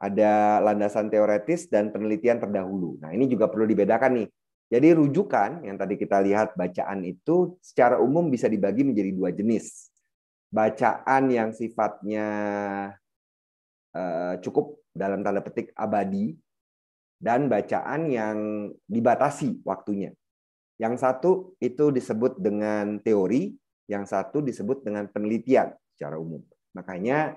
Speaker 4: Ada landasan teoretis dan penelitian terdahulu. Nah, ini juga perlu dibedakan nih. Jadi rujukan yang tadi kita lihat bacaan itu secara umum bisa dibagi menjadi dua jenis. Bacaan yang sifatnya eh, cukup dalam tanda petik abadi dan bacaan yang dibatasi waktunya. Yang satu itu disebut dengan teori, yang satu disebut dengan penelitian secara umum. Makanya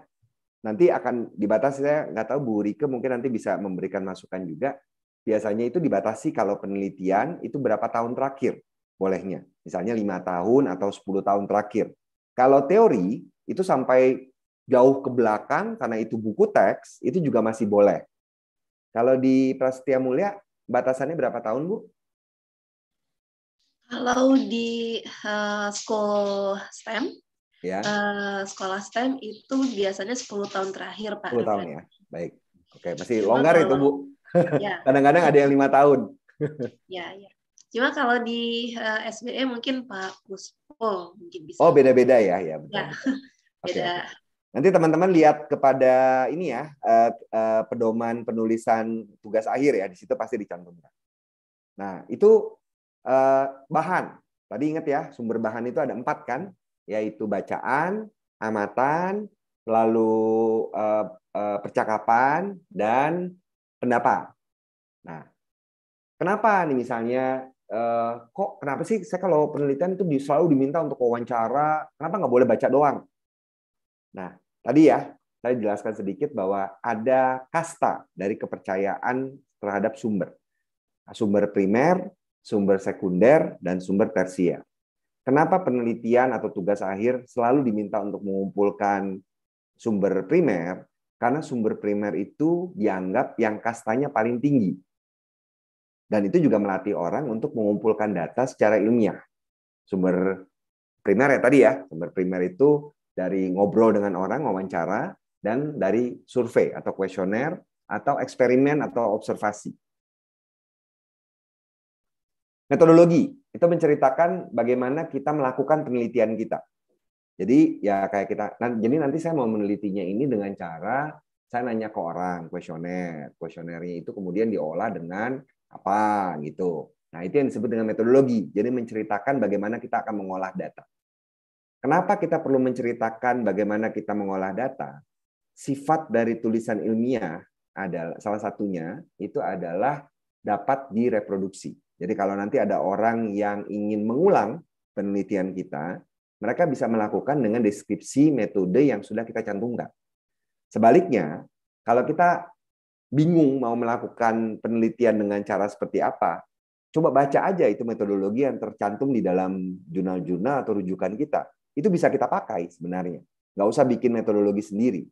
Speaker 4: nanti akan dibatasi saya nggak tahu Bu Rike mungkin nanti bisa memberikan masukan juga biasanya itu dibatasi kalau penelitian itu berapa tahun terakhir bolehnya. Misalnya lima tahun atau 10 tahun terakhir. Kalau teori itu sampai jauh ke belakang karena itu buku teks itu juga masih boleh. Kalau di Prasetya Mulia batasannya berapa tahun, Bu?
Speaker 1: Kalau di uh, school STEM, ya. uh, sekolah STEM itu biasanya 10 tahun terakhir, Pak. 10 tahun
Speaker 4: ya, baik. Oke, masih longgar itu, Bu.
Speaker 1: Ya. [laughs] Kadang-kadang
Speaker 4: ada yang lima tahun.
Speaker 1: ya, ya. Cuma kalau di uh, eh, SBE mungkin Pak Puspo mungkin
Speaker 4: bisa. Oh, beda-beda ya, ya betul. Ya. [laughs] Beda. Nanti teman-teman lihat kepada ini ya, uh, uh, pedoman penulisan tugas akhir ya, di situ pasti dicantumkan. Nah, itu uh, bahan. Tadi ingat ya, sumber bahan itu ada empat kan, yaitu bacaan, amatan, lalu uh, uh, percakapan, dan pendapat. Nah, kenapa nih misalnya eh, kok kenapa sih saya kalau penelitian itu selalu diminta untuk wawancara, kenapa nggak boleh baca doang? Nah, tadi ya saya jelaskan sedikit bahwa ada kasta dari kepercayaan terhadap sumber. Nah, sumber primer, sumber sekunder, dan sumber tersier. Kenapa penelitian atau tugas akhir selalu diminta untuk mengumpulkan sumber primer? Karena sumber primer itu dianggap yang kastanya paling tinggi. Dan itu juga melatih orang untuk mengumpulkan data secara ilmiah. Sumber primer ya tadi ya, sumber primer itu dari ngobrol dengan orang, wawancara, dan dari survei atau kuesioner atau eksperimen atau observasi. Metodologi itu menceritakan bagaimana kita melakukan penelitian kita. Jadi ya kayak kita, nah, jadi nanti saya mau menelitinya ini dengan cara saya nanya ke orang kuesioner, kuesionernya itu kemudian diolah dengan apa gitu. Nah itu yang disebut dengan metodologi. Jadi menceritakan bagaimana kita akan mengolah data. Kenapa kita perlu menceritakan bagaimana kita mengolah data? Sifat dari tulisan ilmiah adalah salah satunya itu adalah dapat direproduksi. Jadi kalau nanti ada orang yang ingin mengulang penelitian kita, mereka bisa melakukan dengan deskripsi metode yang sudah kita cantumkan. Sebaliknya, kalau kita bingung mau melakukan penelitian dengan cara seperti apa, coba baca aja itu metodologi yang tercantum di dalam jurnal-jurnal atau rujukan kita. Itu bisa kita pakai sebenarnya. Nggak usah bikin metodologi sendiri.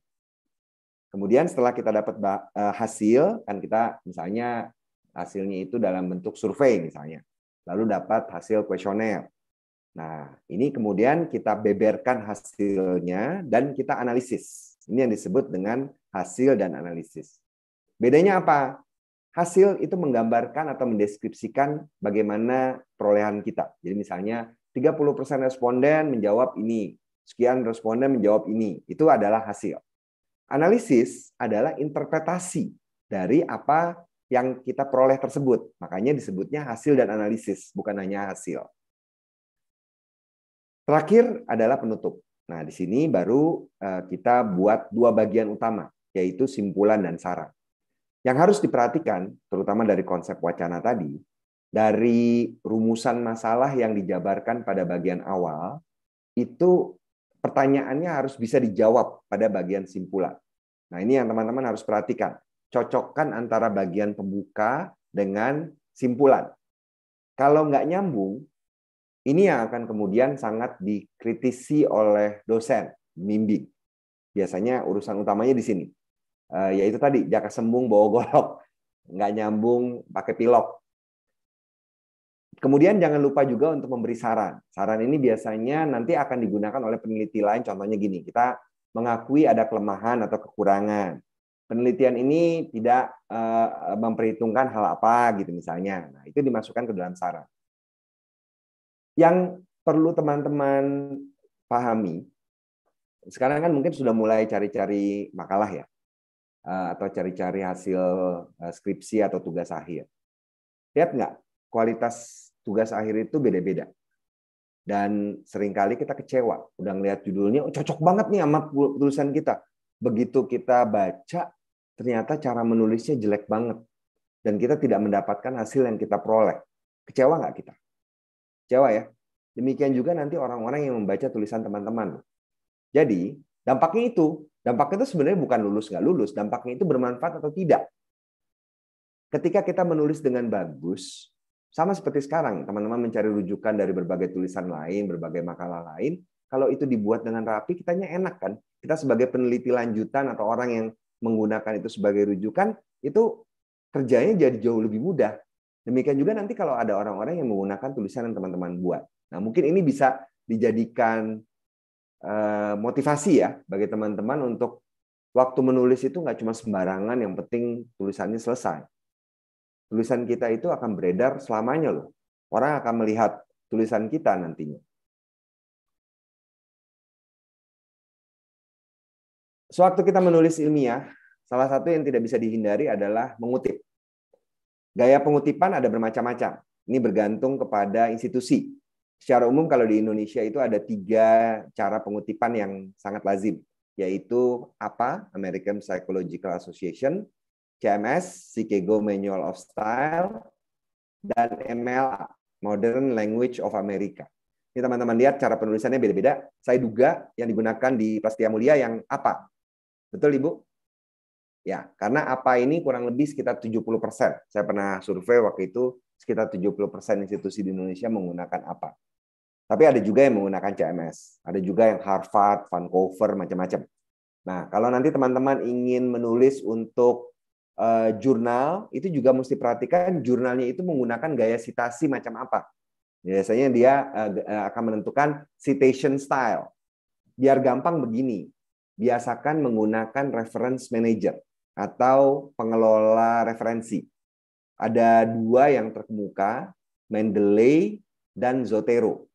Speaker 4: Kemudian setelah kita dapat eh, hasil, kan kita misalnya hasilnya itu dalam bentuk survei misalnya. Lalu dapat hasil kuesioner Nah, ini kemudian kita beberkan hasilnya dan kita analisis. Ini yang disebut dengan hasil dan analisis. Bedanya apa? Hasil itu menggambarkan atau mendeskripsikan bagaimana perolehan kita. Jadi misalnya 30% responden menjawab ini, sekian responden menjawab ini. Itu adalah hasil. Analisis adalah interpretasi dari apa yang kita peroleh tersebut. Makanya disebutnya hasil dan analisis, bukan hanya hasil. Terakhir adalah penutup. Nah, di sini baru eh, kita buat dua bagian utama, yaitu simpulan dan saran. Yang harus diperhatikan, terutama dari konsep wacana tadi, dari rumusan masalah yang dijabarkan pada bagian awal, itu pertanyaannya harus bisa dijawab pada bagian simpulan. Nah, ini yang teman-teman harus perhatikan. Cocokkan antara bagian pembuka dengan simpulan. Kalau nggak nyambung, ini yang akan kemudian sangat dikritisi oleh dosen bimbing. Biasanya urusan utamanya di sini. Eh, yaitu tadi, jaka sembung bawa golok, nggak nyambung pakai pilok. Kemudian jangan lupa juga untuk memberi saran. Saran ini biasanya nanti akan digunakan oleh peneliti lain. Contohnya gini, kita mengakui ada kelemahan atau kekurangan penelitian ini tidak eh, memperhitungkan hal apa gitu misalnya. Nah, itu dimasukkan ke dalam saran yang perlu teman-teman pahami sekarang kan mungkin sudah mulai cari-cari makalah ya eh, atau cari-cari hasil eh, skripsi atau tugas akhir lihat nggak kualitas tugas akhir itu beda-beda dan seringkali kita kecewa udah ngelihat judulnya oh, cocok banget nih sama tulisan kita begitu kita baca ternyata cara menulisnya jelek banget dan kita tidak mendapatkan hasil yang kita peroleh kecewa nggak kita Jawa ya. Demikian juga nanti orang-orang yang membaca tulisan teman-teman. Jadi dampaknya itu, dampaknya itu sebenarnya bukan lulus nggak lulus, dampaknya itu bermanfaat atau tidak. Ketika kita menulis dengan bagus, sama seperti sekarang, teman-teman mencari rujukan dari berbagai tulisan lain, berbagai makalah lain, kalau itu dibuat dengan rapi, kitanya enak kan? Kita sebagai peneliti lanjutan atau orang yang menggunakan itu sebagai rujukan, itu kerjanya jadi jauh lebih mudah. Demikian juga nanti kalau ada orang-orang yang menggunakan tulisan yang teman-teman buat. Nah, mungkin ini bisa dijadikan eh, motivasi ya bagi teman-teman untuk waktu menulis itu nggak cuma sembarangan, yang penting tulisannya selesai. Tulisan kita itu akan beredar selamanya loh. Orang
Speaker 5: akan melihat tulisan kita nantinya.
Speaker 4: Sewaktu kita menulis ilmiah, salah satu yang tidak bisa dihindari adalah mengutip. Gaya pengutipan ada bermacam-macam. Ini bergantung kepada institusi. Secara umum kalau di Indonesia itu ada tiga cara pengutipan yang sangat lazim, yaitu APA, American Psychological Association, CMS, Chicago Manual of Style, dan MLA, Modern Language of America. Ini teman-teman lihat cara penulisannya beda-beda. Saya duga yang digunakan di Prastia Mulia yang apa? Betul Ibu? Ya, karena apa ini kurang lebih sekitar 70%. Saya pernah survei waktu itu sekitar 70% institusi di Indonesia menggunakan apa. Tapi ada juga yang menggunakan CMS, ada juga yang Harvard, Vancouver, macam-macam. Nah, kalau nanti teman-teman ingin menulis untuk uh, jurnal, itu juga mesti perhatikan jurnalnya itu menggunakan gaya citasi macam apa. Biasanya dia uh, akan menentukan citation style. Biar gampang begini, biasakan menggunakan reference manager atau pengelola referensi. Ada dua yang terkemuka, Mendeley dan Zotero.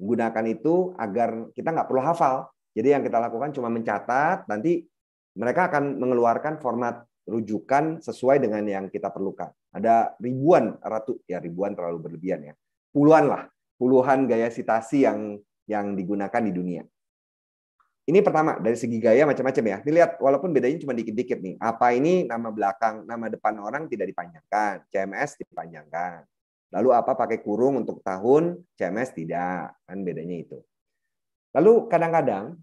Speaker 4: Gunakan itu agar kita nggak perlu hafal. Jadi yang kita lakukan cuma mencatat, nanti mereka akan mengeluarkan format rujukan sesuai dengan yang kita perlukan. Ada ribuan, ratu ya ribuan terlalu berlebihan ya. Puluhan lah, puluhan gaya sitasi yang yang digunakan di dunia. Ini pertama dari segi gaya macam-macam ya. Ini lihat walaupun bedanya cuma dikit-dikit nih. Apa ini nama belakang, nama depan orang tidak dipanjangkan, CMS dipanjangkan. Lalu apa pakai kurung untuk tahun, CMS tidak. Kan bedanya itu. Lalu kadang-kadang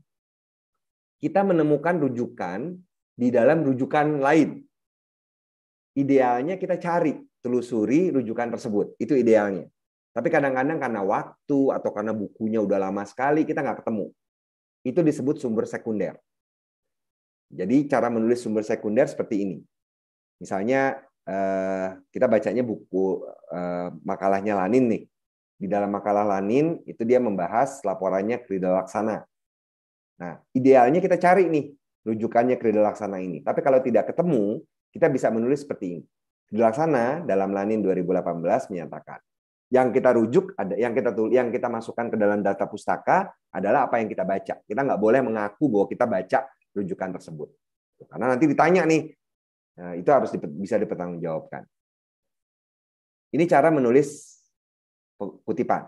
Speaker 4: kita menemukan rujukan di dalam rujukan lain. Idealnya kita cari, telusuri rujukan tersebut. Itu idealnya. Tapi kadang-kadang karena waktu atau karena bukunya udah lama sekali, kita nggak ketemu itu disebut sumber sekunder. Jadi cara menulis sumber sekunder seperti ini. Misalnya eh, kita bacanya buku eh, makalahnya Lanin nih. Di dalam makalah Lanin itu dia membahas laporannya Krida Laksana. Nah, idealnya kita cari nih rujukannya Krida Laksana ini. Tapi kalau tidak ketemu, kita bisa menulis seperti ini. Krida Laksana dalam Lanin 2018 menyatakan, yang kita rujuk ada yang kita tulis, yang kita masukkan ke dalam data pustaka adalah apa yang kita baca. Kita nggak boleh mengaku bahwa kita baca rujukan tersebut. Karena nanti ditanya nih, nah, itu harus bisa dipertanggungjawabkan. Ini cara menulis kutipan.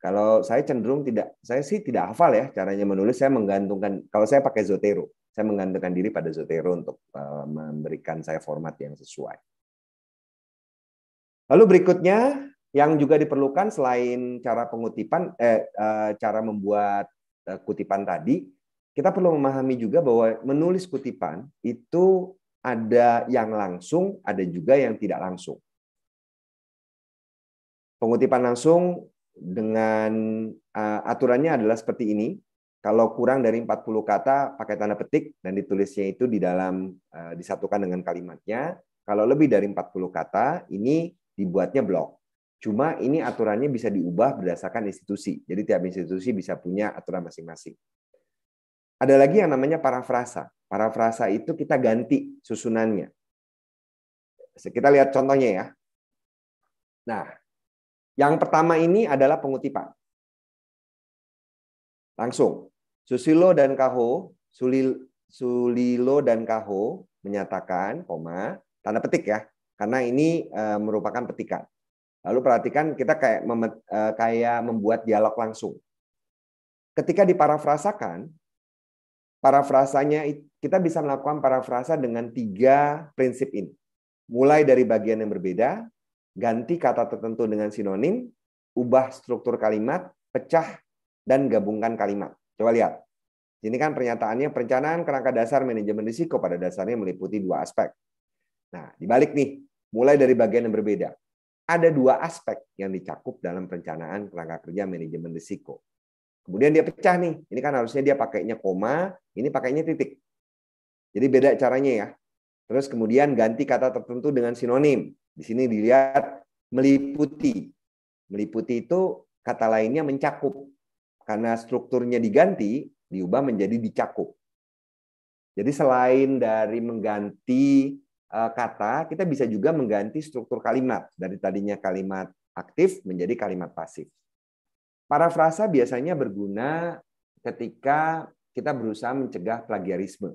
Speaker 4: Kalau saya cenderung tidak, saya sih tidak hafal ya caranya menulis. Saya menggantungkan, kalau saya pakai Zotero, saya menggantungkan diri pada Zotero untuk eh, memberikan saya format yang sesuai. Lalu berikutnya yang juga diperlukan selain cara pengutipan, eh, eh cara membuat eh, kutipan tadi, kita perlu memahami juga bahwa menulis kutipan itu ada yang langsung, ada juga yang tidak langsung. Pengutipan langsung dengan eh, aturannya adalah seperti ini. Kalau kurang dari 40 kata pakai tanda petik dan ditulisnya itu di dalam disatukan dengan kalimatnya. Kalau lebih dari 40 kata ini dibuatnya blok. Cuma ini aturannya bisa diubah berdasarkan institusi. Jadi tiap institusi bisa punya aturan masing-masing. Ada lagi yang namanya parafrasa. Parafrasa itu kita ganti susunannya. Kita lihat contohnya ya. Nah, yang pertama ini adalah pengutipan. Langsung. Susilo dan Kaho, Sulil, Sulilo dan Kaho menyatakan, koma, tanda petik ya, karena ini eh, merupakan petikan. Lalu perhatikan kita kayak mem eh, kayak membuat dialog langsung. Ketika diparafrasakan, parafrasanya kita bisa melakukan parafrasa dengan tiga prinsip ini. Mulai dari bagian yang berbeda, ganti kata tertentu dengan sinonim, ubah struktur kalimat, pecah dan gabungkan kalimat. Coba lihat. Ini kan pernyataannya perencanaan kerangka dasar manajemen risiko pada dasarnya meliputi dua aspek. Nah, dibalik nih, mulai dari bagian yang berbeda ada dua aspek yang dicakup dalam perencanaan kerangka kerja manajemen risiko. Kemudian dia pecah nih. Ini kan harusnya dia pakainya koma, ini pakainya titik. Jadi beda caranya ya. Terus kemudian ganti kata tertentu dengan sinonim. Di sini dilihat meliputi. Meliputi itu kata lainnya mencakup. Karena strukturnya diganti, diubah menjadi dicakup. Jadi selain dari mengganti Eh, kata, kita bisa juga mengganti struktur kalimat dari tadinya kalimat aktif menjadi kalimat pasif. Parafrasa biasanya berguna ketika kita berusaha mencegah plagiarisme,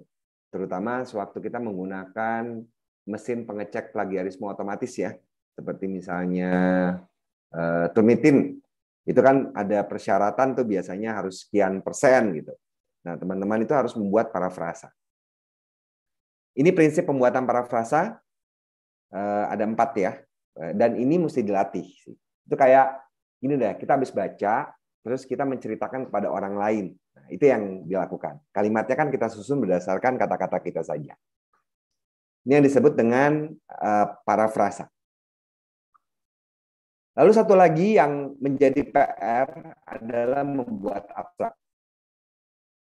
Speaker 4: terutama sewaktu kita menggunakan mesin pengecek plagiarisme otomatis ya, seperti misalnya uh, Turnitin. Itu kan ada persyaratan tuh biasanya harus sekian persen gitu. Nah, teman-teman itu harus membuat parafrasa. Ini prinsip pembuatan parafrasa eh, ada empat ya, eh, dan ini mesti dilatih. Itu kayak ini deh, kita habis baca, terus kita menceritakan kepada orang lain. Nah, itu yang dilakukan. Kalimatnya kan kita susun berdasarkan kata-kata kita saja. Ini yang disebut dengan eh, parafrasa. Lalu satu lagi yang menjadi PR adalah membuat abstrak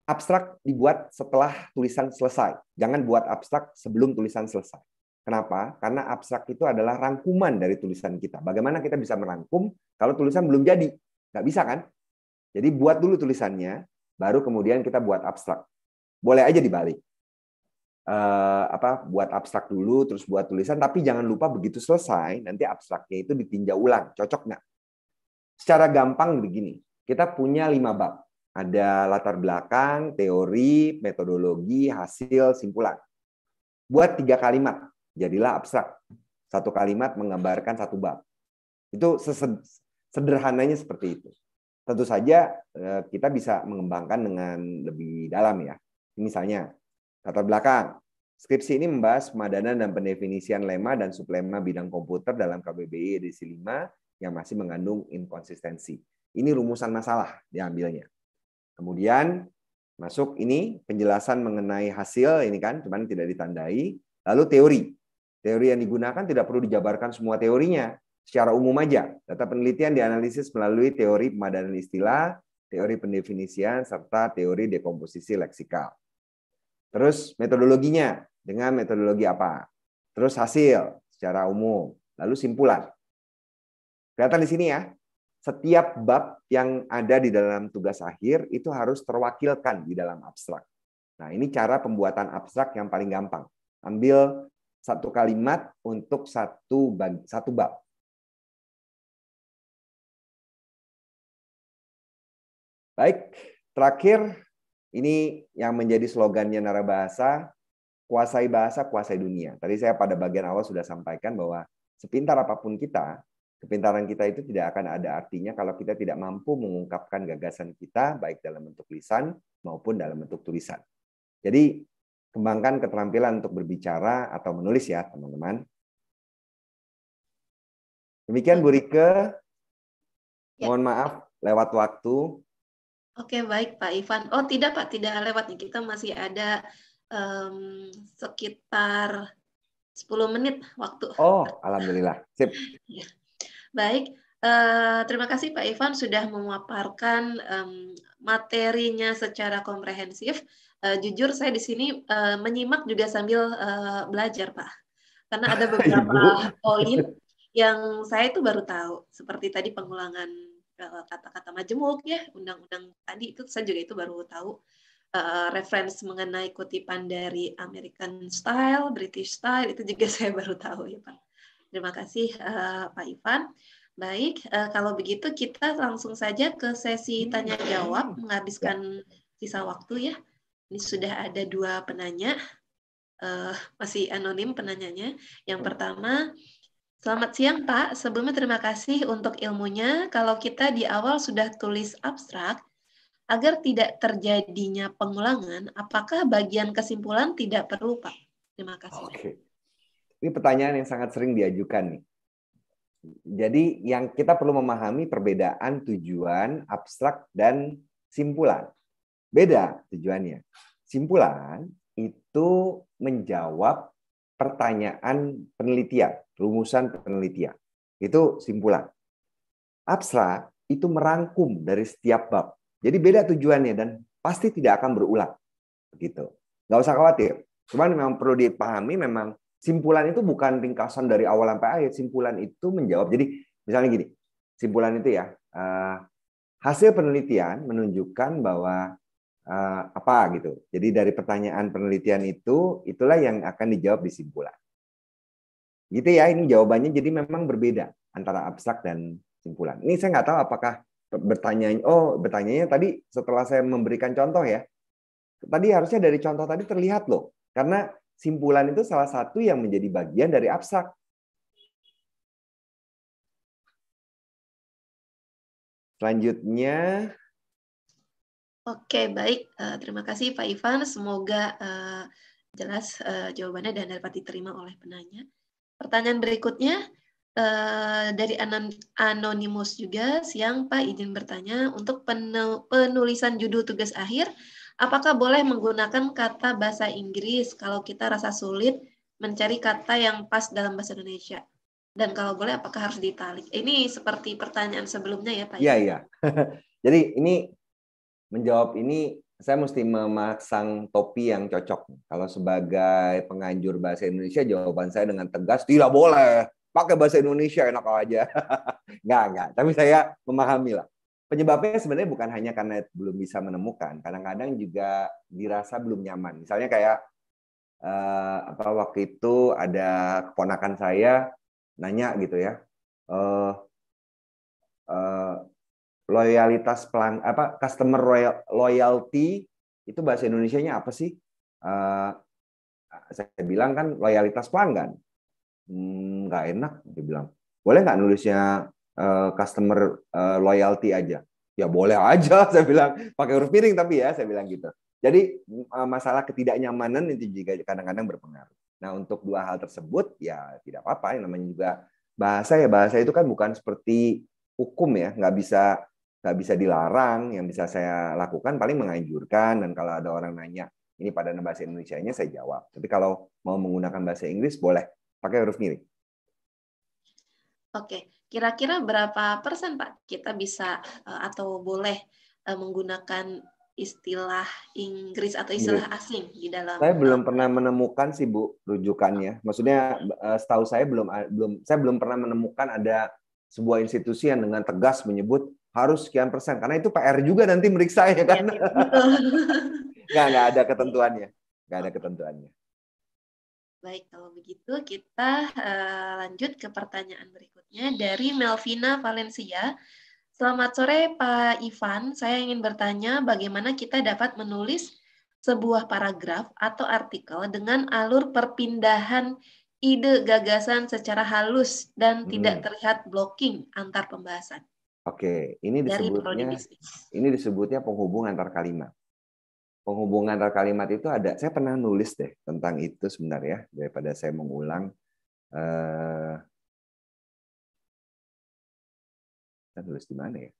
Speaker 4: abstrak dibuat setelah tulisan selesai. Jangan buat abstrak sebelum tulisan selesai. Kenapa? Karena abstrak itu adalah rangkuman dari tulisan kita. Bagaimana kita bisa merangkum kalau tulisan belum jadi? Nggak bisa kan? Jadi buat dulu tulisannya, baru kemudian kita buat abstrak. Boleh aja dibalik. Uh, apa buat abstrak dulu terus buat tulisan tapi jangan lupa begitu selesai nanti abstraknya itu ditinjau ulang cocok nggak secara gampang begini kita punya lima bab ada latar belakang, teori, metodologi, hasil, simpulan. Buat tiga kalimat, jadilah abstrak. Satu kalimat menggambarkan satu bab. Itu sederhananya seperti itu. Tentu saja eh, kita bisa mengembangkan dengan lebih dalam ya. Misalnya, latar belakang. Skripsi ini membahas pemadanan dan pendefinisian lema dan sublema bidang komputer dalam KBBI edisi 5 yang masih mengandung inkonsistensi. Ini rumusan masalah diambilnya. Kemudian masuk ini penjelasan mengenai hasil ini kan, cuman tidak ditandai. Lalu teori. Teori yang digunakan tidak perlu dijabarkan semua teorinya, secara umum aja. Data penelitian dianalisis melalui teori pemadanan istilah, teori pendefinisian, serta teori dekomposisi leksikal. Terus metodologinya dengan metodologi apa? Terus hasil secara umum, lalu simpulan. Kelihatan di sini ya, setiap bab yang ada di dalam tugas akhir itu harus terwakilkan di dalam abstrak. Nah, ini cara pembuatan abstrak yang paling gampang. Ambil satu kalimat untuk satu satu bab.
Speaker 3: Baik, terakhir
Speaker 4: ini yang menjadi slogannya narabahasa, kuasai bahasa, kuasai dunia. Tadi saya pada bagian awal sudah sampaikan bahwa sepintar apapun kita, Kepintaran kita itu tidak akan ada artinya kalau kita tidak mampu mengungkapkan gagasan kita baik dalam bentuk lisan maupun dalam bentuk tulisan. Jadi kembangkan keterampilan untuk berbicara atau menulis ya teman-teman. Demikian Bu Rike. Ya. Mohon maaf lewat waktu.
Speaker 3: Oke baik Pak Ivan. Oh tidak Pak,
Speaker 1: tidak lewat Kita masih ada um, sekitar 10 menit waktu.
Speaker 4: Oh, alhamdulillah. Sip. Ya.
Speaker 1: Baik, uh, terima kasih Pak Ivan sudah memaparkan um, materinya secara komprehensif. Uh, jujur saya di sini eh, menyimak juga sambil belajar Pak, karena ada [laughs] iya, beberapa [laughs] poin yang saya itu baru tahu. Seperti tadi pengulangan kata-kata majemuk ya, undang-undang tadi itu saya juga itu baru tahu. Uh, reference mengenai kutipan dari American Style, British Style itu juga [laughs] saya baru tahu ya Pak. Terima kasih uh, Pak Ivan. Baik, uh, kalau begitu kita langsung saja ke sesi tanya jawab hmm. menghabiskan sisa waktu ya. Ini sudah ada dua penanya, uh, masih anonim penanyanya. Yang pertama, selamat siang Pak. Sebelumnya terima kasih untuk ilmunya. Kalau kita di awal sudah tulis abstrak, agar tidak terjadinya pengulangan, apakah bagian kesimpulan tidak perlu Pak? Terima
Speaker 4: kasih. Okay. Ini pertanyaan yang sangat sering diajukan nih. Jadi yang kita perlu memahami perbedaan tujuan, abstrak, dan simpulan. Beda tujuannya. Simpulan itu menjawab pertanyaan penelitian, rumusan penelitian. Itu simpulan. Abstrak itu merangkum dari setiap bab. Jadi beda tujuannya dan pasti tidak akan berulang. Begitu. Gak usah khawatir. Cuman memang perlu dipahami memang simpulan itu bukan ringkasan dari awal sampai akhir. Simpulan itu menjawab. Jadi misalnya gini, simpulan itu ya eh, hasil penelitian menunjukkan bahwa eh, apa gitu. Jadi dari pertanyaan penelitian itu itulah yang akan dijawab di simpulan. Gitu ya, ini jawabannya jadi memang berbeda antara abstrak dan simpulan. Ini saya nggak tahu apakah bertanya oh bertanyanya tadi setelah saya memberikan contoh ya. Tadi harusnya dari contoh tadi terlihat loh. Karena simpulan itu salah satu yang menjadi
Speaker 5: bagian dari absak.
Speaker 4: Selanjutnya.
Speaker 3: Oke, baik. Eh,
Speaker 1: terima kasih Pak Ivan. Semoga eh, jelas eh, jawabannya dan dapat diterima oleh penanya. Pertanyaan berikutnya dari anonimus juga siang Pak izin bertanya untuk penulisan judul tugas akhir Apakah boleh menggunakan kata bahasa Inggris kalau kita rasa sulit mencari kata yang pas dalam bahasa Indonesia? Dan kalau boleh, apakah harus ditalik? Ini seperti pertanyaan sebelumnya ya, Pak? Iya,
Speaker 4: iya. [laughs] Jadi ini menjawab ini saya mesti memasang topi yang cocok. Kalau sebagai penganjur bahasa Indonesia, jawaban saya dengan tegas tidak boleh pakai bahasa Indonesia enak aja. [laughs] nggak, nggak. Tapi saya memahami lah. Penyebabnya sebenarnya bukan hanya karena belum bisa menemukan, kadang-kadang juga dirasa belum nyaman. Misalnya kayak eh, apa waktu itu ada keponakan saya nanya gitu ya, eh, eh, loyalitas pelang apa customer royal, loyalty itu bahasa Indonesia-nya apa sih? Eh, saya bilang kan loyalitas pelanggan. Hmm, nggak enak, dia bilang. Boleh nggak nulisnya Eh, customer eh, loyalty aja. Ya boleh aja [laughs] saya bilang pakai huruf miring tapi ya saya bilang gitu. Jadi eh, masalah ketidaknyamanan itu juga kadang-kadang berpengaruh. Nah, untuk dua hal tersebut ya tidak apa-apa yang namanya juga bahasa ya bahasa itu kan bukan seperti hukum ya, nggak bisa nggak bisa dilarang, yang bisa saya lakukan paling menganjurkan dan kalau ada orang nanya ini pada bahasa Indonesia-nya saya jawab. Tapi kalau mau menggunakan bahasa Inggris boleh pakai huruf miring.
Speaker 1: Oke, kira-kira berapa persen Pak kita bisa eh, atau boleh eh, menggunakan istilah Inggris atau iya. istilah Inggris. asing di dalam? Saya belum
Speaker 4: eh, pernah menemukan sih Bu rujukannya. Maksudnya setahu saya belum belum saya belum pernah menemukan ada sebuah institusi yang dengan tegas menyebut harus sekian persen karena itu PR juga nanti meriksa ya iya, kan. Ya, [laughs] gak, nggak ada ketentuannya, nggak ada ketentuannya.
Speaker 1: Baik, kalau begitu kita uh, lanjut ke pertanyaan berikutnya dari Melvina Valencia. Selamat sore Pak Ivan, saya ingin bertanya bagaimana kita dapat menulis sebuah paragraf atau artikel dengan alur perpindahan ide gagasan secara halus dan hmm. tidak terlihat blocking antar pembahasan.
Speaker 4: Oke, ini disebutnya ini disebutnya penghubung antar kalimat penghubungan antar kalimat itu ada. Saya pernah nulis deh tentang itu sebenarnya daripada saya mengulang.
Speaker 3: Eh, saya tulis di mana ya?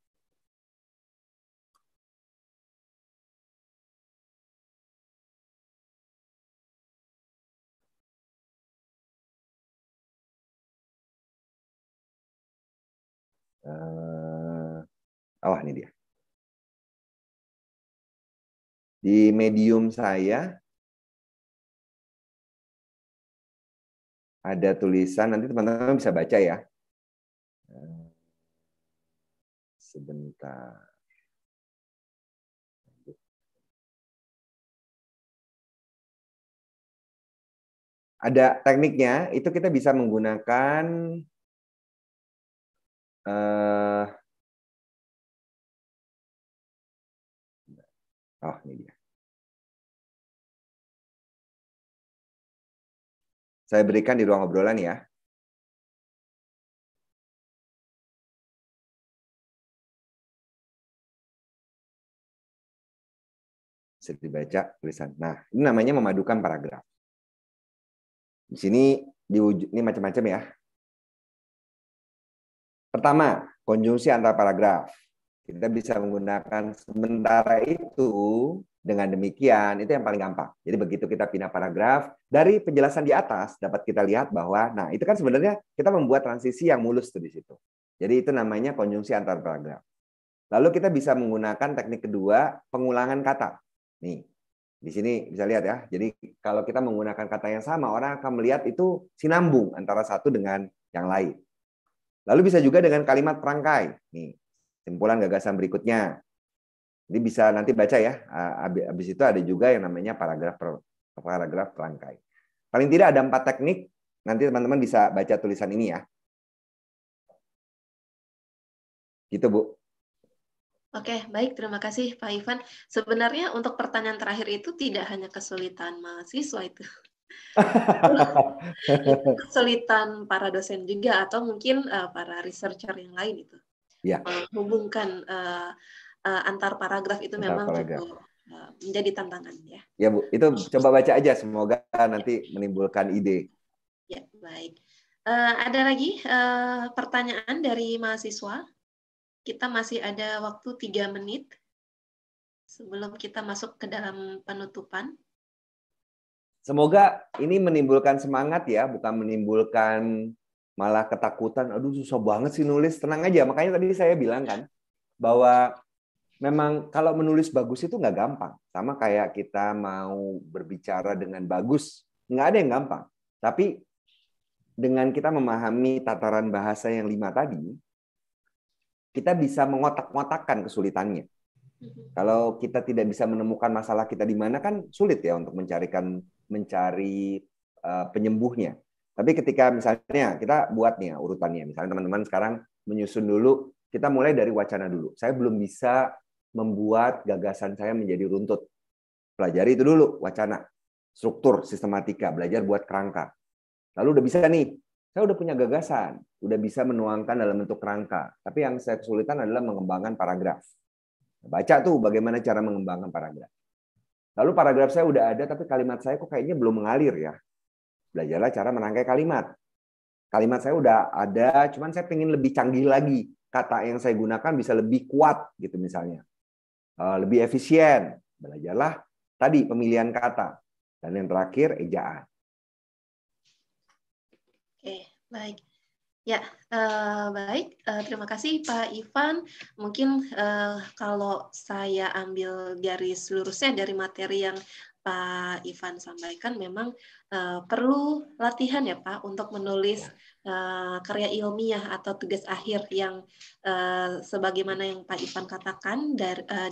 Speaker 3: Eh, oh, ini dia. di medium saya
Speaker 5: ada tulisan nanti teman-teman bisa baca ya eh,
Speaker 3: sebentar ada tekniknya itu kita bisa menggunakan uh, oh ini dia saya berikan di ruang obrolan ya. Bisa dibaca tulisan. Nah, ini namanya memadukan paragraf. Di sini
Speaker 4: diwujud ini macam-macam ya. Pertama, konjungsi antar paragraf. Kita bisa menggunakan sementara itu dengan demikian, itu yang paling gampang. Jadi begitu kita pindah paragraf, dari penjelasan di atas dapat kita lihat bahwa, nah itu kan sebenarnya kita membuat transisi yang mulus tuh di situ. Jadi itu namanya konjungsi antar paragraf. Lalu kita bisa menggunakan teknik kedua, pengulangan kata. Nih, di sini bisa lihat ya. Jadi kalau kita menggunakan kata yang sama, orang akan melihat itu sinambung antara satu dengan yang lain. Lalu bisa juga dengan kalimat perangkai. Nih, simpulan gagasan berikutnya. Ini bisa nanti baca ya. Habis ah, itu ada juga yang namanya paragraf per, paragraf rangkai. Paling tidak ada empat teknik.
Speaker 5: Nanti teman-teman bisa baca tulisan ini ya.
Speaker 4: Gitu Bu.
Speaker 1: Oke, baik. Terima kasih Pak Ivan. Sebenarnya untuk pertanyaan terakhir itu tidak hanya kesulitan mahasiswa itu. kesulitan para dosen juga atau mungkin uh, para researcher yang lain itu. Ya. Uh, hubungkan uh, uh, antar paragraf itu antar memang paragraf. cukup eh, menjadi tantangan ya.
Speaker 4: Ya Bu, itu coba baca aja semoga nanti ya. menimbulkan ide.
Speaker 1: Ya, baik. Uh, ada lagi uh, pertanyaan dari mahasiswa? Kita masih ada waktu tiga menit sebelum kita masuk ke dalam penutupan.
Speaker 4: Semoga ini menimbulkan semangat ya, bukan menimbulkan malah ketakutan. Aduh susah banget sih nulis. Tenang aja, makanya tadi saya bilang kan bahwa memang kalau menulis bagus itu nggak gampang. Sama kayak kita mau berbicara dengan bagus, nggak ada yang gampang. Tapi dengan kita memahami tataran bahasa yang lima tadi, kita bisa mengotak otakkan kesulitannya. Mm-hmm. Kalau kita tidak bisa menemukan masalah kita di mana kan sulit ya untuk mencarikan mencari eh, penyembuhnya. Tapi ketika misalnya kita buat nih ya urutannya, misalnya teman-teman sekarang menyusun dulu, kita mulai dari wacana dulu. Saya belum bisa membuat gagasan saya menjadi runtut. Pelajari itu dulu, wacana, struktur, sistematika, belajar buat kerangka. Lalu udah bisa nih, saya udah punya gagasan, udah bisa menuangkan dalam bentuk kerangka. Tapi yang saya kesulitan adalah mengembangkan paragraf. Baca tuh bagaimana cara mengembangkan paragraf. Lalu paragraf saya udah ada, tapi kalimat saya kok kayaknya belum mengalir ya. Belajarlah cara merangkai kalimat. Kalimat saya udah ada, cuman saya pengen lebih canggih lagi. Kata yang saya gunakan bisa lebih kuat gitu misalnya. Eh, lebih efisien. Belajarlah tadi pemilihan kata. Dan yang terakhir ejaan.
Speaker 1: Oke, baik. Ya, uh, baik. Uh, terima kasih Pak Ivan. Mungkin uh, kalau saya ambil garis lurusnya dari materi yang Pak Ivan sampaikan, memang uh, perlu latihan ya Pak untuk menulis ya Eh, karya ilmiah atau tugas akhir yang uh, sebagaimana yang Pak Ivan katakan dari uh, eh,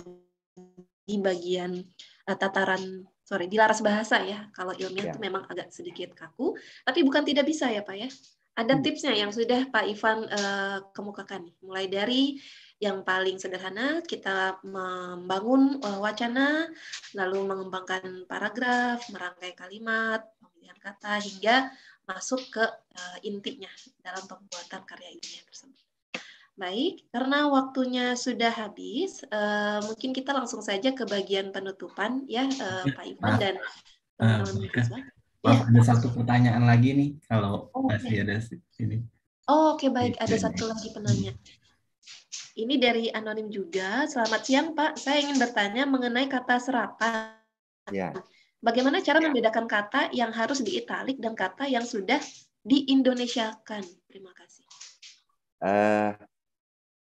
Speaker 1: di bagian uh, tataran sorry di laras bahasa ya kalau ilmiah itu ya. memang agak sedikit kaku tapi bukan tidak bisa ya Pak ya ada hmm. tipsnya yang sudah Pak Ivan uh, kemukakan Mulai dari yang paling sederhana kita membangun wacana, lalu mengembangkan paragraf, merangkai kalimat, pemilihan kata hingga masuk ke uh, intinya dalam pembuatan karya ilmiah tersebut. Baik, karena waktunya sudah habis, uh, mungkin kita langsung saja ke bagian penutupan ya, uh, Pak Ivan ah. dan
Speaker 2: ah, teman-teman uh, Maaf, ya. ada satu pertanyaan lagi nih kalau oh, masih ada ini.
Speaker 1: Oh, oke okay, baik, ada satu lagi penanya. Ini dari anonim juga. Selamat siang Pak, saya ingin bertanya mengenai kata serapan. Ya. Bagaimana cara ya. membedakan kata yang harus diitalik dan kata yang sudah diindonesiakan? Terima kasih.
Speaker 4: Uh,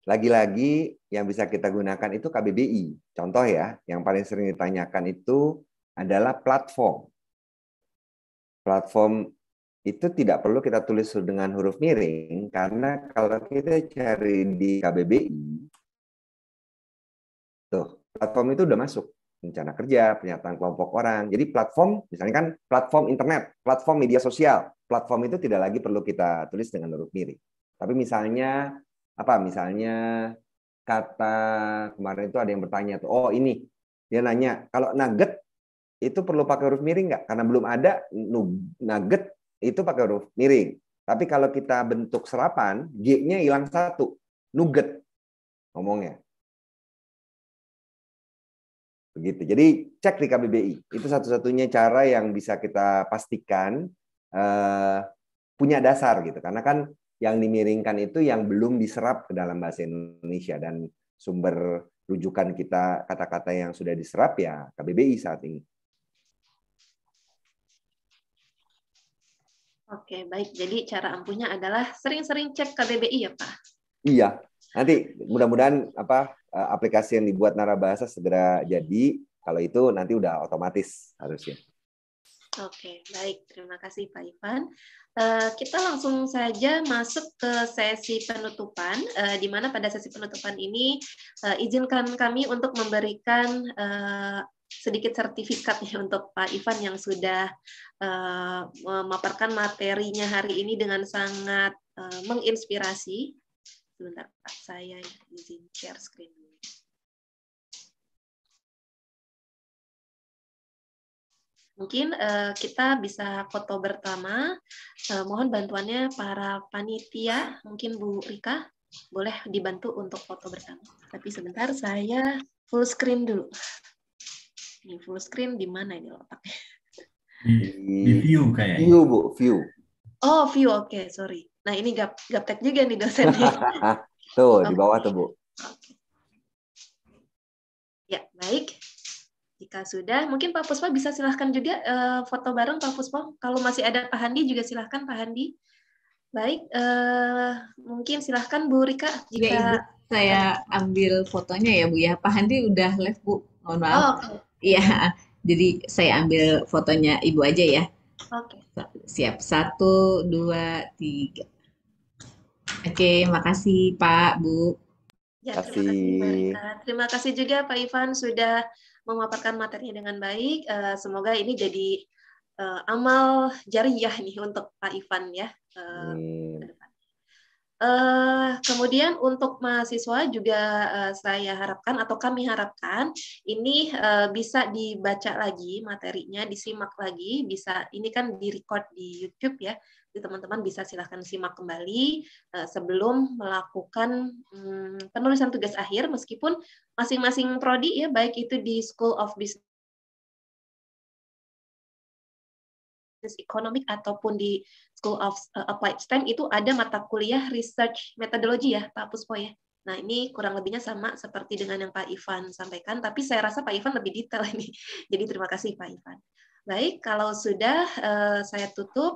Speaker 4: lagi-lagi yang bisa kita gunakan itu KBBI. Contoh ya, yang paling sering ditanyakan itu adalah platform. Platform itu tidak perlu kita tulis dengan huruf miring karena kalau kita cari di KBBI tuh platform itu udah masuk rencana kerja, pernyataan kelompok orang. Jadi platform, misalnya kan platform internet, platform media sosial, platform itu tidak lagi perlu kita tulis dengan huruf miring. Tapi misalnya apa? Misalnya kata kemarin itu ada yang bertanya tuh, oh ini dia nanya kalau nugget itu perlu pakai huruf miring nggak? Karena belum ada nugget itu pakai huruf miring. Tapi kalau kita bentuk serapan, G-nya hilang satu, nugget
Speaker 5: ngomongnya. Begitu. Jadi cek di KBBI.
Speaker 4: Itu satu-satunya cara yang bisa kita pastikan uh, punya dasar gitu. Karena kan yang dimiringkan itu yang belum diserap ke dalam bahasa Indonesia dan sumber rujukan kita kata-kata yang sudah diserap ya KBBI saat ini.
Speaker 5: Oke, baik.
Speaker 1: Jadi cara ampuhnya adalah sering-sering cek KBBI ya, Pak?
Speaker 4: Iya, nanti mudah-mudahan apa eh, aplikasi yang dibuat narabahasa segera jadi. Kalau itu nanti udah otomatis harusnya.
Speaker 1: Oke, baik. Terima kasih Pak Ivan. Uh, kita langsung saja masuk ke sesi penutupan, uh, di mana pada sesi penutupan ini uh, izinkan kami untuk memberikan uh, sedikit sertifikat ya untuk Pak Ivan yang sudah uh, memaparkan materinya hari
Speaker 3: ini dengan sangat uh, menginspirasi Sebentar Pak, saya izin share screen dulu. Mungkin uh, kita bisa foto pertama Uh, eh, mohon
Speaker 1: bantuannya para panitia, mungkin Bu Rika boleh dibantu untuk foto bersama. Tapi sebentar saya full screen dulu. Ini full screen di mana ini letaknya?
Speaker 4: Di, di view kayaknya. View Bu, view.
Speaker 1: Oh view, oke okay, sorry. Nah ini gap gaptek juga nih dosennya.
Speaker 4: [laughs] tuh okay. di bawah tuh bu.
Speaker 1: Ya baik. Jika sudah, mungkin Pak Puspa bisa silahkan juga uh, foto bareng Pak Puspa. Kalau masih ada Pak Handi juga silahkan Pak Handi. Baik, uh, mungkin silahkan Bu Rika iya, jika ya, Ibu, saya ambil fotonya ya Bu ya. Pak Handi udah left Bu, mohon maaf. Oh, Iya, ya, [laughs] jadi saya ambil fotonya Ibu aja ya. Oke. Okay. Siap, satu, dua, tiga. Oke, makasih Pak, Bu. Ya, terima kasih. terima kasih juga Pak Ivan sudah memaparkan materinya dengan baik. Eh, semoga ini jadi eh, amal jariah nih untuk Pak Ivan ya. Uh, Uh, kemudian untuk mahasiswa juga uh, saya harapkan atau kami harapkan ini uh, bisa dibaca lagi materinya, disimak lagi, bisa ini kan direcord di YouTube ya teman-teman bisa silahkan simak kembali eh, sebelum melakukan hmm, penulisan
Speaker 3: tugas akhir meskipun masing-masing prodi ya baik itu di School of Business Economic ataupun di School of
Speaker 1: eh, Applied STEM itu ada mata kuliah research methodology ya Pak Puspo ya. Nah, ini kurang lebihnya sama seperti dengan yang Pak Ivan sampaikan, tapi saya rasa Pak Ivan lebih detail ini. [laughs] Jadi terima kasih Pak Ivan. Baik, kalau sudah eh, saya tutup.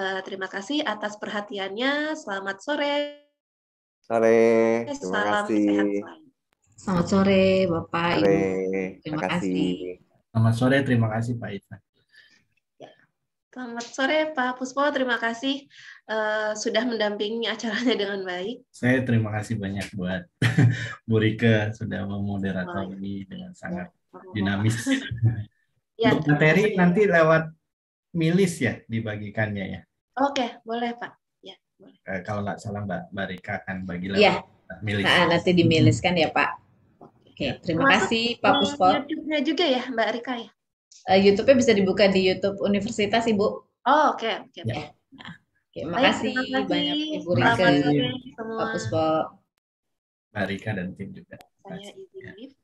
Speaker 1: Eh, terima kasih atas perhatiannya. Selamat sore.
Speaker 2: Sore. Terima Salam kasih. sehat
Speaker 1: Selamat sore, Bapak sore.
Speaker 2: Ibu. Terima kasih. kasih. Selamat sore, terima kasih Pak Ivan.
Speaker 1: Ya. Selamat sore Pak Puspo, terima kasih uh, sudah mendampingi acaranya dengan baik.
Speaker 2: Saya terima kasih banyak buat [laughs] Bu Rika sudah memoderator oh, ini dengan ya, sangat oh. dinamis. [laughs] Ya, Untuk nanti lewat milis ya dibagikannya ya.
Speaker 1: Oke, boleh Pak. Ya,
Speaker 2: boleh. Eh, kalau nggak salah Mbak, Mbak Rika akan bagi lagi. ya. Nah, nanti dimiliskan
Speaker 1: ya
Speaker 4: Pak. Oke, okay, ya. terima Masuk kasih Pak eh, Puspo.
Speaker 1: YouTube-nya juga ya Mbak Rika ya? Uh, YouTube-nya bisa dibuka di YouTube Universitas Ibu. Oh, oke. Okay,
Speaker 2: ya. Nah, okay, kasih banyak Ibu Rika, Pak Puspo. Mbak Rika dan
Speaker 3: tim juga. Saya izin